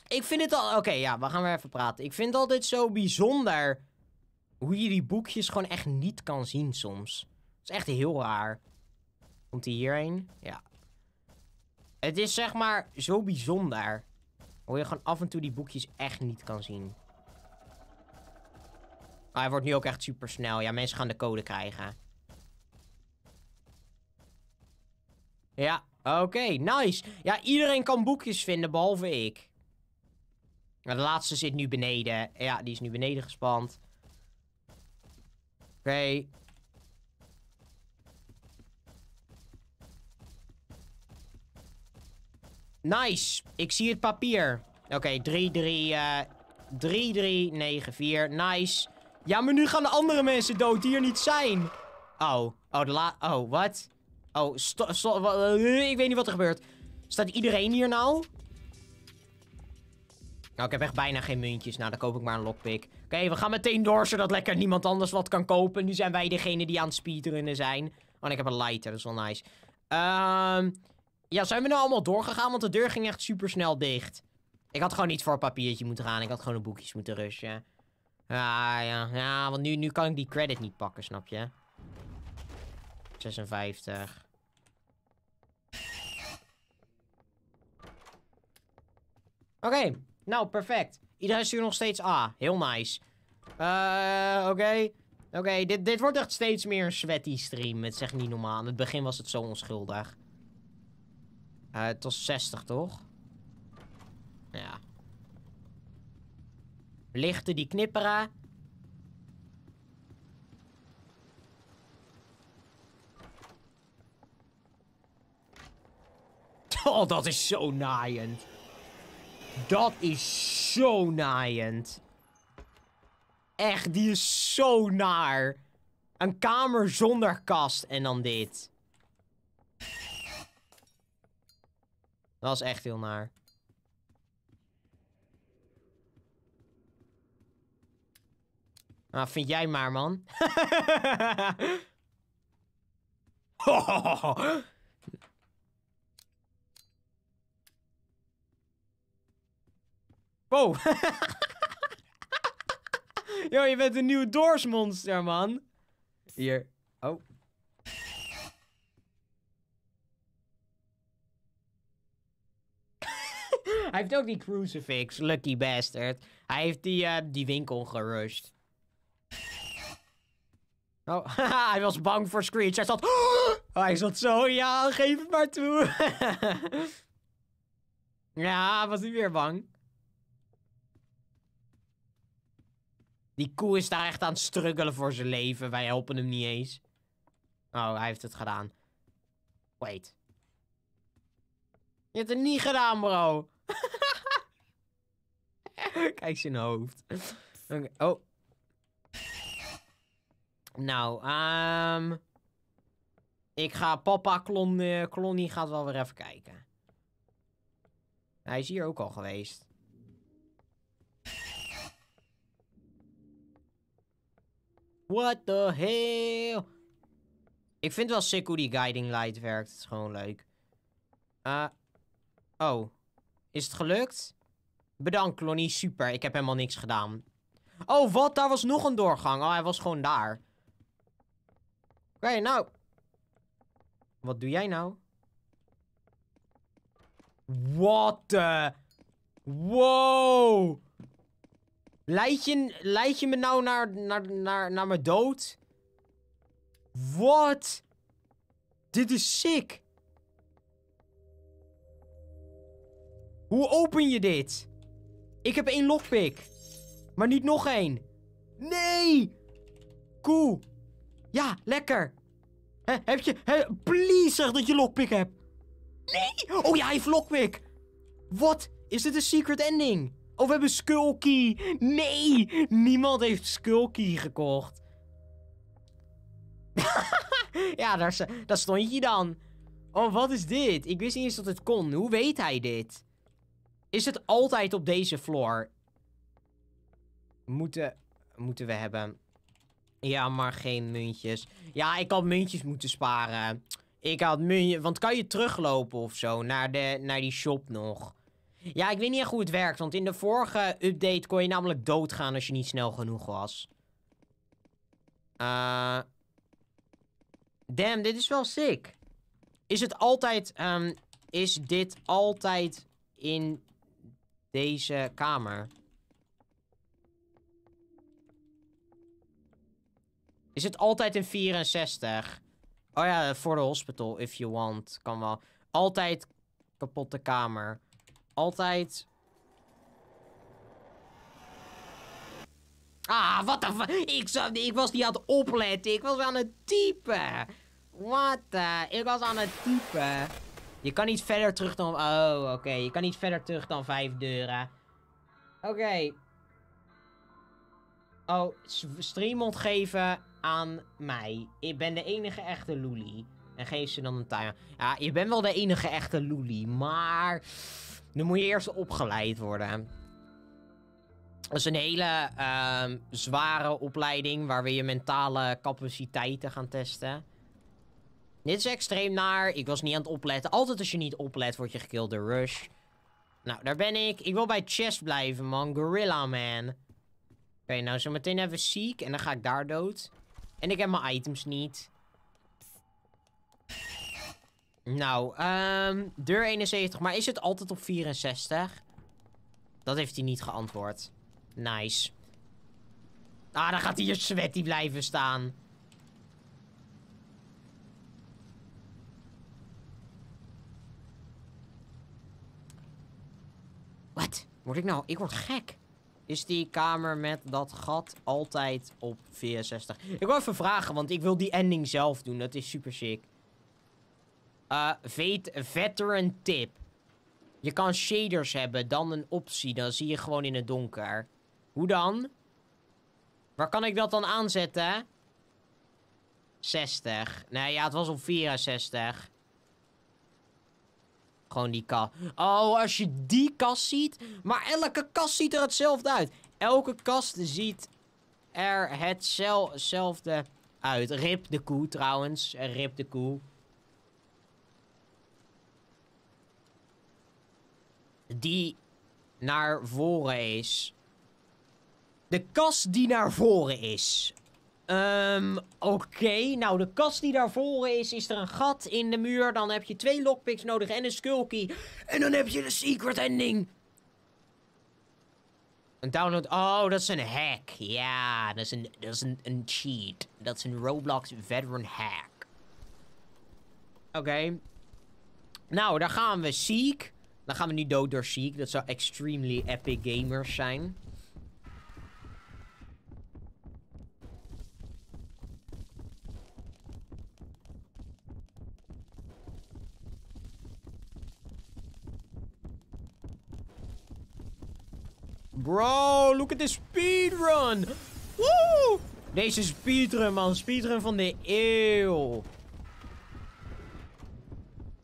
Ik vind het al... Oké, ja, we gaan weer even praten. Ik vind het altijd zo bijzonder... hoe je die boekjes gewoon echt niet kan zien soms. Dat is echt heel raar. Komt hij hierheen? Ja. Het is zeg maar zo bijzonder. Hoe je gewoon af en toe die boekjes echt niet kan zien. Ah, hij wordt nu ook echt super snel. Ja, mensen gaan de code krijgen. Ja, oké, okay, nice. Ja, iedereen kan boekjes vinden, behalve ik. De laatste zit nu beneden. Ja, die is nu beneden gespand. Oké. Okay. Nice. Ik zie het papier. Oké, okay, 3, 3, 3, 3, 9, 4. Nice. Ja, maar nu gaan de andere mensen dood die er niet zijn. Oh. Oh, de la... Oh, wat? Oh, eh, ik weet niet wat er gebeurt. Staat iedereen hier nou? Nou, ik heb echt bijna geen muntjes. Nou, dan koop ik maar een lockpick. Oké, we gaan meteen door, zodat lekker niemand anders wat kan kopen. Nu zijn wij degene die aan het speedrunnen zijn. Oh, en ik heb een lighter. Dat is wel nice. Ehm, ja, zijn we nou allemaal doorgegaan? Want de deur ging echt super snel dicht. Ik had gewoon niet voor een papiertje moeten gaan. Ik had gewoon de boekjes moeten rushen. Ja, ja, ja. Want nu, nu kan ik die credit niet pakken, snap je? 56. Oké, nou perfect. Iedereen stuurt nog steeds A. Heel nice. Eh, oké. Oké, dit, dit wordt echt steeds meer een sweaty stream. Het zegt niet normaal. In het begin was het zo onschuldig. Uh, het was 60, toch? Ja. Lichten die knipperen. Oh, dat is zo naaiend. Dat is zo naaiend. Echt, die is zo naar. Een kamer zonder kast en dan dit. Dat is echt heel naar. Nou, vind jij maar, man. Wow. Oh. Yo, je bent een nieuw doorsmonster, man. Hier. Oh. Hij heeft ook die crucifix, lucky bastard. Hij heeft die, eh, die winkel gerust. Oh, hij was bang voor Screech. Hij zat... Oh, hij zat zo, ja, geef het maar toe. ja, was hij weer bang. Die koe is daar echt aan het struggelen voor zijn leven. Wij helpen hem niet eens. Oh, hij heeft het gedaan. Wait. Je hebt het niet gedaan, bro. Kijk zijn hoofd. Oh. Nou, ehm, Ik ga papa Klon, eh, gaat wel weer even kijken. Hij is hier ook al geweest. What the hell? Ik vind wel sick hoe die guiding light werkt. Het is gewoon leuk. Uh, oh. Is het gelukt? Bedankt, Lonnie. Super. Ik heb helemaal niks gedaan. Oh, wat? Daar was nog een doorgang. Oh, hij was gewoon daar. Oké, nou. Wat doe jij nou? What the... Wow! Leid je, me nou naar, naar, naar, naar mijn dood? What? Dit is sick. Hoe open je dit? Ik heb één lockpick. Maar niet nog één. Nee! Cool. Ja, lekker. heb je... please zeg dat je lockpick hebt. Nee! Oh ja, hij heeft lockpick. Wat? Is dit een secret ending? Oh, we hebben Skulky. Nee, niemand heeft Skulky gekocht. ja, daar, daar stond je dan. Oh, wat is dit? Ik wist niet eens dat het kon. Hoe weet hij dit? Is het altijd op deze floor? Moeten, moeten we hebben. Ja, maar geen muntjes. Ja, ik had muntjes moeten sparen. Ik had muntjes... Want kan je teruglopen of zo naar, de, naar die shop nog? Ja, ik weet niet echt hoe het werkt. Want in de vorige update kon je namelijk doodgaan als je niet snel genoeg was. Eh, damn, dit is wel sick. Is het altijd... Ehm, is dit altijd in deze kamer? Is het altijd in 64? Oh ja, voor the hospital, if you want. Kan wel. Altijd kapotte kamer. Altijd. Ah, wat de ik, ik was niet aan het opletten. Ik was aan het typen. Wat Ik was aan het typen. Je kan niet verder terug dan... Oh, oké. Je kan niet verder terug dan vijf deuren. Oké. Oh, stream ontgeven aan mij. Ik ben de enige echte Lulie. En geef ze dan een timer. Ja, je bent wel de enige echte Lulie, maar... Nu moet je eerst opgeleid worden. Dat is een hele ehm, zware opleiding waar we je mentale capaciteiten gaan testen. Dit is extreem naar. Ik was niet aan het opletten. Altijd als je niet oplet, word je gekild door Rush. Nou, daar ben ik. Ik wil bij Chest blijven, man. Gorilla Man. Oké, nou zo meteen even we En dan ga ik daar dood. En ik heb mijn items niet. Nou, um, deur 71. Maar is het altijd op 64? Dat heeft hij niet geantwoord. Nice. Ah, dan gaat hij je sweaty blijven staan. Wat? Word ik nou... Ik word gek. Is die kamer met dat gat altijd op 64? Ik wil even vragen, want ik wil die ending zelf doen. Dat is super sick. Uh, veteran tip. Je kan shaders hebben, dan een optie. Dan zie je gewoon in het donker. Hoe dan? Waar kan ik dat dan aanzetten? 60. Nee, ja, het was op 64. Gewoon die kast. Oh, als je die kast ziet. Maar elke kast ziet er hetzelfde uit. Elke kast ziet er hetzelfde uit. Rip de koe trouwens. Rip de koe. die naar voren is. De kast die naar voren is. Um, oké. Nou, de kast die daar voren is, is er een gat in de muur. Dan heb je twee lockpicks nodig en een skullkey. En dan heb je de secret ending. Een download... Oh, dat is een hack. Ja, dat is een, dat is een, een cheat. Dat is een Roblox veteran hack. Oké. Nou, daar gaan we. Seek. Dan gaan we nu dood door Sheik. Dat zou extremely epic gamers zijn. Bro, look at the speedrun. Woo! Deze speedrun, man. Speedrun van de eeuw.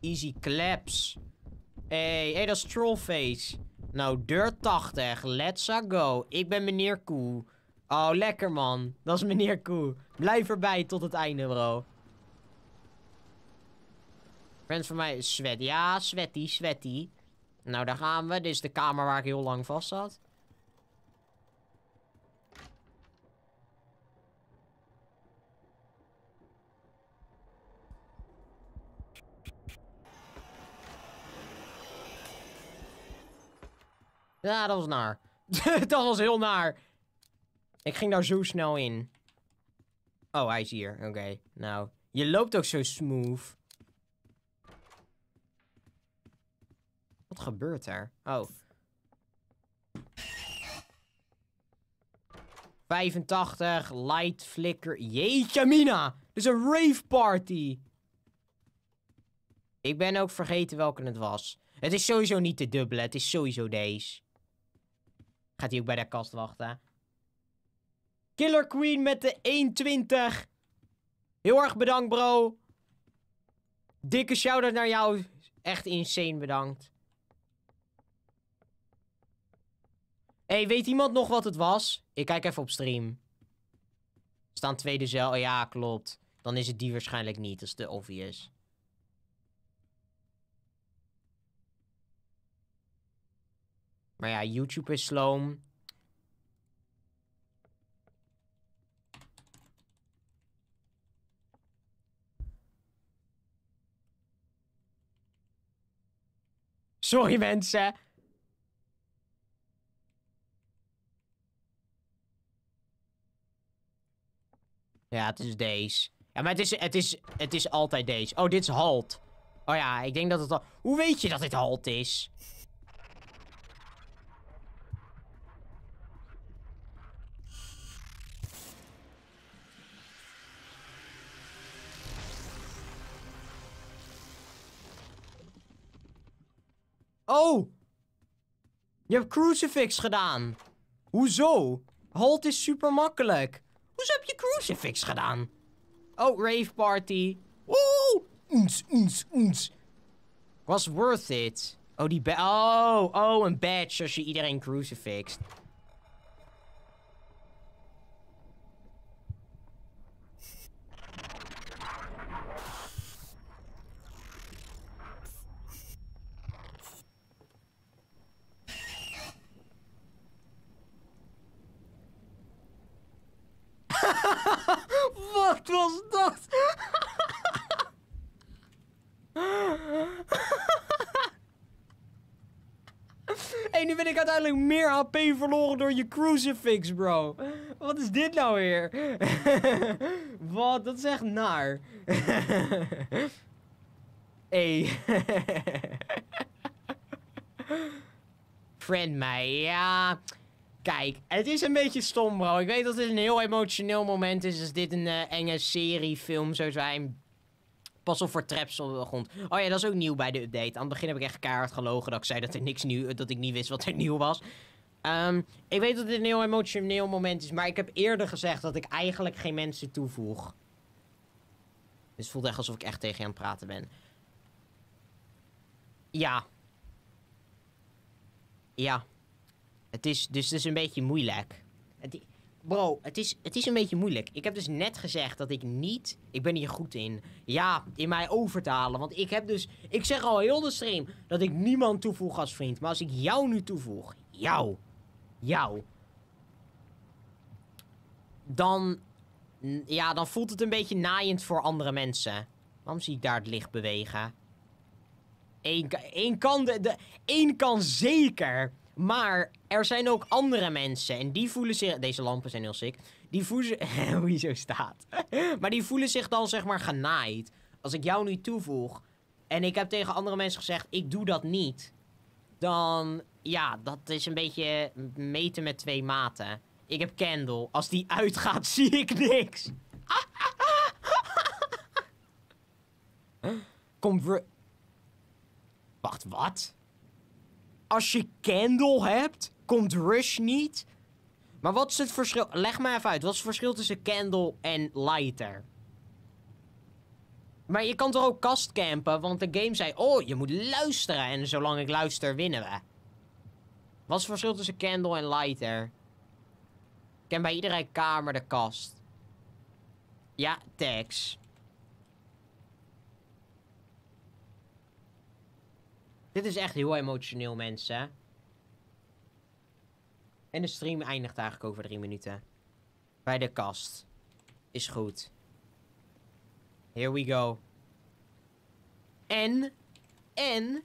Easy claps hey, hey, dat is Trollface. Nou, deur 80. Let's go. Ik ben meneer Koe. Oh, lekker man. Dat is meneer Koe. Blijf erbij tot het einde, bro. Friends van mij is Sweat. Ja, Sweaty, Sweaty. Nou, daar gaan we. Dit is de kamer waar ik heel lang vast zat. Ja, dat was naar. dat was heel naar. Ik ging daar zo snel in. Oh, hij is hier. Oké, nou. Je loopt ook zo smooth. Wat gebeurt er? Oh. 85, light flicker. Jeetje mina! Dit is een rave party! Ik ben ook vergeten welke het was. Het is sowieso niet de dubbele, het is sowieso deze. Gaat hij ook bij de kast wachten. Killer Queen met de 120. Heel erg bedankt, bro. Dikke shout-out naar jou. Echt insane bedankt. hey, weet iemand nog wat het was? Ik kijk even op stream. Staan tweede cel. Oh, ja, klopt. Dan is het die waarschijnlijk niet. Dat is de obvious. Maar ja, YouTube is sloom. Sorry mensen. Ja, het is deze. Ja, maar het is, het is, het is altijd deze. Oh, dit is halt. Oh ja, ik denk dat het al... Hoe weet je dat dit halt is? Oh! Je hebt crucifix gedaan. Hoezo? Halt is super makkelijk. Hoezo heb je crucifix gedaan? Oh, rave party. Oeh! Oens, oens, oens. Was worth it. Oh, die ba Oh, oh, een badge als je iedereen crucifixt. Wat was dat? hey, nu ben ik uiteindelijk meer HP verloren door je crucifix, bro. Wat is dit nou weer? Wat? Dat is echt naar. hey. Friend mij, ja. Kijk, het is een beetje stom, bro. Ik weet dat dit een heel emotioneel moment is. Als dit een eh, enge serie, film zou zijn. Pas op voor traps op de grond. Oh ja, dat is ook nieuw bij de update. Aan het begin heb ik echt keihard gelogen dat ik zei dat er niks nieuw... Dat ik niet wist wat er nieuw was. Ehm, ik weet dat dit een heel emotioneel moment is. Maar ik heb eerder gezegd dat ik eigenlijk geen mensen toevoeg. Dus het voelt echt alsof ik echt tegen je aan het praten ben. Ja. Ja. Het is, dus het is een beetje moeilijk. bro, het is, het is een beetje moeilijk. Ik heb dus net gezegd dat ik niet... Ik ben hier goed in. Ja, in mij over te halen. Want ik heb dus... Ik zeg al heel de stream dat ik niemand toevoeg als vriend. Maar als ik jou nu toevoeg... Jou. Jou. Dan... Ja, dan voelt het een beetje naaiend voor andere mensen. Waarom zie ik daar het licht bewegen? Eén, één kan... De, de, één kan zeker... Maar er zijn ook andere mensen en die voelen zich... Deze lampen zijn heel sick. Die voelen Hoe je zo staat. maar die voelen zich dan zeg maar genaaid. Als ik jou nu toevoeg en ik heb tegen andere mensen gezegd... Ik doe dat niet. Dan... Ja, dat is een beetje meten met twee maten. Ik heb Kendall. Als die uitgaat zie ik niks. Convert... Wacht, wat? Als je Candle hebt, komt Rush niet. Maar wat is het verschil? Leg me even uit. Wat is het verschil tussen Candle en Lighter? Maar je kan toch ook kast campen? Want de game zei, oh, je moet luisteren. En zolang ik luister, winnen we. Wat is het verschil tussen Candle en Lighter? Ik ken bij iedere kamer de kast. Ja, tags. Dit is echt heel emotioneel, mensen. En de stream eindigt eigenlijk over drie minuten. Bij de kast. Is goed. Here we go. En. En.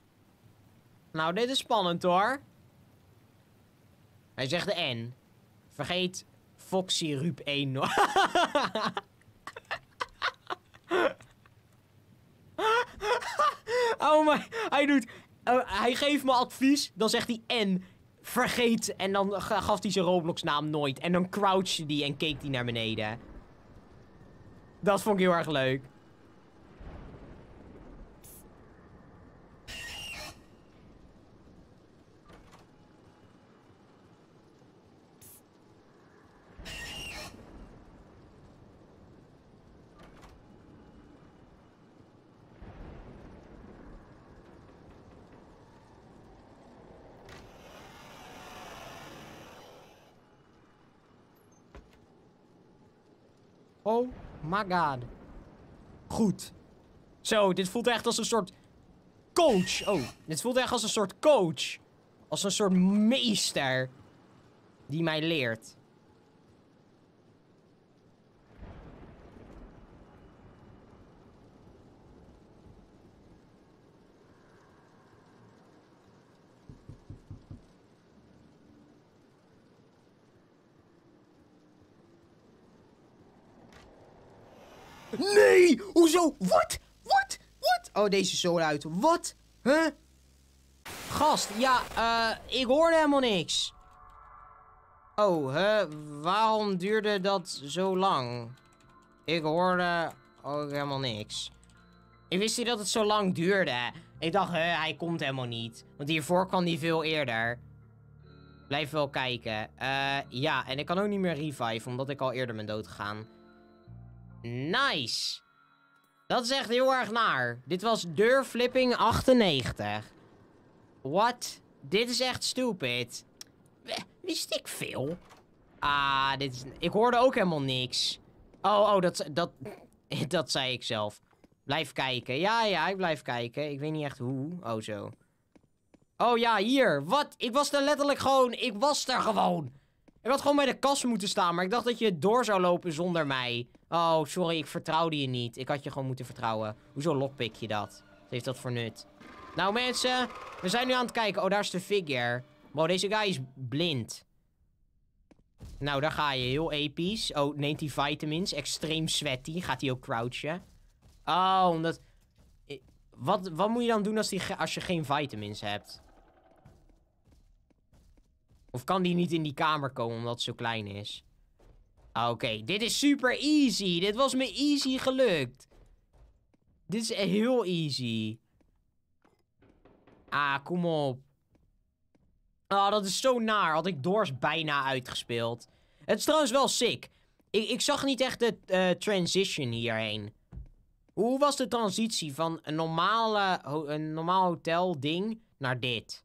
Nou, dit is spannend hoor. Hij zegt de N. Vergeet Foxy Rup 1 oh my, hij doet eh, hij geeft me advies, dan zegt hij en vergeet. En dan gaf hij zijn Roblox naam nooit. En dan crouchte hij en keek hij naar beneden. Dat vond ik heel erg leuk. Oh my god. Goed. Zo, dit voelt echt als een soort coach. Oh, dit voelt echt als een soort coach. Als een soort meester. Die mij leert. Wat? Wat? Wat? Oh, deze is zo uit. Wat? Huh? Gast, ja, uh, ik hoorde helemaal niks. Oh, hè? Waarom duurde dat zo lang? Ik hoorde ook helemaal niks. Ik wist niet dat het zo lang duurde. Ik dacht, hè, hij komt helemaal niet. Want hiervoor kwam hij veel eerder. Blijf wel kijken. Uh, ja, en ik kan ook niet meer revive, omdat ik al eerder ben doodgegaan. Nice! Dat is echt heel erg naar. Dit was deurflipping 98. What? Dit is echt stupid. Wist ik veel? Ah, dit is... Ik hoorde ook helemaal niks. Oh, oh, dat, dat, dat zei ik zelf. Blijf kijken. Ja, ja, ik blijf kijken. Ik weet niet echt hoe. Oh, zo. Oh ja, hier. Wat? Ik was er letterlijk gewoon... Ik was er gewoon. Ik had gewoon bij de kast moeten staan, maar ik dacht dat je door zou lopen zonder mij. Oh, sorry, ik vertrouwde je niet. Ik had je gewoon moeten vertrouwen. Hoezo lockpick je dat? Wat heeft dat voor nut? Nou mensen, we zijn nu aan het kijken. Oh, daar is de figure. Wow, deze guy is blind. Nou, daar ga je. Heel episch. Oh, neemt hij vitamins. Extreem sweaty. Gaat hij ook crouchen. Oh, omdat... Wat, wat moet je dan doen als, die, als je geen vitamins hebt? Of kan die niet in die kamer komen omdat het zo klein is? Ah, oké, dit is super easy. Dit was me easy gelukt. Dit is heel easy. Ah, kom op. Ah, dat is zo naar. Had ik Doors bijna uitgespeeld. Het is trouwens wel sick. Ik, ik zag niet echt de eh, transition hierheen. Hoe was de transitie van een, normale, een normaal hotel ding naar dit?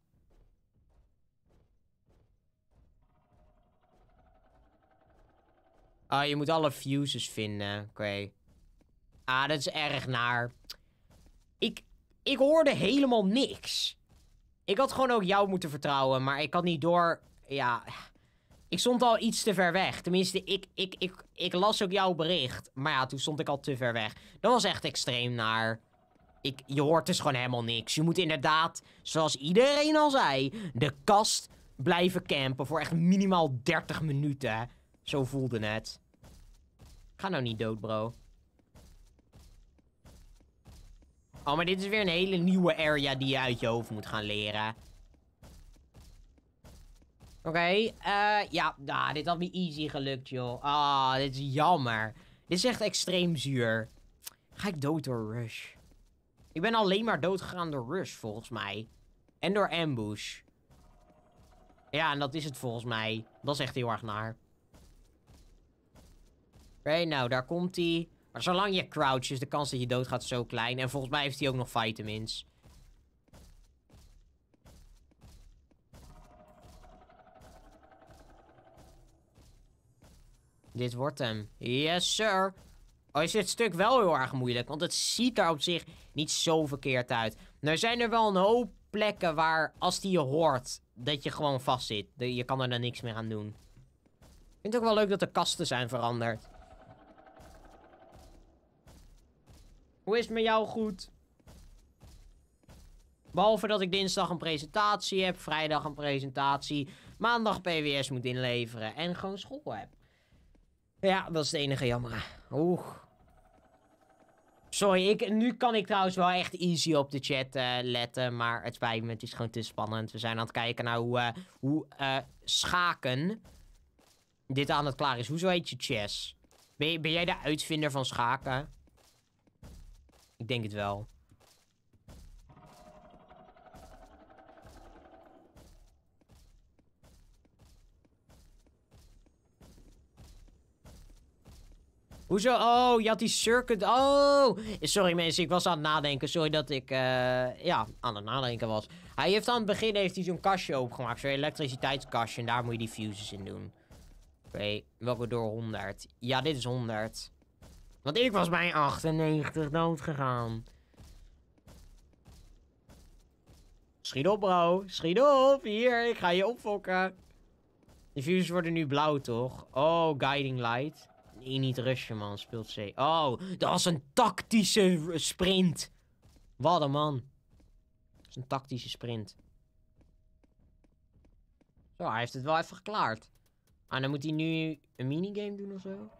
Oh, je moet alle fuses vinden. Oké. Ah, dat is erg naar. Ik, ik hoorde helemaal niks. Ik had gewoon ook jou moeten vertrouwen, maar ik had niet door... Ja, ik stond al iets te ver weg. Tenminste, ik, ik, ik, ik las ook jouw bericht. Maar ja, toen stond ik al te ver weg. Dat was echt extreem naar... Ik, je hoort dus gewoon helemaal niks. Je moet inderdaad, zoals iedereen al zei, de kast blijven campen voor echt minimaal 30 minuten. Zo voelde het. Ga nou niet dood, bro. Oh, maar dit is weer een hele nieuwe area die je uit je hoofd moet gaan leren. Oké, eh, ja, nou, dit had me easy gelukt, joh. Ah, dit is jammer. Dit is echt extreem zuur. Ga ik dood door Rush? Ik ben alleen maar dood gegaan door Rush, volgens mij. En door Ambush. Ja, en dat is het volgens mij. Dat is echt heel erg naar. Oké, nou, daar komt hij. Maar zolang je crouches, de kans dat je doodgaat zo klein. En volgens mij heeft hij ook nog vitamins. Dit wordt hem. Yes, sir. Oh, is dit stuk wel heel erg moeilijk, want het ziet er op zich niet zo verkeerd uit. Nou zijn er wel een hoop plekken waar, als die je hoort, dat je gewoon vast zit. Je kan er dan niks meer aan doen. Ik vind het ook wel leuk dat de kasten zijn veranderd. Hoe is het met jou goed? Behalve dat ik dinsdag een presentatie heb, vrijdag een presentatie, maandag PWS moet inleveren en gewoon school heb. Ja, dat is het enige jammer. Oeh. Sorry, ik, nu kan ik trouwens wel echt easy op de chat eh, letten, maar het spijt me, het is gewoon te spannend. We zijn aan het kijken naar hoe, eh, hoe eh, schaken dit aan het klaar is. Hoezo heet je chess? Ben, ben jij de uitvinder van schaken? Ik denk het wel. Hoezo? Oh, je had die circuit. Oh! Sorry mensen, ik was aan het nadenken. Sorry dat ik, eh, ja, aan het nadenken was. Hij heeft aan het begin heeft hij zo'n kastje opgemaakt. Zo'n elektriciteitskastje. En daar moet je die fuses in doen. Oké, welke door 100? Ja, dit is 100. Want ik was bij 98 dood gegaan. Schiet op, bro. Schiet op. Hier, ik ga je opfokken. De views worden nu blauw, toch? Oh, guiding light. Nee, niet rushen, man. Speelt C. Oh, dat was een tactische sprint. Wat een man. Dat is een tactische sprint. Zo, hij heeft het wel even geklaard. Ah, dan moet hij nu een minigame doen of zo.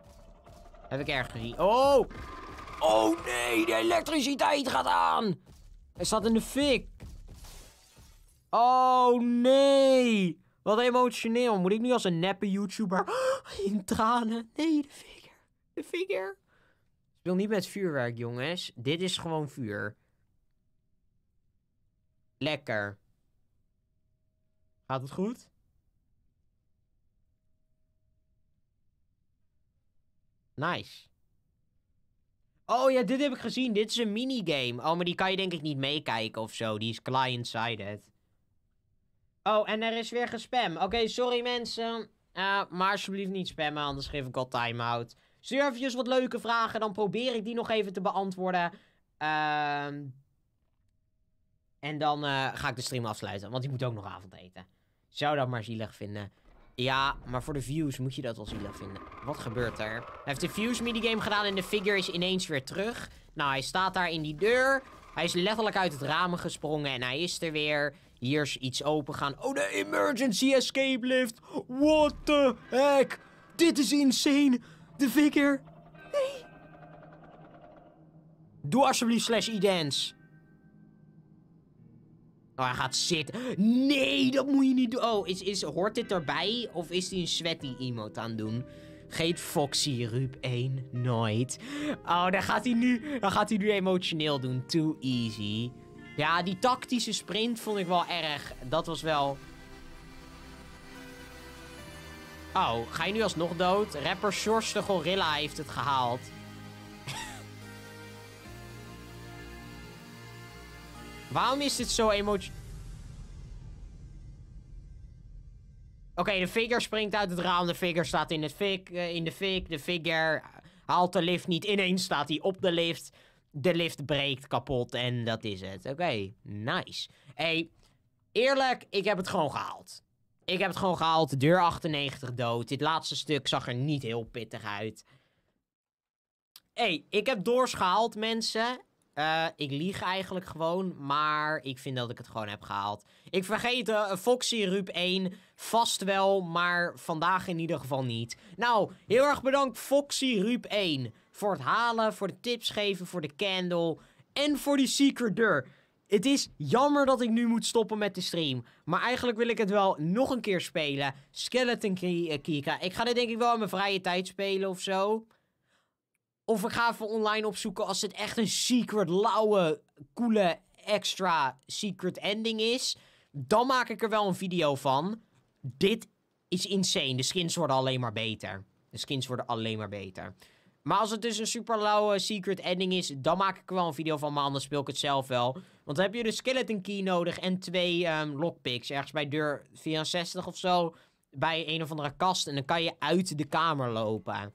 Heb ik erg gezien. Oh! Oh nee, de elektriciteit gaat aan! Hij staat in de fik. Oh nee! Wat emotioneel. Moet ik nu als een neppe YouTuber in tranen? Nee, de fik. De Ik Speel niet met vuurwerk, jongens. Dit is gewoon vuur. Lekker. Gaat het goed? Nice. Oh ja, dit heb ik gezien. Dit is een minigame. Oh, maar die kan je denk ik niet meekijken of zo. Die is client-sided. Oh, en er is weer gespam. Oké, sorry mensen. Eh, maar alsjeblieft niet spammen, anders geef ik al time-out. Stuur wat leuke vragen, dan probeer ik die nog even te beantwoorden. Ehm, en dan eh, ga ik de stream afsluiten, want ik moet ook nog avondeten. Zou dat maar zielig vinden. Ja, maar voor de views moet je dat wel zielig vinden. Wat gebeurt er? Hij heeft de views minigame gedaan en de figure is ineens weer terug. Nou, hij staat daar in die deur. Hij is letterlijk uit het ramen gesprongen en hij is er weer. Hier is iets open gaan. Oh, de emergency escape lift. What the heck? Dit is insane. De figure. Nee. Doe alsjeblieft slash e-dance. Oh, hij gaat zitten. Nee, dat moet je niet doen. Oh, is, is, hoort dit erbij? Of is hij een sweaty emote aan doen? Geet Foxy Rup 1 nooit. Oh, dan gaat hij nu, dan gaat hij nu emotioneel doen. Too easy. Ja, die tactische sprint vond ik wel erg. Dat was wel... Oh, ga je nu alsnog dood? Rapper George de Gorilla heeft het gehaald. Waarom is dit zo emotie... Oké, de figure springt uit het raam. De figure staat in, het fik, eh, in de fik. De figure haalt de lift niet. Ineens staat hij op de lift. De lift breekt kapot en dat is het. Oké, nice. hey, eerlijk, ik heb het gewoon gehaald. Ik heb het gewoon gehaald. Deur 98 dood. Dit laatste stuk zag er niet heel pittig uit. hey, ik heb doors gehaald, mensen. Uh, ik lieg eigenlijk gewoon, maar ik vind dat ik het gewoon heb gehaald. Ik vergeet eh, Foxy Rup 1 vast wel, maar vandaag in ieder geval niet. Nou, heel erg bedankt Foxy Rup 1 voor het halen, voor de tips geven, voor de candle en voor die secret deur. Het is jammer dat ik nu moet stoppen met de stream. Maar eigenlijk wil ik het wel nog een keer spelen. Skeleton eh, Kika. Ik ga dit denk ik wel in mijn vrije tijd spelen of zo. Of we gaan even online opzoeken als het echt een secret, lauwe, coole, extra secret ending is. Dan maak ik er wel een video van. Dit is insane. De skins worden alleen maar beter. De skins worden alleen maar beter. Maar als het dus een super lauwe secret ending is, dan maak ik er wel een video van. Maar anders speel ik het zelf wel. Want dan heb je de skeleton key nodig en twee ehm, lockpicks. Ergens bij deur 64 of zo. Bij een of andere kast. En dan kan je uit de kamer lopen.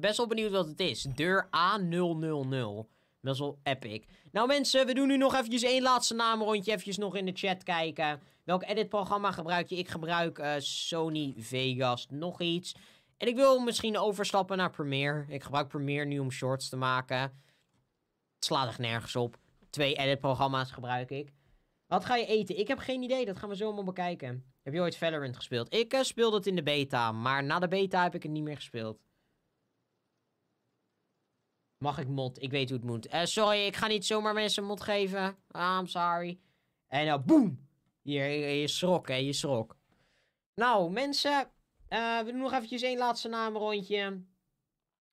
Best wel benieuwd wat het is. Deur A000. Best wel epic. Nou mensen, we doen nu nog eventjes één laatste naamrondje. Eventjes nog in de chat kijken. Welk editprogramma gebruik je? Ik gebruik eh, Sony Vegas. Nog iets. En ik wil misschien overstappen naar Premiere. Ik gebruik Premiere nu om shorts te maken. Het slaat echt nergens op. Twee editprogramma's gebruik ik. Wat ga je eten? Ik heb geen idee. Dat gaan we zo allemaal bekijken. Heb je ooit Valorant gespeeld? Ik uh, eh, speelde het in de beta. Maar na de beta heb ik het niet meer gespeeld. Mag ik mot? Ik weet hoe het moet. Eh, sorry, ik ga niet zomaar mensen mot geven. Ah, I'm sorry. En nou, boem! Je, je, schrok, hè. Je schrok. Nou, mensen. Eh, we doen nog eventjes één laatste rondje.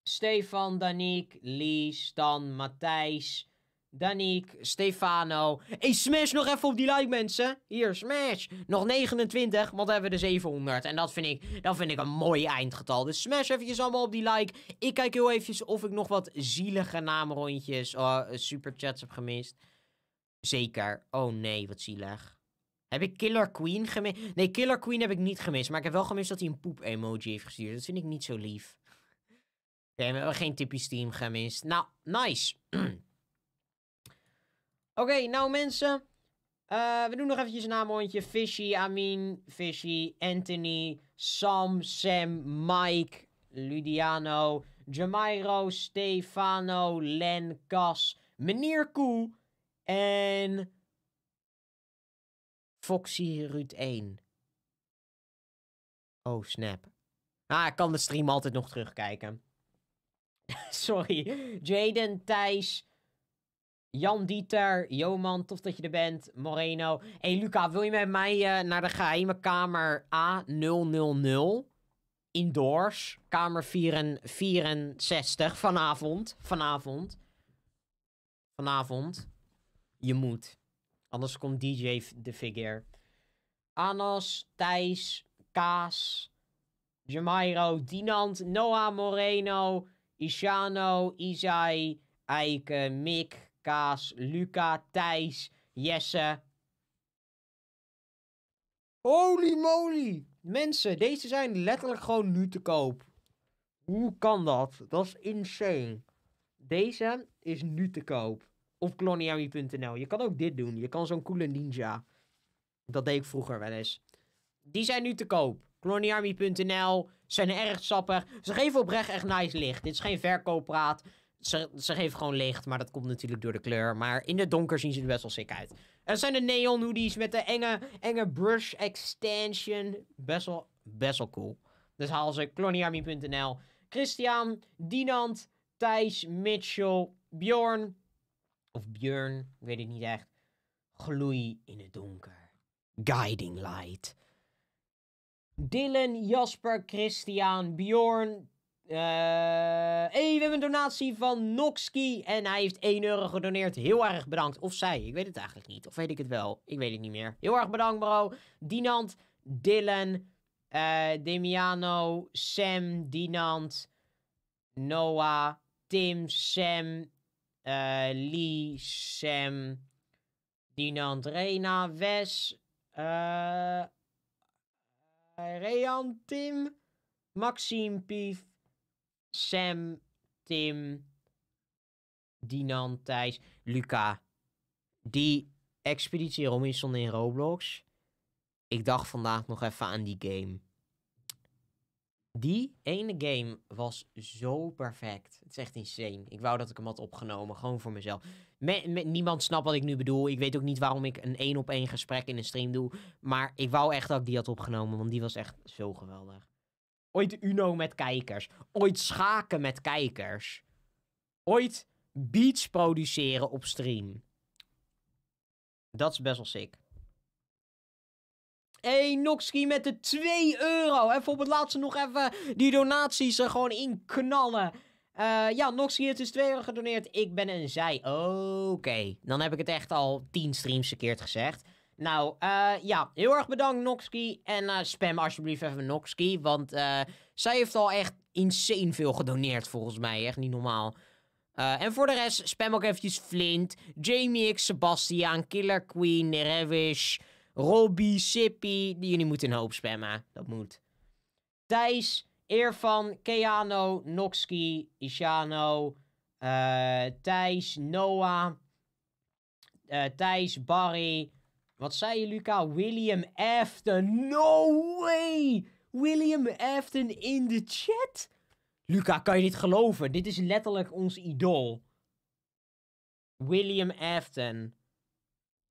Stefan, Danique, Lies, Stan, Matthijs, Daniek, Stefano. Hey, smash nog even op die like, mensen. Hier, smash. Nog 29, want dan hebben we de 700. En dat vind, ik, dat vind ik een mooi eindgetal. Dus smash eventjes allemaal op die like. Ik kijk heel eventjes of ik nog wat zielige naamrondjes, Oh, superchats heb gemist. Zeker. Oh nee, wat zielig. Heb ik Killer Queen gemist? Nee, Killer Queen heb ik niet gemist. Maar ik heb wel gemist dat hij een poep-emoji heeft gestuurd. Dat vind ik niet zo lief. Oké, we hebben geen typisch team gemist. Nou, nice. Oké, nou mensen. Eh, we doen nog eventjes een naamrondje. Fishy, Amin, Fishy, Anthony, Sam, Sam, Mike, Ludiano, Jamairo, Stefano, Len, Cas, Meneer Koe en Foxy Ruud 1. Oh, snap. Ah, ik kan de stream altijd nog terugkijken. Sorry. Jaden, Thijs, Jan Dieter, Joman, tof dat je er bent. Moreno. hey, Luca, wil je met mij eh, naar de geheime kamer A000? Indoors, kamer 64 vanavond. Vanavond. Vanavond. Je moet. Anders komt DJ de figure. Anas, Thijs, Kaas, Jamairo, Dinant, Noah Moreno, Ishano, Isai, Eike, Mick, Luca, Thijs, Jesse. Holy moly! Mensen, deze zijn letterlijk gewoon nu te koop. Hoe kan dat? Dat is insane. Deze is nu te koop. Of kloniami.nl. Je kan ook dit doen. Je kan zo'n coole ninja. Dat deed ik vroeger wel eens. Die zijn nu te koop. Kloniami.nl. Zijn erg sappig. Ze geven oprecht echt nice licht. Dit is geen verkooppraat ze, ze geven gewoon licht, maar dat komt natuurlijk door de kleur. Maar in het donker zien ze er best wel sick uit. Er zijn de neon hoodies met de enge, enge brush extension. Best wel, best wel cool. Dus haal ze kloniarmy.nl. Christian, Dinant, Thijs, Mitchell, Bjorn. Of Bjorn weet het niet echt. Gloei in het donker. Guiding light. Dylan, Jasper, Christian, Bjorn, eh, we hebben een donatie van Noxky. En hij heeft 1 euro gedoneerd. Heel erg bedankt. Of zij, ik weet het eigenlijk niet. Of weet ik het wel? Ik weet het niet meer. Heel erg bedankt, bro. Dinant, Dylan, uh, Demiano, Sam, Dinant, Noah, Tim, Sam, uh, Lee, Sam, Dinant, Rena, Wes, uh, eh, Rean, Tim, Maxime, Pief, Sam, Tim, Dinan, Thijs, Luca. Die Expeditie Robinson in Roblox. Ik dacht vandaag nog even aan die game. Die ene game was zo perfect. Het is echt insane. Ik wou dat ik hem had opgenomen, gewoon voor mezelf. niemand snapt wat ik nu bedoel. Ik weet ook niet waarom ik een één op één gesprek in een stream doe. Maar ik wou echt dat ik die had opgenomen, want die was echt zo geweldig. Ooit Uno met kijkers. Ooit schaken met kijkers. Ooit beats produceren op stream. Dat is best wel sick. Hey, Noxki met de 2 euro. En voor het laatste nog even die donaties er gewoon in knallen. Eh, ja, Noxki, het is 2 euro gedoneerd. Ik ben een zij. Oké, dan heb ik het echt al 10 streams verkeerd gezegd. Nou, uh, ja, heel erg bedankt Noxki. En eh, spam alsjeblieft even Noxki, want uh, zij heeft al echt insane veel gedoneerd volgens mij. Echt niet normaal. en voor de rest, spam ook eventjes Flint, Jamie X, Sebastian, Killer Queen, Rewish, Robby Sippy. Jullie moeten een hoop spammen, dat moet. Thijs, Irvan, Keano, Noxki, Ishano, Thijs, Noah, Thijs, Barry... Wat zei je, Luca? William Afton. No way! William Afton in de chat? Luca, kan je dit geloven? Dit is letterlijk ons idool. William Afton.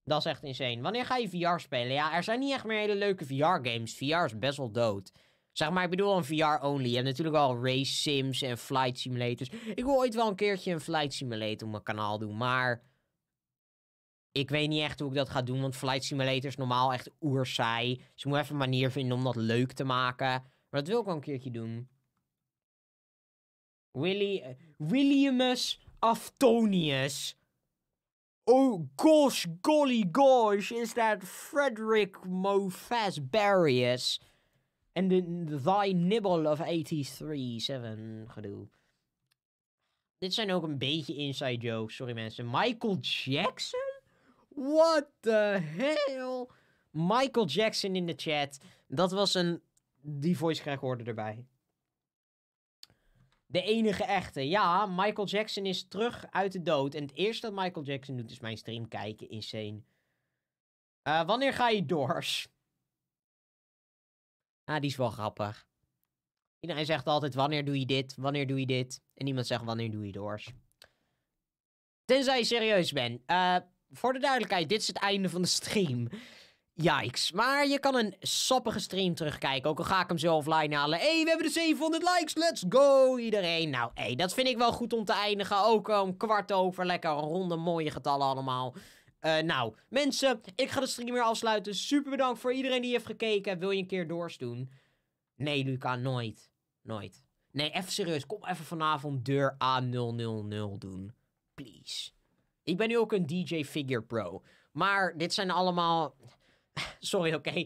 Dat is echt insane. Wanneer ga je VR spelen? Ja, er zijn niet echt meer hele leuke VR-games. VR is best wel dood. Zeg maar, ik bedoel een VR-only. Je hebt natuurlijk al race sims en flight simulators. Ik wil ooit wel een keertje een flight simulator op mijn kanaal doen, maar... Ik weet niet echt hoe ik dat ga doen, want Flight Simulator is normaal echt oerzaai. Dus ik moet even een manier vinden om dat leuk te maken. Maar dat wil ik wel een keertje doen. Williamus Aftonius. Oh gosh, golly gosh, is that Frederick Mofas Barrius? En de Thy Nibble of 83-7 gedoe. Dit zijn ook een beetje inside jokes, sorry mensen. Michael Jackson? What the hell? Michael Jackson in de chat. Dat was een... Die voice crack hoorde erbij. De enige echte. Ja, Michael Jackson is terug uit de dood. En het eerste dat Michael Jackson doet is mijn stream kijken. Insane. Eh, wanneer ga je doors? Ah, die is wel grappig. Iedereen zegt altijd, wanneer doe je dit? Wanneer doe je dit? En niemand zegt, wanneer doe je doors? Tenzij je serieus bent. Eh voor de duidelijkheid, dit is het einde van de stream. Yikes. Maar je kan een sappige stream terugkijken. Ook al ga ik hem zo offline halen. hey, we hebben de 700 likes. Let's go, iedereen. Nou, hey, dat vind ik wel goed om te eindigen. Ook om kwart over. Lekker ronde, mooie getallen allemaal. Eh, nou, mensen, ik ga de stream weer afsluiten. Super bedankt voor iedereen die heeft gekeken. Wil je een keer doors doen? Nee, Luca, nooit. Nooit. Nee, even serieus. Kom even vanavond deur A000 doen. Please. Ik ben nu ook een DJ Figure Pro. Maar dit zijn allemaal... Sorry, oké.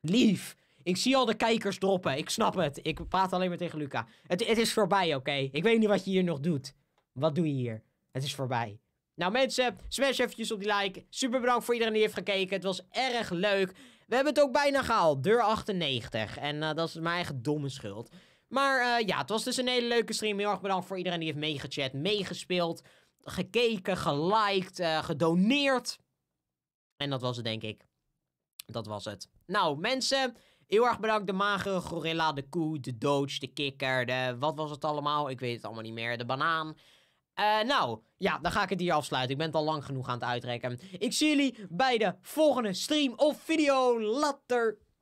Lief. Ik zie al de kijkers droppen. Ik snap het. Ik praat alleen maar tegen Luca. Het, het is voorbij, oké. Ik weet niet wat je hier nog doet. Wat doe je hier? Het is voorbij. Nou mensen, smash eventjes op die like. Super bedankt voor iedereen die heeft gekeken. Het was erg leuk. We hebben het ook bijna gehaald. Deur 98. En eh, dat is mijn eigen domme schuld. Maar eh, ja, het was dus een hele leuke stream. Heel erg bedankt voor iedereen die heeft meegechat, meegespeeld gekeken, geliked, eh, gedoneerd. En dat was het, denk ik. Dat was het. Nou, mensen, heel erg bedankt. De magere gorilla, de koe, de doge, de kikker, de... Wat was het allemaal? Ik weet het allemaal niet meer. De banaan. Eh, nou, ja, dan ga ik het hier afsluiten. Ik ben het al lang genoeg aan het uitrekken. Ik zie jullie bij de volgende stream of video. Later!